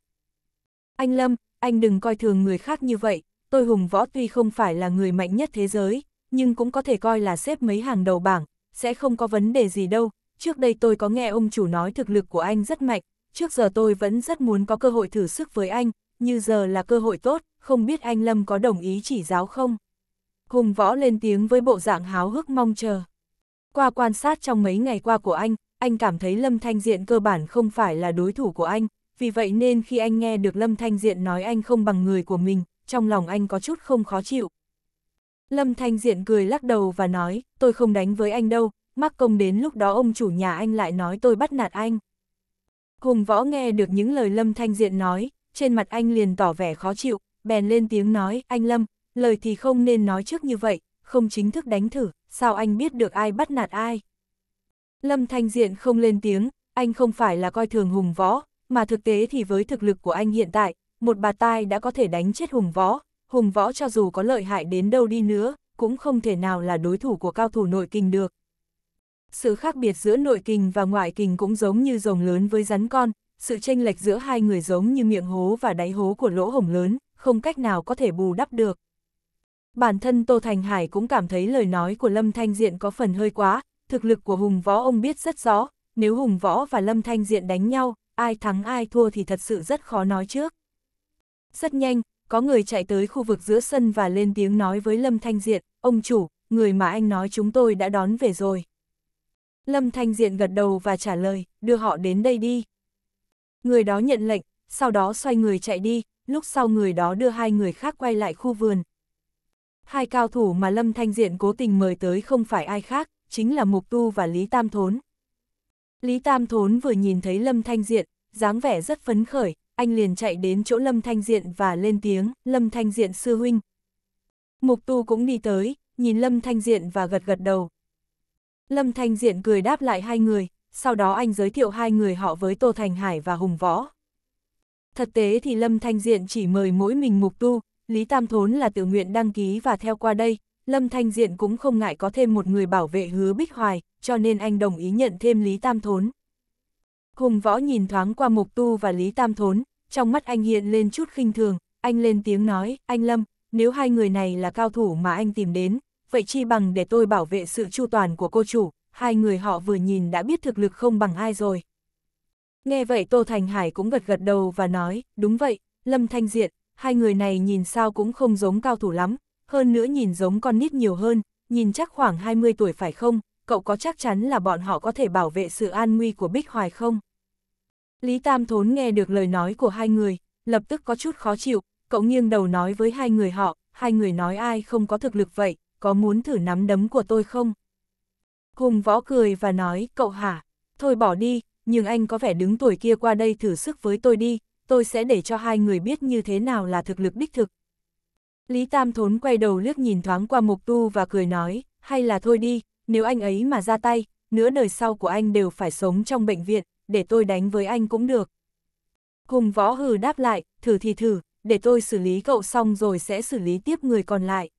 Anh Lâm, anh đừng coi thường người khác như vậy, tôi Hùng Võ tuy không phải là người mạnh nhất thế giới, nhưng cũng có thể coi là xếp mấy hàng đầu bảng, sẽ không có vấn đề gì đâu. Trước đây tôi có nghe ông chủ nói thực lực của anh rất mạnh, trước giờ tôi vẫn rất muốn có cơ hội thử sức với anh, như giờ là cơ hội tốt, không biết anh Lâm có đồng ý chỉ giáo không? Hùng võ lên tiếng với bộ dạng háo hức mong chờ. Qua quan sát trong mấy ngày qua của anh, anh cảm thấy Lâm Thanh Diện cơ bản không phải là đối thủ của anh, vì vậy nên khi anh nghe được Lâm Thanh Diện nói anh không bằng người của mình, trong lòng anh có chút không khó chịu. Lâm Thanh Diện cười lắc đầu và nói, tôi không đánh với anh đâu, mắc công đến lúc đó ông chủ nhà anh lại nói tôi bắt nạt anh. Hùng võ nghe được những lời Lâm Thanh Diện nói, trên mặt anh liền tỏ vẻ khó chịu, bèn lên tiếng nói, anh Lâm, lời thì không nên nói trước như vậy, không chính thức đánh thử, sao anh biết được ai bắt nạt ai. Lâm Thanh Diện không lên tiếng, anh không phải là coi thường Hùng võ, mà thực tế thì với thực lực của anh hiện tại, một bà tai đã có thể đánh chết Hùng võ, Hùng võ cho dù có lợi hại đến đâu đi nữa, cũng không thể nào là đối thủ của cao thủ nội kinh được. Sự khác biệt giữa nội kình và ngoại kình cũng giống như rồng lớn với rắn con, sự chênh lệch giữa hai người giống như miệng hố và đáy hố của lỗ hổng lớn, không cách nào có thể bù đắp được. Bản thân Tô Thành Hải cũng cảm thấy lời nói của Lâm Thanh Diện có phần hơi quá, thực lực của Hùng Võ ông biết rất rõ, nếu Hùng Võ và Lâm Thanh Diện đánh nhau, ai thắng ai thua thì thật sự rất khó nói trước. Rất nhanh, có người chạy tới khu vực giữa sân và lên tiếng nói với Lâm Thanh Diện, ông chủ, người mà anh nói chúng tôi đã đón về rồi. Lâm Thanh Diện gật đầu và trả lời, đưa họ đến đây đi. Người đó nhận lệnh, sau đó xoay người chạy đi, lúc sau người đó đưa hai người khác quay lại khu vườn. Hai cao thủ mà Lâm Thanh Diện cố tình mời tới không phải ai khác, chính là Mục Tu và Lý Tam Thốn. Lý Tam Thốn vừa nhìn thấy Lâm Thanh Diện, dáng vẻ rất phấn khởi, anh liền chạy đến chỗ Lâm Thanh Diện và lên tiếng, Lâm Thanh Diện sư huynh. Mục Tu cũng đi tới, nhìn Lâm Thanh Diện và gật gật đầu, Lâm Thanh Diện cười đáp lại hai người, sau đó anh giới thiệu hai người họ với Tô Thành Hải và Hùng Võ. Thật tế thì Lâm Thanh Diện chỉ mời mỗi mình mục tu, Lý Tam Thốn là tự nguyện đăng ký và theo qua đây, Lâm Thanh Diện cũng không ngại có thêm một người bảo vệ hứa Bích Hoài, cho nên anh đồng ý nhận thêm Lý Tam Thốn. Hùng Võ nhìn thoáng qua mục tu và Lý Tam Thốn, trong mắt anh hiện lên chút khinh thường, anh lên tiếng nói, anh Lâm, nếu hai người này là cao thủ mà anh tìm đến, vậy chi bằng để tôi bảo vệ sự chu toàn của cô chủ, hai người họ vừa nhìn đã biết thực lực không bằng ai rồi. Nghe vậy Tô Thành Hải cũng gật gật đầu và nói, đúng vậy, Lâm Thanh Diện, hai người này nhìn sao cũng không giống cao thủ lắm, hơn nữa nhìn giống con nít nhiều hơn, nhìn chắc khoảng 20 tuổi phải không, cậu có chắc chắn là bọn họ có thể bảo vệ sự an nguy của Bích Hoài không? Lý Tam Thốn nghe được lời nói của hai người, lập tức có chút khó chịu, cậu nghiêng đầu nói với hai người họ, hai người nói ai không có thực lực vậy, có muốn thử nắm đấm của tôi không? Hùng võ cười và nói, cậu hả, thôi bỏ đi, nhưng anh có vẻ đứng tuổi kia qua đây thử sức với tôi đi, tôi sẽ để cho hai người biết như thế nào là thực lực đích thực. Lý Tam Thốn quay đầu liếc nhìn thoáng qua Mục Tu và cười nói, hay là thôi đi, nếu anh ấy mà ra tay, nửa đời sau của anh đều phải sống trong bệnh viện, để tôi đánh với anh cũng được. Hùng võ hừ đáp lại, thử thì thử, để tôi xử lý cậu xong rồi sẽ xử lý tiếp người còn lại.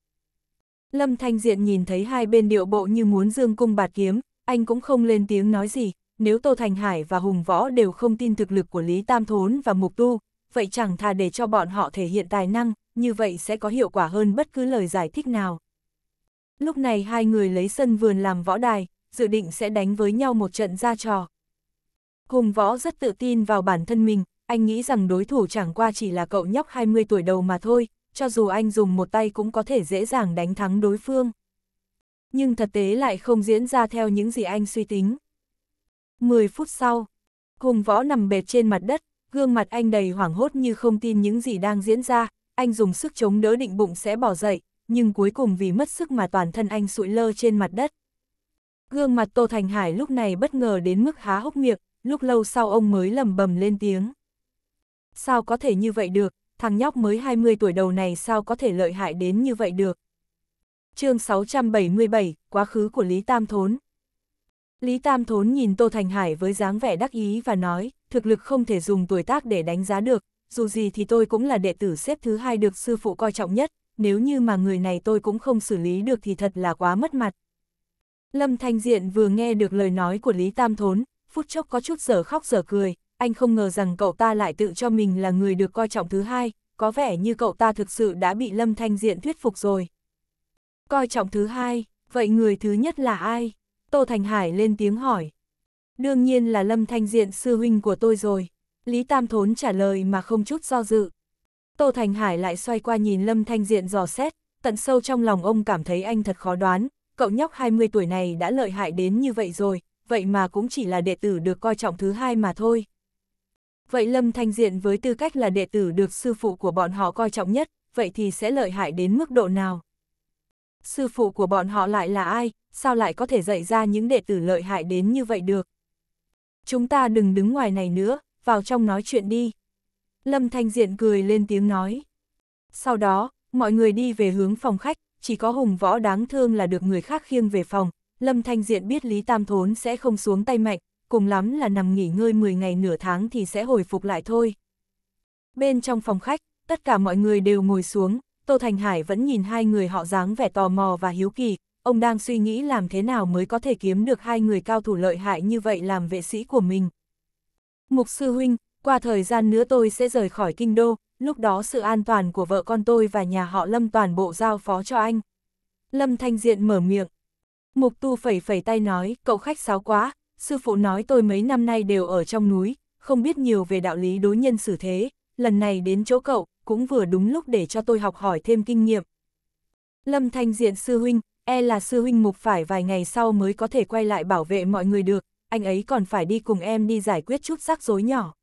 Lâm Thanh Diện nhìn thấy hai bên điệu bộ như muốn dương cung bạt kiếm, anh cũng không lên tiếng nói gì, nếu Tô Thành Hải và Hùng Võ đều không tin thực lực của Lý Tam Thốn và Mục Tu, vậy chẳng thà để cho bọn họ thể hiện tài năng, như vậy sẽ có hiệu quả hơn bất cứ lời giải thích nào. Lúc này hai người lấy sân vườn làm võ đài, dự định sẽ đánh với nhau một trận ra trò. Hùng Võ rất tự tin vào bản thân mình, anh nghĩ rằng đối thủ chẳng qua chỉ là cậu nhóc 20 tuổi đầu mà thôi, cho dù anh dùng một tay cũng có thể dễ dàng đánh thắng đối phương. Nhưng thực tế lại không diễn ra theo những gì anh suy tính. 10 phút sau, Hùng Võ nằm bệt trên mặt đất, gương mặt anh đầy hoảng hốt như không tin những gì đang diễn ra, anh dùng sức chống đỡ định bụng sẽ bỏ dậy, nhưng cuối cùng vì mất sức mà toàn thân anh sụi lơ trên mặt đất. Gương mặt Tô Thành Hải lúc này bất ngờ đến mức há hốc miệng, lúc lâu sau ông mới lầm bầm lên tiếng. Sao có thể như vậy được, thằng nhóc mới 20 tuổi đầu này sao có thể lợi hại đến như vậy được. chương 677, quá khứ của Lý Tam Thốn. Lý Tam Thốn nhìn Tô Thành Hải với dáng vẻ đắc ý và nói, thực lực không thể dùng tuổi tác để đánh giá được, dù gì thì tôi cũng là đệ tử xếp thứ hai được sư phụ coi trọng nhất, nếu như mà người này tôi cũng không xử lý được thì thật là quá mất mặt. Lâm Thanh Diện vừa nghe được lời nói của Lý Tam Thốn, phút chốc có chút sở khóc sở cười, anh không ngờ rằng cậu ta lại tự cho mình là người được coi trọng thứ hai, có vẻ như cậu ta thực sự đã bị Lâm Thanh Diện thuyết phục rồi. Coi trọng thứ hai, vậy người thứ nhất là ai? Tô Thành Hải lên tiếng hỏi. Đương nhiên là Lâm Thanh Diện sư huynh của tôi rồi. Lý Tam Thốn trả lời mà không chút do dự. Tô Thành Hải lại xoay qua nhìn Lâm Thanh Diện dò xét, tận sâu trong lòng ông cảm thấy anh thật khó đoán, cậu nhóc 20 tuổi này đã lợi hại đến như vậy rồi, vậy mà cũng chỉ là đệ tử được coi trọng thứ hai mà thôi. Vậy Lâm Thanh Diện với tư cách là đệ tử được sư phụ của bọn họ coi trọng nhất, vậy thì sẽ lợi hại đến mức độ nào? Sư phụ của bọn họ lại là ai, sao lại có thể dạy ra những đệ tử lợi hại đến như vậy được? Chúng ta đừng đứng ngoài này nữa, vào trong nói chuyện đi. Lâm Thanh Diện cười lên tiếng nói. Sau đó, mọi người đi về hướng phòng khách, chỉ có Hùng Võ đáng thương là được người khác khiêng về phòng. Lâm Thanh Diện biết Lý Tam Thốn sẽ không xuống tay mạnh, cùng lắm là nằm nghỉ ngơi 10 ngày nửa tháng thì sẽ hồi phục lại thôi. Bên trong phòng khách, tất cả mọi người đều ngồi xuống, Tô Thành Hải vẫn nhìn hai người họ dáng vẻ tò mò và hiếu kỳ, ông đang suy nghĩ làm thế nào mới có thể kiếm được hai người cao thủ lợi hại như vậy làm vệ sĩ của mình. Mục sư huynh, qua thời gian nữa tôi sẽ rời khỏi kinh đô, lúc đó sự an toàn của vợ con tôi và nhà họ Lâm toàn bộ giao phó cho anh. Lâm Thanh Diện mở miệng. Mục tu phẩy phẩy tay nói, cậu khách sáo quá, sư phụ nói tôi mấy năm nay đều ở trong núi, không biết nhiều về đạo lý đối nhân xử thế, lần này đến chỗ cậu, cũng vừa đúng lúc để cho tôi học hỏi thêm kinh nghiệm. Lâm Thanh Diện sư huynh, e là sư huynh mục phải vài ngày sau mới có thể quay lại bảo vệ mọi người được, anh ấy còn phải đi cùng em đi giải quyết chút rắc rối nhỏ.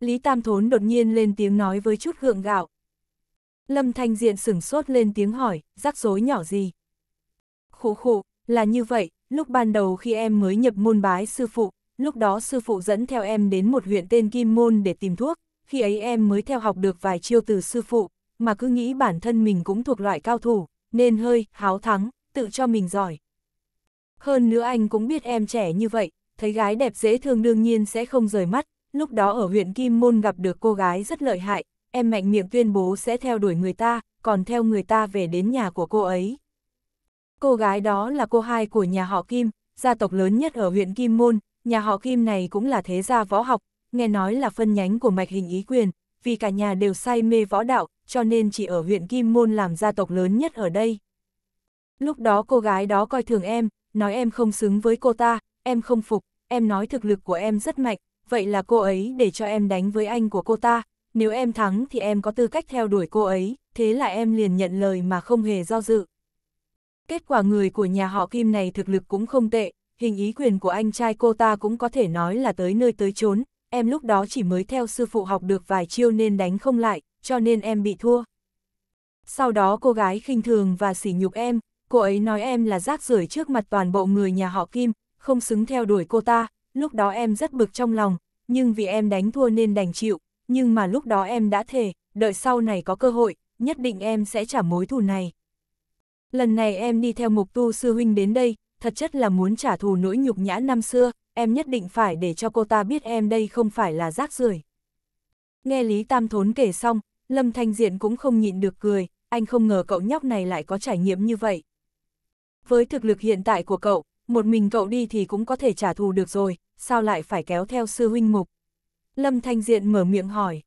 Lý Tam Thốn đột nhiên lên tiếng nói với chút gượng gạo. Lâm Thanh Diện sửng sốt lên tiếng hỏi, rắc rối nhỏ gì? Khủ khủ là như vậy, lúc ban đầu khi em mới nhập môn bái sư phụ, lúc đó sư phụ dẫn theo em đến một huyện tên Kim Môn để tìm thuốc, khi ấy em mới theo học được vài chiêu từ sư phụ, mà cứ nghĩ bản thân mình cũng thuộc loại cao thủ, nên hơi, háo thắng, tự cho mình giỏi. Hơn nữa anh cũng biết em trẻ như vậy, thấy gái đẹp dễ thương đương nhiên sẽ không rời mắt, lúc đó ở huyện Kim Môn gặp được cô gái rất lợi hại, em mạnh miệng tuyên bố sẽ theo đuổi người ta, còn theo người ta về đến nhà của cô ấy. Cô gái đó là cô hai của nhà họ Kim, gia tộc lớn nhất ở huyện Kim Môn, nhà họ Kim này cũng là thế gia võ học, nghe nói là phân nhánh của mạch hình ý quyền, vì cả nhà đều say mê võ đạo, cho nên chỉ ở huyện Kim Môn làm gia tộc lớn nhất ở đây. Lúc đó cô gái đó coi thường em, nói em không xứng với cô ta, em không phục, em nói thực lực của em rất mạnh, vậy là cô ấy để cho em đánh với anh của cô ta, nếu em thắng thì em có tư cách theo đuổi cô ấy, thế là em liền nhận lời mà không hề do dự. Kết quả người của nhà họ Kim này thực lực cũng không tệ, hình ý quyền của anh trai cô ta cũng có thể nói là tới nơi tới chốn, em lúc đó chỉ mới theo sư phụ học được vài chiêu nên đánh không lại, cho nên em bị thua. Sau đó cô gái khinh thường và sỉ nhục em, cô ấy nói em là rác rưởi trước mặt toàn bộ người nhà họ Kim, không xứng theo đuổi cô ta, lúc đó em rất bực trong lòng, nhưng vì em đánh thua nên đành chịu, nhưng mà lúc đó em đã thề, đợi sau này có cơ hội, nhất định em sẽ trả mối thù này. Lần này em đi theo mục tu sư huynh đến đây, thật chất là muốn trả thù nỗi nhục nhã năm xưa, em nhất định phải để cho cô ta biết em đây không phải là rác rưởi. Nghe Lý Tam Thốn kể xong, Lâm Thanh Diện cũng không nhịn được cười, anh không ngờ cậu nhóc này lại có trải nghiệm như vậy. Với thực lực hiện tại của cậu, một mình cậu đi thì cũng có thể trả thù được rồi, sao lại phải kéo theo sư huynh mục? Lâm Thanh Diện mở miệng hỏi.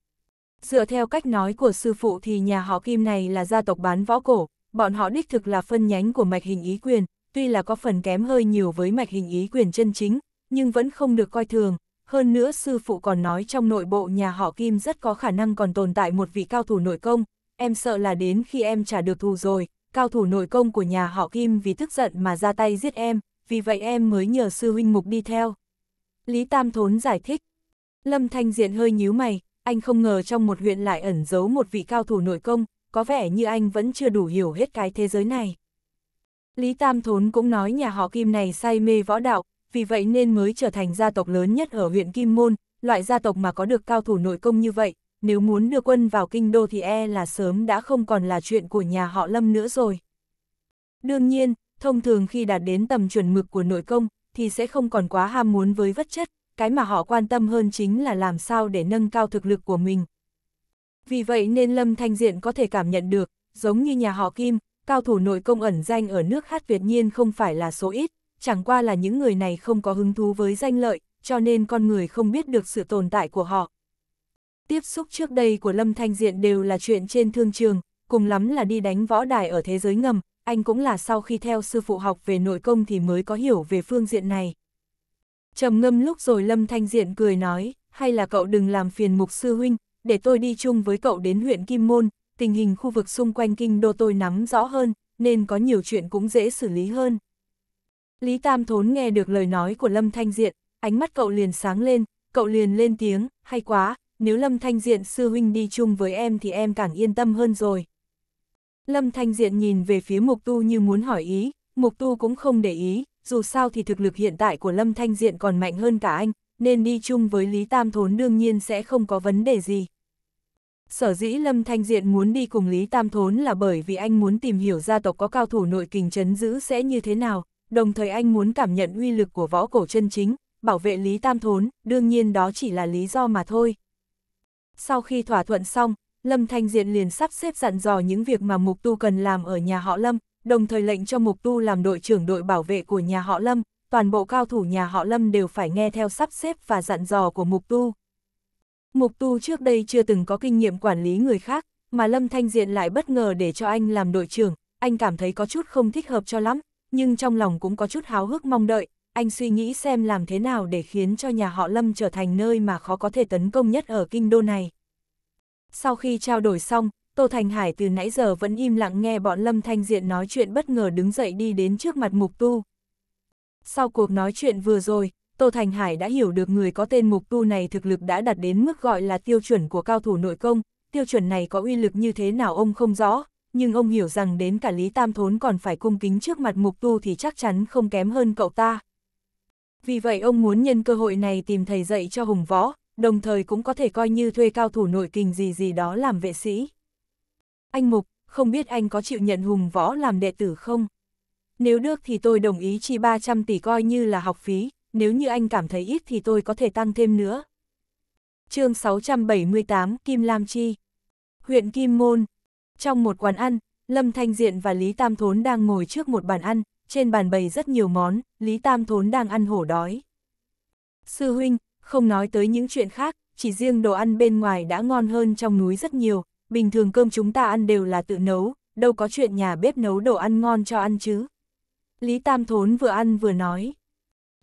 Dựa theo cách nói của sư phụ thì nhà họ Kim này là gia tộc bán võ cổ, bọn họ đích thực là phân nhánh của mạch hình ý quyền, tuy là có phần kém hơi nhiều với mạch hình ý quyền chân chính, nhưng vẫn không được coi thường. Hơn nữa sư phụ còn nói trong nội bộ nhà họ Kim rất có khả năng còn tồn tại một vị cao thủ nội công, em sợ là đến khi em trả được thù rồi, cao thủ nội công của nhà họ Kim vì tức giận mà ra tay giết em, vì vậy em mới nhờ sư huynh mục đi theo. Lý Tam Thốn giải thích. Lâm Thanh Diện hơi nhíu mày, anh không ngờ trong một huyện lại ẩn giấu một vị cao thủ nội công, có vẻ như anh vẫn chưa đủ hiểu hết cái thế giới này. Lý Tam Thốn cũng nói nhà họ Kim này say mê võ đạo, vì vậy nên mới trở thành gia tộc lớn nhất ở huyện Kim Môn, loại gia tộc mà có được cao thủ nội công như vậy, nếu muốn đưa quân vào kinh đô thì e là sớm đã không còn là chuyện của nhà họ Lâm nữa rồi. Đương nhiên, thông thường khi đạt đến tầm chuẩn mực của nội công, thì sẽ không còn quá ham muốn với vật chất, cái mà họ quan tâm hơn chính là làm sao để nâng cao thực lực của mình, vì vậy nên Lâm Thanh Diện có thể cảm nhận được, giống như nhà họ Kim, cao thủ nội công ẩn danh ở nước hát Việt nhiên không phải là số ít, chẳng qua là những người này không có hứng thú với danh lợi, cho nên con người không biết được sự tồn tại của họ. Tiếp xúc trước đây của Lâm Thanh Diện đều là chuyện trên thương trường, cùng lắm là đi đánh võ đài ở thế giới ngầm, anh cũng là sau khi theo sư phụ học về nội công thì mới có hiểu về phương diện này. Trầm ngâm lúc rồi Lâm Thanh Diện cười nói, hay là cậu đừng làm phiền mục sư huynh, để tôi đi chung với cậu đến huyện Kim Môn, tình hình khu vực xung quanh kinh đô tôi nắm rõ hơn, nên có nhiều chuyện cũng dễ xử lý hơn. Lý Tam Thốn nghe được lời nói của Lâm Thanh Diện, ánh mắt cậu liền sáng lên, cậu liền lên tiếng, hay quá, nếu Lâm Thanh Diện sư huynh đi chung với em thì em càng yên tâm hơn rồi. Lâm Thanh Diện nhìn về phía Mục Tu như muốn hỏi ý, Mục Tu cũng không để ý, dù sao thì thực lực hiện tại của Lâm Thanh Diện còn mạnh hơn cả anh, nên đi chung với Lý Tam Thốn đương nhiên sẽ không có vấn đề gì. Sở dĩ Lâm Thanh Diện muốn đi cùng Lý Tam Thốn là bởi vì anh muốn tìm hiểu gia tộc có cao thủ nội kình chấn giữ sẽ như thế nào, đồng thời anh muốn cảm nhận uy lực của võ cổ chân chính, bảo vệ Lý Tam Thốn, đương nhiên đó chỉ là lý do mà thôi. Sau khi thỏa thuận xong, Lâm Thanh Diện liền sắp xếp dặn dò những việc mà Mục Tu cần làm ở nhà họ Lâm, đồng thời lệnh cho Mục Tu làm đội trưởng đội bảo vệ của nhà họ Lâm, toàn bộ cao thủ nhà họ Lâm đều phải nghe theo sắp xếp và dặn dò của Mục Tu. Mục Tu trước đây chưa từng có kinh nghiệm quản lý người khác, mà Lâm Thanh Diện lại bất ngờ để cho anh làm đội trưởng, anh cảm thấy có chút không thích hợp cho lắm, nhưng trong lòng cũng có chút háo hức mong đợi, anh suy nghĩ xem làm thế nào để khiến cho nhà họ Lâm trở thành nơi mà khó có thể tấn công nhất ở kinh đô này. Sau khi trao đổi xong, Tô Thành Hải từ nãy giờ vẫn im lặng nghe bọn Lâm Thanh Diện nói chuyện bất ngờ đứng dậy đi đến trước mặt Mục Tu, sau cuộc nói chuyện vừa rồi, Tô Thành Hải đã hiểu được người có tên mục tu này thực lực đã đạt đến mức gọi là tiêu chuẩn của cao thủ nội công, tiêu chuẩn này có uy lực như thế nào ông không rõ, nhưng ông hiểu rằng đến cả Lý Tam Thốn còn phải cung kính trước mặt mục tu thì chắc chắn không kém hơn cậu ta. Vì vậy ông muốn nhân cơ hội này tìm thầy dạy cho Hùng Võ, đồng thời cũng có thể coi như thuê cao thủ nội kình gì gì đó làm vệ sĩ. Anh Mục, không biết anh có chịu nhận Hùng Võ làm đệ tử không? Nếu được thì tôi đồng ý chi 300 tỷ coi như là học phí, nếu như anh cảm thấy ít thì tôi có thể tăng thêm nữa. chương 678 Kim Lam Chi Huyện Kim Môn Trong một quán ăn, Lâm Thanh Diện và Lý Tam Thốn đang ngồi trước một bàn ăn, trên bàn bày rất nhiều món, Lý Tam Thốn đang ăn hổ đói. Sư huynh, không nói tới những chuyện khác, chỉ riêng đồ ăn bên ngoài đã ngon hơn trong núi rất nhiều, bình thường cơm chúng ta ăn đều là tự nấu, đâu có chuyện nhà bếp nấu đồ ăn ngon cho ăn chứ. Lý Tam Thốn vừa ăn vừa nói.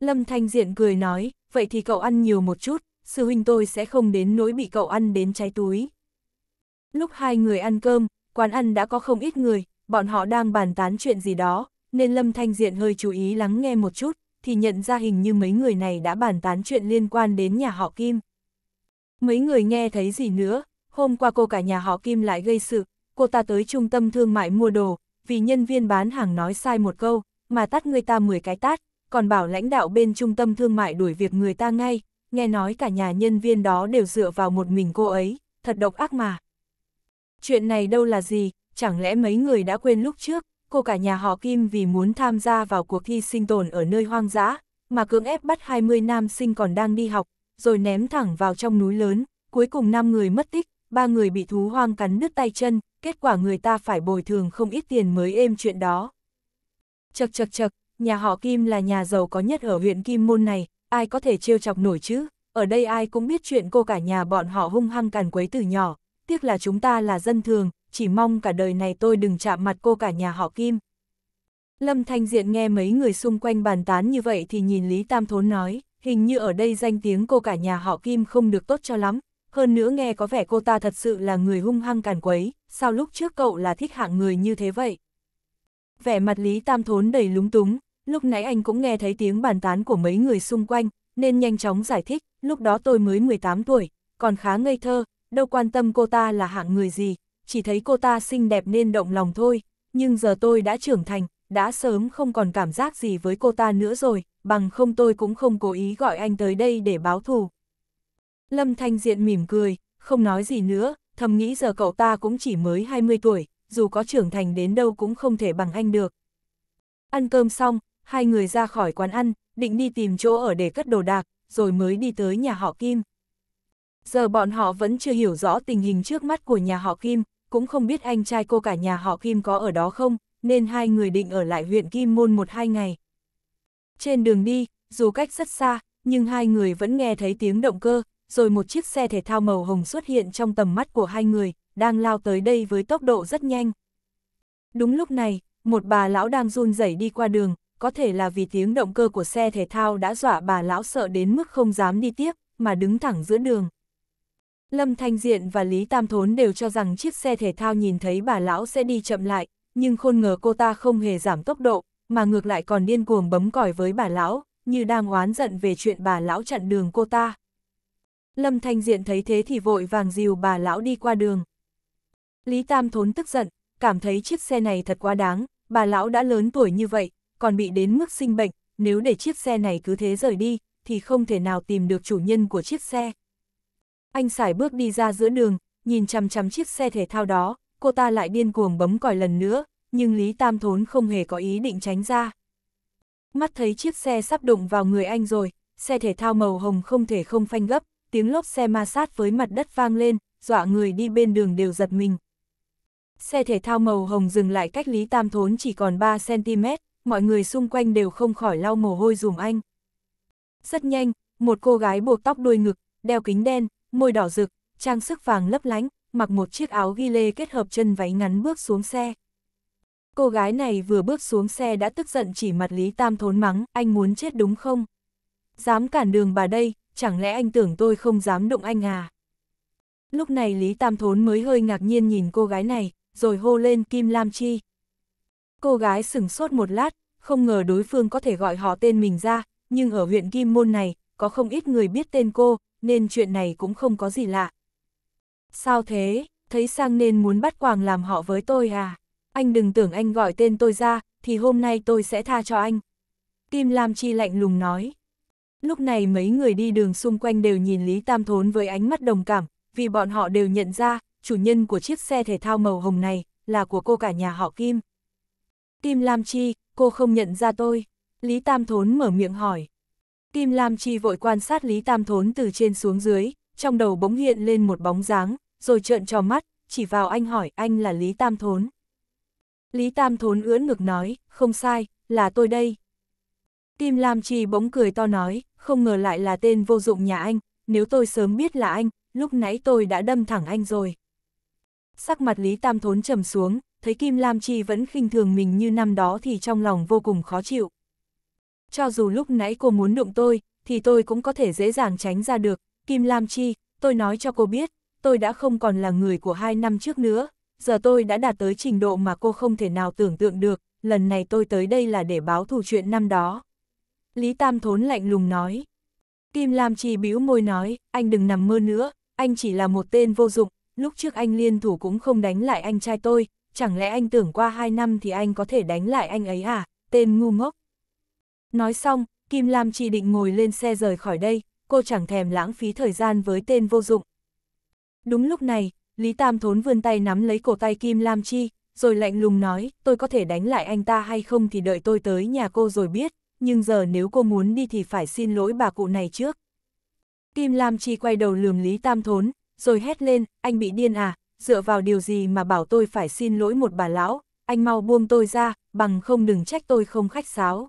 Lâm Thanh Diện cười nói, vậy thì cậu ăn nhiều một chút, sư huynh tôi sẽ không đến nỗi bị cậu ăn đến cháy túi. Lúc hai người ăn cơm, quán ăn đã có không ít người, bọn họ đang bàn tán chuyện gì đó, nên Lâm Thanh Diện hơi chú ý lắng nghe một chút, thì nhận ra hình như mấy người này đã bàn tán chuyện liên quan đến nhà họ Kim. Mấy người nghe thấy gì nữa, hôm qua cô cả nhà họ Kim lại gây sự, cô ta tới trung tâm thương mại mua đồ, vì nhân viên bán hàng nói sai một câu, mà tát người ta 10 cái tát, còn bảo lãnh đạo bên trung tâm thương mại đuổi việc người ta ngay, nghe nói cả nhà nhân viên đó đều dựa vào một mình cô ấy, thật độc ác mà. Chuyện này đâu là gì, chẳng lẽ mấy người đã quên lúc trước, cô cả nhà họ Kim vì muốn tham gia vào cuộc thi sinh tồn ở nơi hoang dã, mà cưỡng ép bắt 20 nam sinh còn đang đi học, rồi ném thẳng vào trong núi lớn, cuối cùng 5 người mất tích, ba người bị thú hoang cắn đứt tay chân, kết quả người ta phải bồi thường không ít tiền mới êm chuyện đó. Chật chật chật, nhà họ Kim là nhà giàu có nhất ở huyện Kim Môn này, ai có thể trêu chọc nổi chứ? Ở đây ai cũng biết chuyện cô cả nhà bọn họ hung hăng càn quấy từ nhỏ, tiếc là chúng ta là dân thường, chỉ mong cả đời này tôi đừng chạm mặt cô cả nhà họ Kim. Lâm Thanh Diện nghe mấy người xung quanh bàn tán như vậy thì nhìn Lý Tam Thốn nói, hình như ở đây danh tiếng cô cả nhà họ Kim không được tốt cho lắm, hơn nữa nghe có vẻ cô ta thật sự là người hung hăng càn quấy, sao lúc trước cậu là thích hạng người như thế vậy? Vẻ mặt Lý Tam Thốn đầy lúng túng, lúc nãy anh cũng nghe thấy tiếng bàn tán của mấy người xung quanh, nên nhanh chóng giải thích, lúc đó tôi mới 18 tuổi, còn khá ngây thơ, đâu quan tâm cô ta là hạng người gì, chỉ thấy cô ta xinh đẹp nên động lòng thôi, nhưng giờ tôi đã trưởng thành, đã sớm không còn cảm giác gì với cô ta nữa rồi, bằng không tôi cũng không cố ý gọi anh tới đây để báo thù. Lâm Thanh Diện mỉm cười, không nói gì nữa, thầm nghĩ giờ cậu ta cũng chỉ mới 20 tuổi, dù có trưởng thành đến đâu cũng không thể bằng anh được. Ăn cơm xong, hai người ra khỏi quán ăn, định đi tìm chỗ ở để cất đồ đạc, rồi mới đi tới nhà họ Kim. Giờ bọn họ vẫn chưa hiểu rõ tình hình trước mắt của nhà họ Kim, cũng không biết anh trai cô cả nhà họ Kim có ở đó không, nên hai người định ở lại huyện Kim Môn một hai ngày. Trên đường đi, dù cách rất xa, nhưng hai người vẫn nghe thấy tiếng động cơ, rồi một chiếc xe thể thao màu hồng xuất hiện trong tầm mắt của hai người, đang lao tới đây với tốc độ rất nhanh. Đúng lúc này, một bà lão đang run rẩy đi qua đường, có thể là vì tiếng động cơ của xe thể thao đã dọa bà lão sợ đến mức không dám đi tiếp, mà đứng thẳng giữa đường. Lâm Thanh Diện và Lý Tam Thốn đều cho rằng chiếc xe thể thao nhìn thấy bà lão sẽ đi chậm lại, nhưng khôn ngờ cô ta không hề giảm tốc độ, mà ngược lại còn điên cuồng bấm còi với bà lão, như đang oán giận về chuyện bà lão chặn đường cô ta. Lâm Thanh Diện thấy thế thì vội vàng dìu bà lão đi qua đường. Lý Tam Thốn tức giận, cảm thấy chiếc xe này thật quá đáng, bà lão đã lớn tuổi như vậy, còn bị đến mức sinh bệnh, nếu để chiếc xe này cứ thế rời đi, thì không thể nào tìm được chủ nhân của chiếc xe. Anh xài bước đi ra giữa đường, nhìn chăm chăm chiếc xe thể thao đó, cô ta lại điên cuồng bấm còi lần nữa, nhưng Lý Tam Thốn không hề có ý định tránh ra. Mắt thấy chiếc xe sắp đụng vào người anh rồi, xe thể thao màu hồng không thể không phanh gấp, tiếng lốp xe ma sát với mặt đất vang lên, dọa người đi bên đường đều giật mình. Xe thể thao màu hồng dừng lại cách Lý Tam Thốn chỉ còn 3cm, mọi người xung quanh đều không khỏi lau mồ hôi dùm anh. Rất nhanh, một cô gái buộc tóc đuôi ngực, đeo kính đen, môi đỏ rực, trang sức vàng lấp lánh, mặc một chiếc áo ghi lê kết hợp chân váy ngắn bước xuống xe. Cô gái này vừa bước xuống xe đã tức giận chỉ mặt Lý Tam Thốn mắng, anh muốn chết đúng không? Dám cản đường bà đây, chẳng lẽ anh tưởng tôi không dám động anh à? Lúc này Lý Tam Thốn mới hơi ngạc nhiên nhìn cô gái này, rồi hô lên Kim Lam Chi. Cô gái sửng sốt một lát, không ngờ đối phương có thể gọi họ tên mình ra, nhưng ở huyện Kim Môn này, có không ít người biết tên cô, nên chuyện này cũng không có gì lạ. Sao thế, thấy sang nên muốn bắt quàng làm họ với tôi à? Anh đừng tưởng anh gọi tên tôi ra, thì hôm nay tôi sẽ tha cho anh. Kim Lam Chi lạnh lùng nói. Lúc này mấy người đi đường xung quanh đều nhìn Lý Tam Thốn với ánh mắt đồng cảm, vì bọn họ đều nhận ra, chủ nhân của chiếc xe thể thao màu hồng này, là của cô cả nhà họ Kim. Kim Lam Chi, cô không nhận ra tôi. Lý Tam Thốn mở miệng hỏi. Kim Lam Chi vội quan sát Lý Tam Thốn từ trên xuống dưới, trong đầu bỗng hiện lên một bóng dáng, rồi trợn tròn mắt, chỉ vào anh hỏi anh là Lý Tam Thốn. Lý Tam Thốn ưỡn ngực nói, không sai, là tôi đây. Kim Lam Chi bỗng cười to nói, không ngờ lại là tên vô dụng nhà anh, nếu tôi sớm biết là anh, lúc nãy tôi đã đâm thẳng anh rồi sắc mặt Lý Tam Thốn trầm xuống, thấy Kim Lam Chi vẫn khinh thường mình như năm đó thì trong lòng vô cùng khó chịu. Cho dù lúc nãy cô muốn đụng tôi, thì tôi cũng có thể dễ dàng tránh ra được, Kim Lam Chi, tôi nói cho cô biết, tôi đã không còn là người của hai năm trước nữa, giờ tôi đã đạt tới trình độ mà cô không thể nào tưởng tượng được, lần này tôi tới đây là để báo thù chuyện năm đó. Lý Tam Thốn lạnh lùng nói. Kim Lam Chi bĩu môi nói, anh đừng nằm mơ nữa, anh chỉ là một tên vô dụng, lúc trước anh liên thủ cũng không đánh lại anh trai tôi, chẳng lẽ anh tưởng qua hai năm thì anh có thể đánh lại anh ấy à, tên ngu ngốc. Nói xong, Kim Lam chỉ định ngồi lên xe rời khỏi đây, cô chẳng thèm lãng phí thời gian với tên vô dụng. Đúng lúc này, Lý Tam Thốn vươn tay nắm lấy cổ tay Kim Lam Chi, rồi lạnh lùng nói, tôi có thể đánh lại anh ta hay không thì đợi tôi tới nhà cô rồi biết, nhưng giờ nếu cô muốn đi thì phải xin lỗi bà cụ này trước. Kim Lam Chi quay đầu lườm Lý Tam Thốn, rồi hét lên, anh bị điên à, dựa vào điều gì mà bảo tôi phải xin lỗi một bà lão, anh mau buông tôi ra, bằng không đừng trách tôi không khách sáo.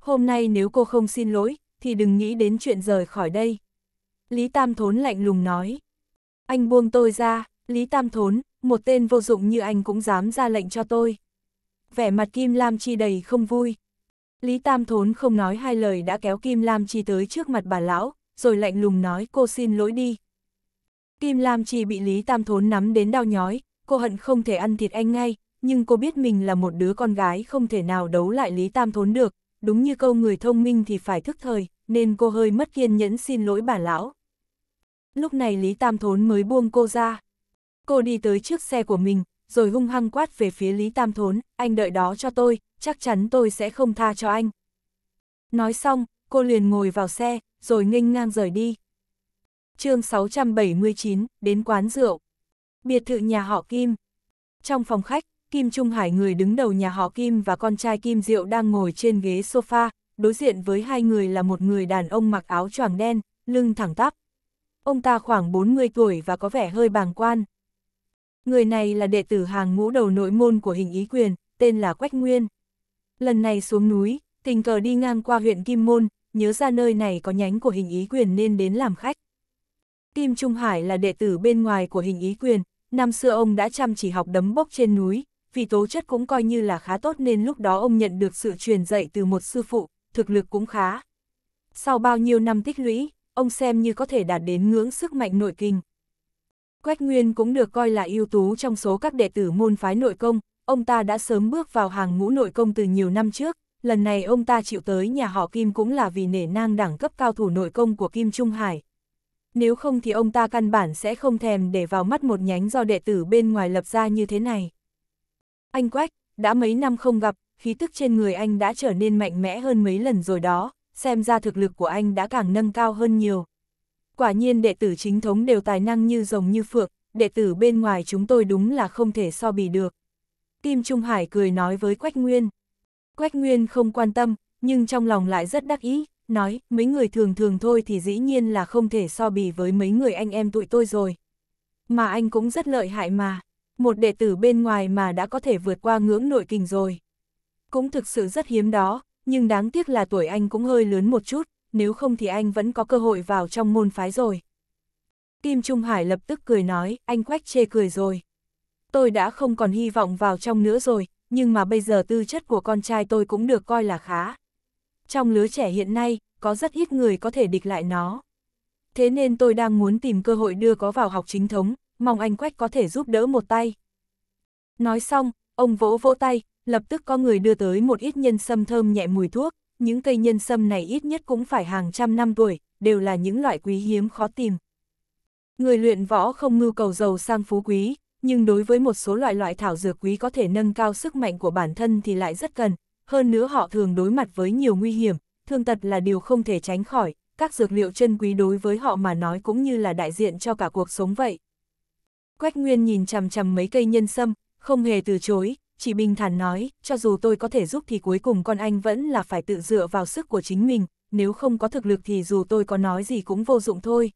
Hôm nay nếu cô không xin lỗi, thì đừng nghĩ đến chuyện rời khỏi đây. Lý Tam Thốn lạnh lùng nói. Anh buông tôi ra, Lý Tam Thốn, một tên vô dụng như anh cũng dám ra lệnh cho tôi. Vẻ mặt Kim Lam Chi đầy không vui. Lý Tam Thốn không nói hai lời đã kéo Kim Lam Chi tới trước mặt bà lão, rồi lạnh lùng nói cô xin lỗi đi, Kim Lam Chi bị Lý Tam Thốn nắm đến đau nhói, cô hận không thể ăn thịt anh ngay, nhưng cô biết mình là một đứa con gái không thể nào đấu lại Lý Tam Thốn được, đúng như câu người thông minh thì phải thức thời, nên cô hơi mất kiên nhẫn xin lỗi bà lão. Lúc này Lý Tam Thốn mới buông cô ra. Cô đi tới trước xe của mình, rồi hung hăng quát về phía Lý Tam Thốn, anh đợi đó cho tôi, chắc chắn tôi sẽ không tha cho anh. Nói xong, cô liền ngồi vào xe, rồi nghênh ngang rời đi chương 679, đến quán rượu. Biệt thự nhà họ Kim. Trong phòng khách, Kim Trung Hải người đứng đầu nhà họ Kim và con trai Kim Diệu đang ngồi trên ghế sofa, đối diện với hai người là một người đàn ông mặc áo choàng đen, lưng thẳng tắp. Ông ta khoảng 40 tuổi và có vẻ hơi bàng quan. Người này là đệ tử hàng ngũ đầu nội môn của hình ý quyền, tên là Quách Nguyên. Lần này xuống núi, tình cờ đi ngang qua huyện Kim Môn, nhớ ra nơi này có nhánh của hình ý quyền nên đến làm khách. Kim Trung Hải là đệ tử bên ngoài của hình ý quyền, năm xưa ông đã chăm chỉ học đấm bốc trên núi, vì tố chất cũng coi như là khá tốt nên lúc đó ông nhận được sự truyền dạy từ một sư phụ, thực lực cũng khá. Sau bao nhiêu năm tích lũy, ông xem như có thể đạt đến ngưỡng sức mạnh nội kinh. Quách Nguyên cũng được coi là ưu tú trong số các đệ tử môn phái nội công, ông ta đã sớm bước vào hàng ngũ nội công từ nhiều năm trước, lần này ông ta chịu tới nhà họ Kim cũng là vì nể nang đẳng cấp cao thủ nội công của Kim Trung Hải, nếu không thì ông ta căn bản sẽ không thèm để vào mắt một nhánh do đệ tử bên ngoài lập ra như thế này. Anh Quách, đã mấy năm không gặp, khí tức trên người anh đã trở nên mạnh mẽ hơn mấy lần rồi đó, xem ra thực lực của anh đã càng nâng cao hơn nhiều. Quả nhiên đệ tử chính thống đều tài năng như rồng như phượng, đệ tử bên ngoài chúng tôi đúng là không thể so bì được. Kim Trung Hải cười nói với Quách Nguyên. Quách Nguyên không quan tâm, nhưng trong lòng lại rất đắc ý nói, mấy người thường thường thôi thì dĩ nhiên là không thể so bì với mấy người anh em tụi tôi rồi. Mà anh cũng rất lợi hại mà, một đệ tử bên ngoài mà đã có thể vượt qua ngưỡng nội kình rồi. Cũng thực sự rất hiếm đó, nhưng đáng tiếc là tuổi anh cũng hơi lớn một chút, nếu không thì anh vẫn có cơ hội vào trong môn phái rồi. Kim Trung Hải lập tức cười nói, anh quách chê cười rồi. Tôi đã không còn hy vọng vào trong nữa rồi, nhưng mà bây giờ tư chất của con trai tôi cũng được coi là khá trong lứa trẻ hiện nay, có rất ít người có thể địch lại nó. Thế nên tôi đang muốn tìm cơ hội đưa có vào học chính thống, mong anh Quách có thể giúp đỡ một tay. Nói xong, ông vỗ vỗ tay, lập tức có người đưa tới một ít nhân sâm thơm nhẹ mùi thuốc, những cây nhân sâm này ít nhất cũng phải hàng trăm năm tuổi, đều là những loại quý hiếm khó tìm. Người luyện võ không mưu cầu giàu sang phú quý, nhưng đối với một số loại loại thảo dược quý có thể nâng cao sức mạnh của bản thân thì lại rất cần, hơn nữa họ thường đối mặt với nhiều nguy hiểm, thương tật là điều không thể tránh khỏi, các dược liệu chân quý đối với họ mà nói cũng như là đại diện cho cả cuộc sống vậy. Quách Nguyên nhìn chằm chằm mấy cây nhân sâm, không hề từ chối, chỉ bình thản nói, cho dù tôi có thể giúp thì cuối cùng con anh vẫn là phải tự dựa vào sức của chính mình, nếu không có thực lực thì dù tôi có nói gì cũng vô dụng thôi.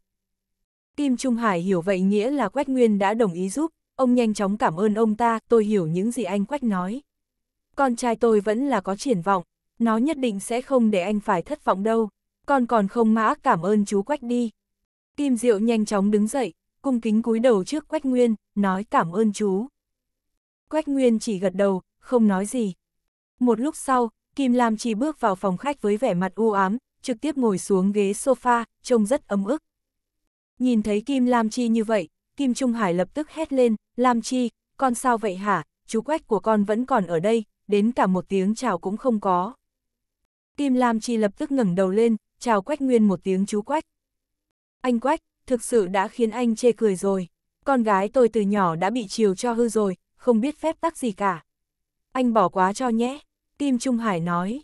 Kim Trung Hải hiểu vậy nghĩa là Quách Nguyên đã đồng ý giúp, ông nhanh chóng cảm ơn ông ta, tôi hiểu những gì anh Quách nói con trai tôi vẫn là có triển vọng, nó nhất định sẽ không để anh phải thất vọng đâu, con còn không mã cảm ơn chú Quách đi. Kim Diệu nhanh chóng đứng dậy, cung kính cúi đầu trước Quách Nguyên, nói cảm ơn chú. Quách Nguyên chỉ gật đầu, không nói gì. Một lúc sau, Kim Lam chỉ bước vào phòng khách với vẻ mặt u ám, trực tiếp ngồi xuống ghế sofa, trông rất ấm ức. Nhìn thấy Kim Lam Chi như vậy, Kim Trung Hải lập tức hét lên, Lam Chi, con sao vậy hả, chú Quách của con vẫn còn ở đây, đến cả một tiếng chào cũng không có. Kim Lam Chi lập tức ngẩng đầu lên, chào Quách Nguyên một tiếng chú Quách. Anh Quách, thực sự đã khiến anh chê cười rồi. Con gái tôi từ nhỏ đã bị chiều cho hư rồi, không biết phép tắc gì cả. Anh bỏ quá cho nhé, Kim Trung Hải nói.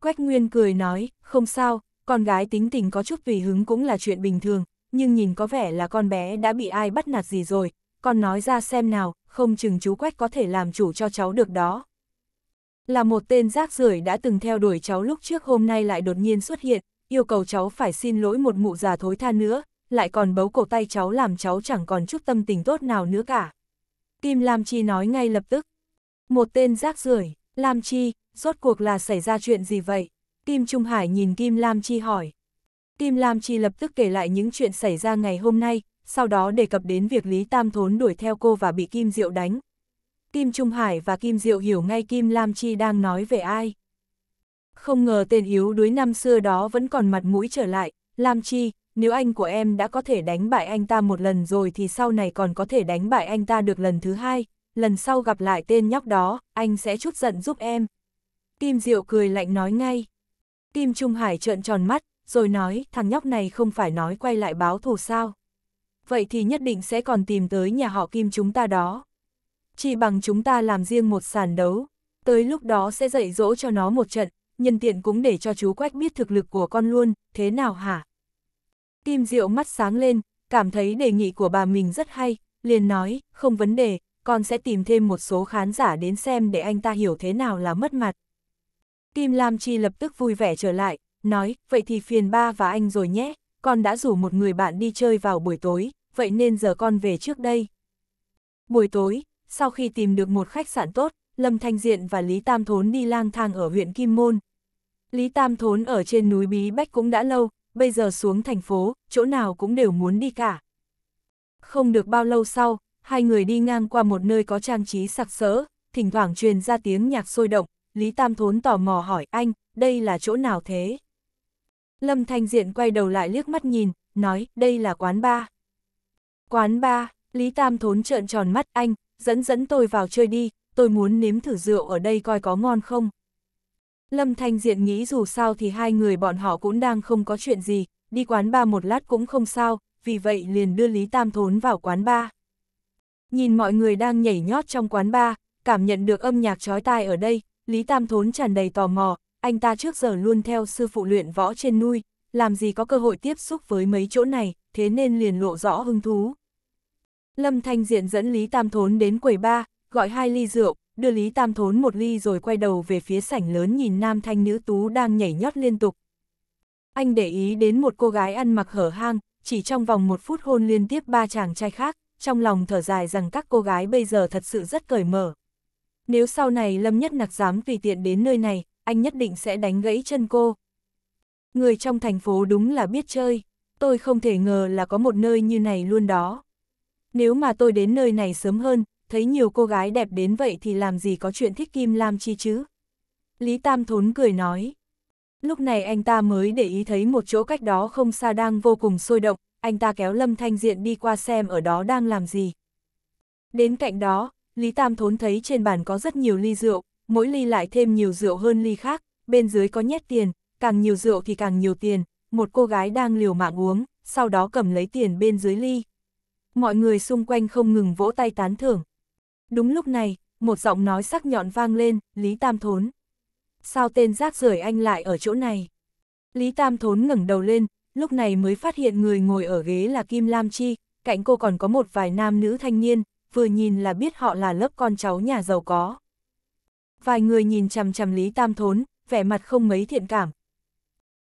Quách Nguyên cười nói, không sao, con gái tính tình có chút vì hứng cũng là chuyện bình thường, nhưng nhìn có vẻ là con bé đã bị ai bắt nạt gì rồi, con nói ra xem nào, không chừng chú Quách có thể làm chủ cho cháu được đó. Là một tên rác rưởi đã từng theo đuổi cháu lúc trước hôm nay lại đột nhiên xuất hiện, yêu cầu cháu phải xin lỗi một mụ già thối tha nữa, lại còn bấu cổ tay cháu làm cháu chẳng còn chút tâm tình tốt nào nữa cả. Kim Lam Chi nói ngay lập tức. Một tên rác rưởi, Lam Chi, rốt cuộc là xảy ra chuyện gì vậy? Kim Trung Hải nhìn Kim Lam Chi hỏi. Kim Lam Chi lập tức kể lại những chuyện xảy ra ngày hôm nay, sau đó đề cập đến việc Lý Tam Thốn đuổi theo cô và bị Kim Diệu đánh, Kim Trung Hải và Kim Diệu hiểu ngay Kim Lam Chi đang nói về ai. Không ngờ tên yếu đuối năm xưa đó vẫn còn mặt mũi trở lại, Lam Chi, nếu anh của em đã có thể đánh bại anh ta một lần rồi thì sau này còn có thể đánh bại anh ta được lần thứ hai, lần sau gặp lại tên nhóc đó, anh sẽ chút giận giúp em. Kim Diệu cười lạnh nói ngay. Kim Trung Hải trợn tròn mắt, rồi nói thằng nhóc này không phải nói quay lại báo thù sao. Vậy thì nhất định sẽ còn tìm tới nhà họ Kim chúng ta đó. Chỉ bằng chúng ta làm riêng một sàn đấu, tới lúc đó sẽ dạy dỗ cho nó một trận, nhân tiện cũng để cho chú Quách biết thực lực của con luôn, thế nào hả? Kim Diệu mắt sáng lên, cảm thấy đề nghị của bà mình rất hay, liền nói, không vấn đề, con sẽ tìm thêm một số khán giả đến xem để anh ta hiểu thế nào là mất mặt. Kim Lam Chi lập tức vui vẻ trở lại, nói, vậy thì phiền ba và anh rồi nhé, con đã rủ một người bạn đi chơi vào buổi tối, vậy nên giờ con về trước đây. Buổi tối, sau khi tìm được một khách sạn tốt, Lâm Thanh Diện và Lý Tam Thốn đi lang thang ở huyện Kim Môn. Lý Tam Thốn ở trên núi Bí Bách cũng đã lâu, bây giờ xuống thành phố, chỗ nào cũng đều muốn đi cả. Không được bao lâu sau, hai người đi ngang qua một nơi có trang trí sặc sỡ, thỉnh thoảng truyền ra tiếng nhạc sôi động, Lý Tam Thốn tò mò hỏi anh, đây là chỗ nào thế? Lâm Thanh Diện quay đầu lại liếc mắt nhìn, nói, đây là quán ba. Quán ba, Lý Tam Thốn trợn tròn mắt anh, dẫn dẫn tôi vào chơi đi, tôi muốn nếm thử rượu ở đây coi có ngon không. Lâm Thanh Diện nghĩ dù sao thì hai người bọn họ cũng đang không có chuyện gì, đi quán ba một lát cũng không sao, vì vậy liền đưa Lý Tam Thốn vào quán ba. Nhìn mọi người đang nhảy nhót trong quán ba, cảm nhận được âm nhạc chói tai ở đây, Lý Tam Thốn tràn đầy tò mò, anh ta trước giờ luôn theo sư phụ luyện võ trên nuôi, làm gì có cơ hội tiếp xúc với mấy chỗ này, thế nên liền lộ rõ hứng thú. Lâm Thanh Diện dẫn Lý Tam Thốn đến quầy ba, gọi hai ly rượu, đưa Lý Tam Thốn một ly rồi quay đầu về phía sảnh lớn nhìn nam thanh nữ tú đang nhảy nhót liên tục. Anh để ý đến một cô gái ăn mặc hở hang, chỉ trong vòng một phút hôn liên tiếp ba chàng trai khác, trong lòng thở dài rằng các cô gái bây giờ thật sự rất cởi mở. Nếu sau này Lâm Nhất Nặc dám tùy tiện đến nơi này, anh nhất định sẽ đánh gãy chân cô. Người trong thành phố đúng là biết chơi, tôi không thể ngờ là có một nơi như này luôn đó. Nếu mà tôi đến nơi này sớm hơn, thấy nhiều cô gái đẹp đến vậy thì làm gì có chuyện thích Kim Lam chi chứ? Lý Tam Thốn cười nói. Lúc này anh ta mới để ý thấy một chỗ cách đó không xa đang vô cùng sôi động, anh ta kéo Lâm Thanh Diện đi qua xem ở đó đang làm gì. Đến cạnh đó, Lý Tam Thốn thấy trên bàn có rất nhiều ly rượu, mỗi ly lại thêm nhiều rượu hơn ly khác, bên dưới có nhét tiền, càng nhiều rượu thì càng nhiều tiền, một cô gái đang liều mạng uống, sau đó cầm lấy tiền bên dưới ly, mọi người xung quanh không ngừng vỗ tay tán thưởng. Đúng lúc này, một giọng nói sắc nhọn vang lên, Lý Tam Thốn. Sao tên rác rưởi anh lại ở chỗ này? Lý Tam Thốn ngẩng đầu lên, lúc này mới phát hiện người ngồi ở ghế là Kim Lam Chi, cạnh cô còn có một vài nam nữ thanh niên, vừa nhìn là biết họ là lớp con cháu nhà giàu có. Vài người nhìn chằm chằm Lý Tam Thốn, vẻ mặt không mấy thiện cảm.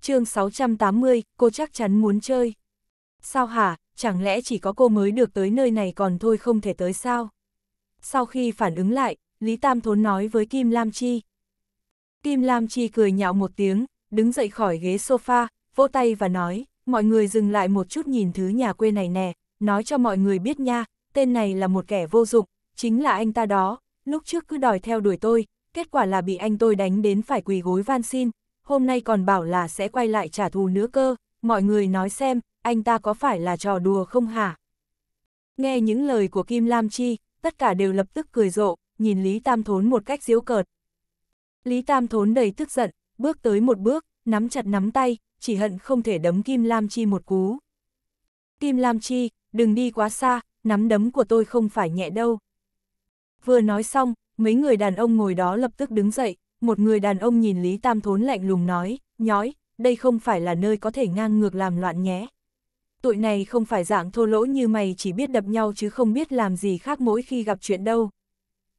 chương 680, cô chắc chắn muốn chơi. Sao hả, chẳng lẽ chỉ có cô mới được tới nơi này còn thôi không thể tới sao? Sau khi phản ứng lại, Lý Tam Thốn nói với Kim Lam Chi. Kim Lam Chi cười nhạo một tiếng, đứng dậy khỏi ghế sofa, vỗ tay và nói, mọi người dừng lại một chút nhìn thứ nhà quê này nè, nói cho mọi người biết nha, tên này là một kẻ vô dụng, chính là anh ta đó, lúc trước cứ đòi theo đuổi tôi, kết quả là bị anh tôi đánh đến phải quỳ gối van xin, hôm nay còn bảo là sẽ quay lại trả thù nữa cơ, mọi người nói xem, anh ta có phải là trò đùa không hả? Nghe những lời của Kim Lam Chi, tất cả đều lập tức cười rộ, nhìn Lý Tam Thốn một cách diễu cợt. Lý Tam Thốn đầy tức giận, bước tới một bước, nắm chặt nắm tay, chỉ hận không thể đấm Kim Lam Chi một cú. Kim Lam Chi, đừng đi quá xa, nắm đấm của tôi không phải nhẹ đâu. Vừa nói xong, mấy người đàn ông ngồi đó lập tức đứng dậy, một người đàn ông nhìn Lý Tam Thốn lạnh lùng nói, nhói, đây không phải là nơi có thể ngang ngược làm loạn nhé, tụi này không phải dạng thô lỗ như mày chỉ biết đập nhau chứ không biết làm gì khác mỗi khi gặp chuyện đâu.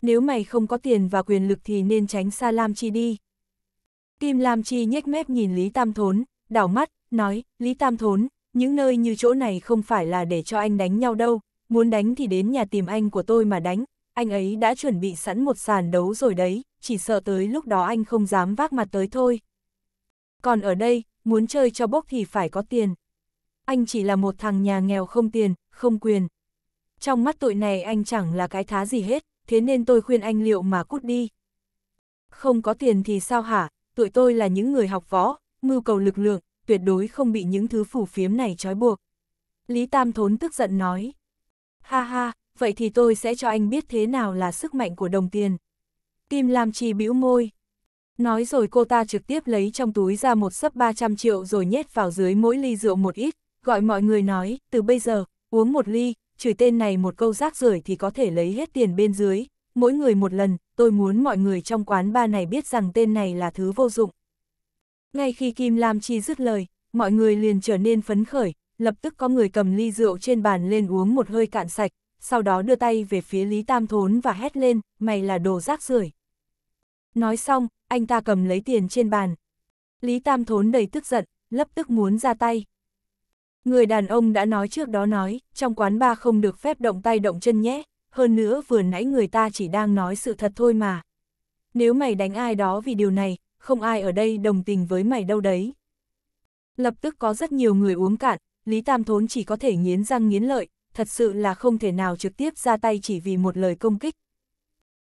Nếu mày không có tiền và quyền lực thì nên tránh xa Lam Chi đi. Kim Lam Chi nhếch mép nhìn Lý Tam Thốn, đảo mắt, nói, Lý Tam Thốn, những nơi như chỗ này không phải là để cho anh đánh nhau đâu, muốn đánh thì đến nhà tìm anh của tôi mà đánh, anh ấy đã chuẩn bị sẵn một sàn đấu rồi đấy, chỉ sợ tới lúc đó anh không dám vác mặt tới thôi. Còn ở đây, muốn chơi cho bốc thì phải có tiền anh chỉ là một thằng nhà nghèo không tiền, không quyền. Trong mắt tội này anh chẳng là cái thá gì hết, thế nên tôi khuyên anh liệu mà cút đi. Không có tiền thì sao hả, tụi tôi là những người học võ, mưu cầu lực lượng, tuyệt đối không bị những thứ phủ phiếm này trói buộc. Lý Tam Thốn tức giận nói. Ha ha, vậy thì tôi sẽ cho anh biết thế nào là sức mạnh của đồng tiền. Kim Lam Chi bĩu môi. Nói rồi cô ta trực tiếp lấy trong túi ra một sấp 300 triệu rồi nhét vào dưới mỗi ly rượu một ít, gọi mọi người nói, từ bây giờ, uống một ly, chửi tên này một câu rác rưởi thì có thể lấy hết tiền bên dưới, mỗi người một lần, tôi muốn mọi người trong quán ba này biết rằng tên này là thứ vô dụng. Ngay khi Kim Lam Chi dứt lời, mọi người liền trở nên phấn khởi, lập tức có người cầm ly rượu trên bàn lên uống một hơi cạn sạch, sau đó đưa tay về phía Lý Tam Thốn và hét lên, mày là đồ rác rưởi. Nói xong, anh ta cầm lấy tiền trên bàn. Lý Tam Thốn đầy tức giận, lập tức muốn ra tay. Người đàn ông đã nói trước đó nói, trong quán ba không được phép động tay động chân nhé, hơn nữa vừa nãy người ta chỉ đang nói sự thật thôi mà. Nếu mày đánh ai đó vì điều này, không ai ở đây đồng tình với mày đâu đấy. Lập tức có rất nhiều người uống cạn, Lý Tam Thốn chỉ có thể nghiến răng nghiến lợi, thật sự là không thể nào trực tiếp ra tay chỉ vì một lời công kích.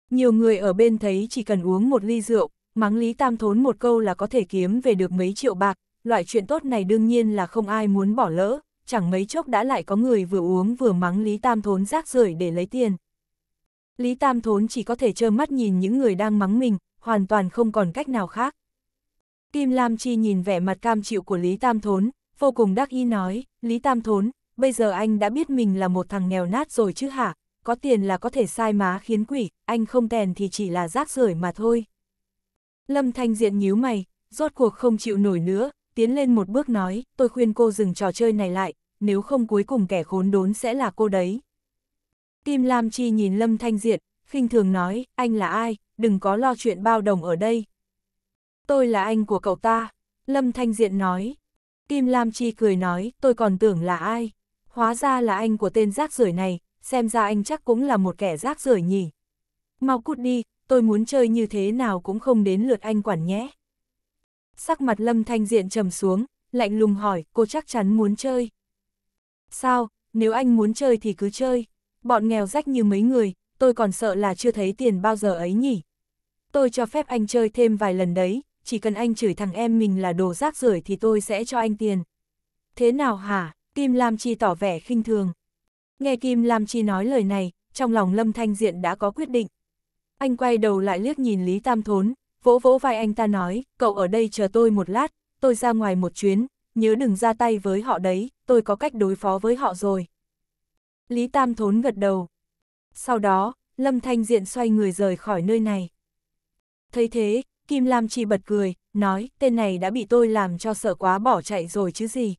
Nhiều người ở bên thấy chỉ cần uống một ly rượu, mắng Lý Tam Thốn một câu là có thể kiếm về được mấy triệu bạc, loại chuyện tốt này đương nhiên là không ai muốn bỏ lỡ, chẳng mấy chốc đã lại có người vừa uống vừa mắng Lý Tam Thốn rác rưởi để lấy tiền. Lý Tam Thốn chỉ có thể trơ mắt nhìn những người đang mắng mình, hoàn toàn không còn cách nào khác. Kim Lam Chi nhìn vẻ mặt cam chịu của Lý Tam Thốn, vô cùng đắc ý nói, Lý Tam Thốn, bây giờ anh đã biết mình là một thằng nghèo nát rồi chứ hả, có tiền là có thể sai má khiến quỷ, anh không tèn thì chỉ là rác rưởi mà thôi. Lâm Thanh Diện nhíu mày, rốt cuộc không chịu nổi nữa, tiến lên một bước nói, tôi khuyên cô dừng trò chơi này lại, nếu không cuối cùng kẻ khốn đốn sẽ là cô đấy. Kim Lam Chi nhìn Lâm Thanh Diện, khinh thường nói, anh là ai, đừng có lo chuyện bao đồng ở đây. Tôi là anh của cậu ta, Lâm Thanh Diện nói. Kim Lam Chi cười nói, tôi còn tưởng là ai. Hóa ra là anh của tên rác rưởi này, xem ra anh chắc cũng là một kẻ rác rưởi nhỉ. Mau cút đi, tôi muốn chơi như thế nào cũng không đến lượt anh quản nhé sắc mặt Lâm Thanh Diện trầm xuống, lạnh lùng hỏi, cô chắc chắn muốn chơi. Sao, nếu anh muốn chơi thì cứ chơi, bọn nghèo rách như mấy người, tôi còn sợ là chưa thấy tiền bao giờ ấy nhỉ. Tôi cho phép anh chơi thêm vài lần đấy, chỉ cần anh chửi thằng em mình là đồ rác rưởi thì tôi sẽ cho anh tiền. Thế nào hả? Kim Lam Chi tỏ vẻ khinh thường. Nghe Kim Lam Chi nói lời này, trong lòng Lâm Thanh Diện đã có quyết định. Anh quay đầu lại liếc nhìn Lý Tam Thốn, vỗ vỗ vai anh ta nói, cậu ở đây chờ tôi một lát, tôi ra ngoài một chuyến, nhớ đừng ra tay với họ đấy, tôi có cách đối phó với họ rồi. Lý Tam Thốn gật đầu. Sau đó, Lâm Thanh Diện xoay người rời khỏi nơi này. Thấy thế, Kim Lam chỉ bật cười, nói, tên này đã bị tôi làm cho sợ quá bỏ chạy rồi chứ gì.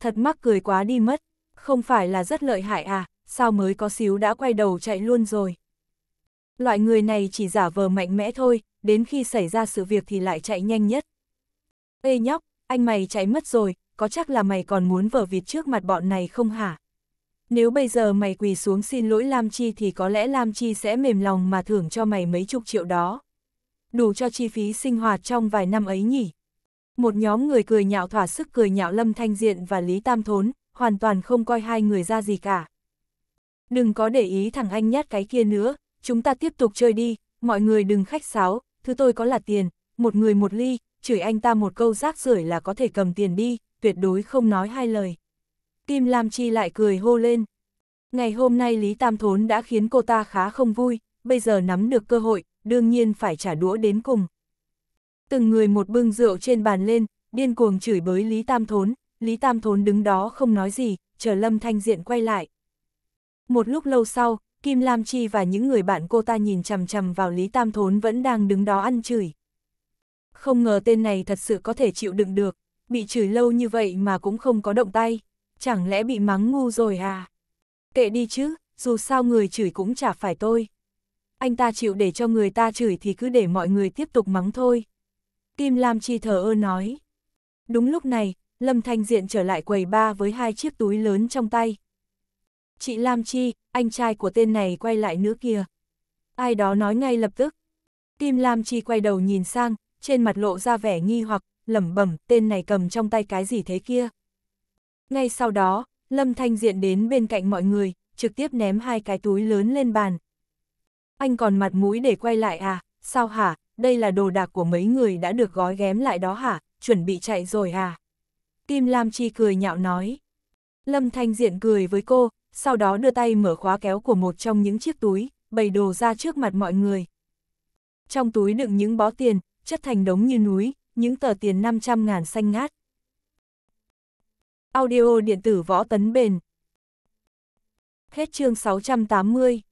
Thật mắc cười quá đi mất, không phải là rất lợi hại à, sao mới có xíu đã quay đầu chạy luôn rồi. Loại người này chỉ giả vờ mạnh mẽ thôi, đến khi xảy ra sự việc thì lại chạy nhanh nhất. Ê nhóc, anh mày chạy mất rồi, có chắc là mày còn muốn vở vịt trước mặt bọn này không hả? Nếu bây giờ mày quỳ xuống xin lỗi Lam Chi thì có lẽ Lam Chi sẽ mềm lòng mà thưởng cho mày mấy chục triệu đó. Đủ cho chi phí sinh hoạt trong vài năm ấy nhỉ? Một nhóm người cười nhạo thỏa sức cười nhạo Lâm Thanh Diện và Lý Tam Thốn, hoàn toàn không coi hai người ra gì cả. Đừng có để ý thằng anh nhát cái kia nữa, chúng ta tiếp tục chơi đi, mọi người đừng khách sáo, thứ tôi có là tiền, một người một ly, chửi anh ta một câu rác rưởi là có thể cầm tiền đi, tuyệt đối không nói hai lời. Kim Lam Chi lại cười hô lên. Ngày hôm nay Lý Tam Thốn đã khiến cô ta khá không vui, bây giờ nắm được cơ hội, đương nhiên phải trả đũa đến cùng. Từng người một bưng rượu trên bàn lên, điên cuồng chửi bới Lý Tam Thốn, Lý Tam Thốn đứng đó không nói gì, chờ Lâm Thanh Diện quay lại. Một lúc lâu sau, Kim Lam Chi và những người bạn cô ta nhìn chằm chằm vào Lý Tam Thốn vẫn đang đứng đó ăn chửi. Không ngờ tên này thật sự có thể chịu đựng được, bị chửi lâu như vậy mà cũng không có động tay, chẳng lẽ bị mắng ngu rồi à? Kệ đi chứ, dù sao người chửi cũng chả phải tôi. Anh ta chịu để cho người ta chửi thì cứ để mọi người tiếp tục mắng thôi. Kim Lam Chi thờ ơ nói. Đúng lúc này, Lâm Thanh Diện trở lại quầy ba với hai chiếc túi lớn trong tay, Chị Lam Chi, anh trai của tên này quay lại nữa kìa. Ai đó nói ngay lập tức. Kim Lam Chi quay đầu nhìn sang, trên mặt lộ ra vẻ nghi hoặc, lẩm bẩm tên này cầm trong tay cái gì thế kia. Ngay sau đó, Lâm Thanh Diện đến bên cạnh mọi người, trực tiếp ném hai cái túi lớn lên bàn. Anh còn mặt mũi để quay lại à, sao hả, đây là đồ đạc của mấy người đã được gói ghém lại đó hả, chuẩn bị chạy rồi à. Kim Lam Chi cười nhạo nói. Lâm Thanh Diện cười với cô, sau đó đưa tay mở khóa kéo của một trong những chiếc túi, bày đồ ra trước mặt mọi người. Trong túi đựng những bó tiền, chất thành đống như núi, những tờ tiền 500 ngàn xanh ngát. Audio điện tử võ tấn bền. Hết chương 680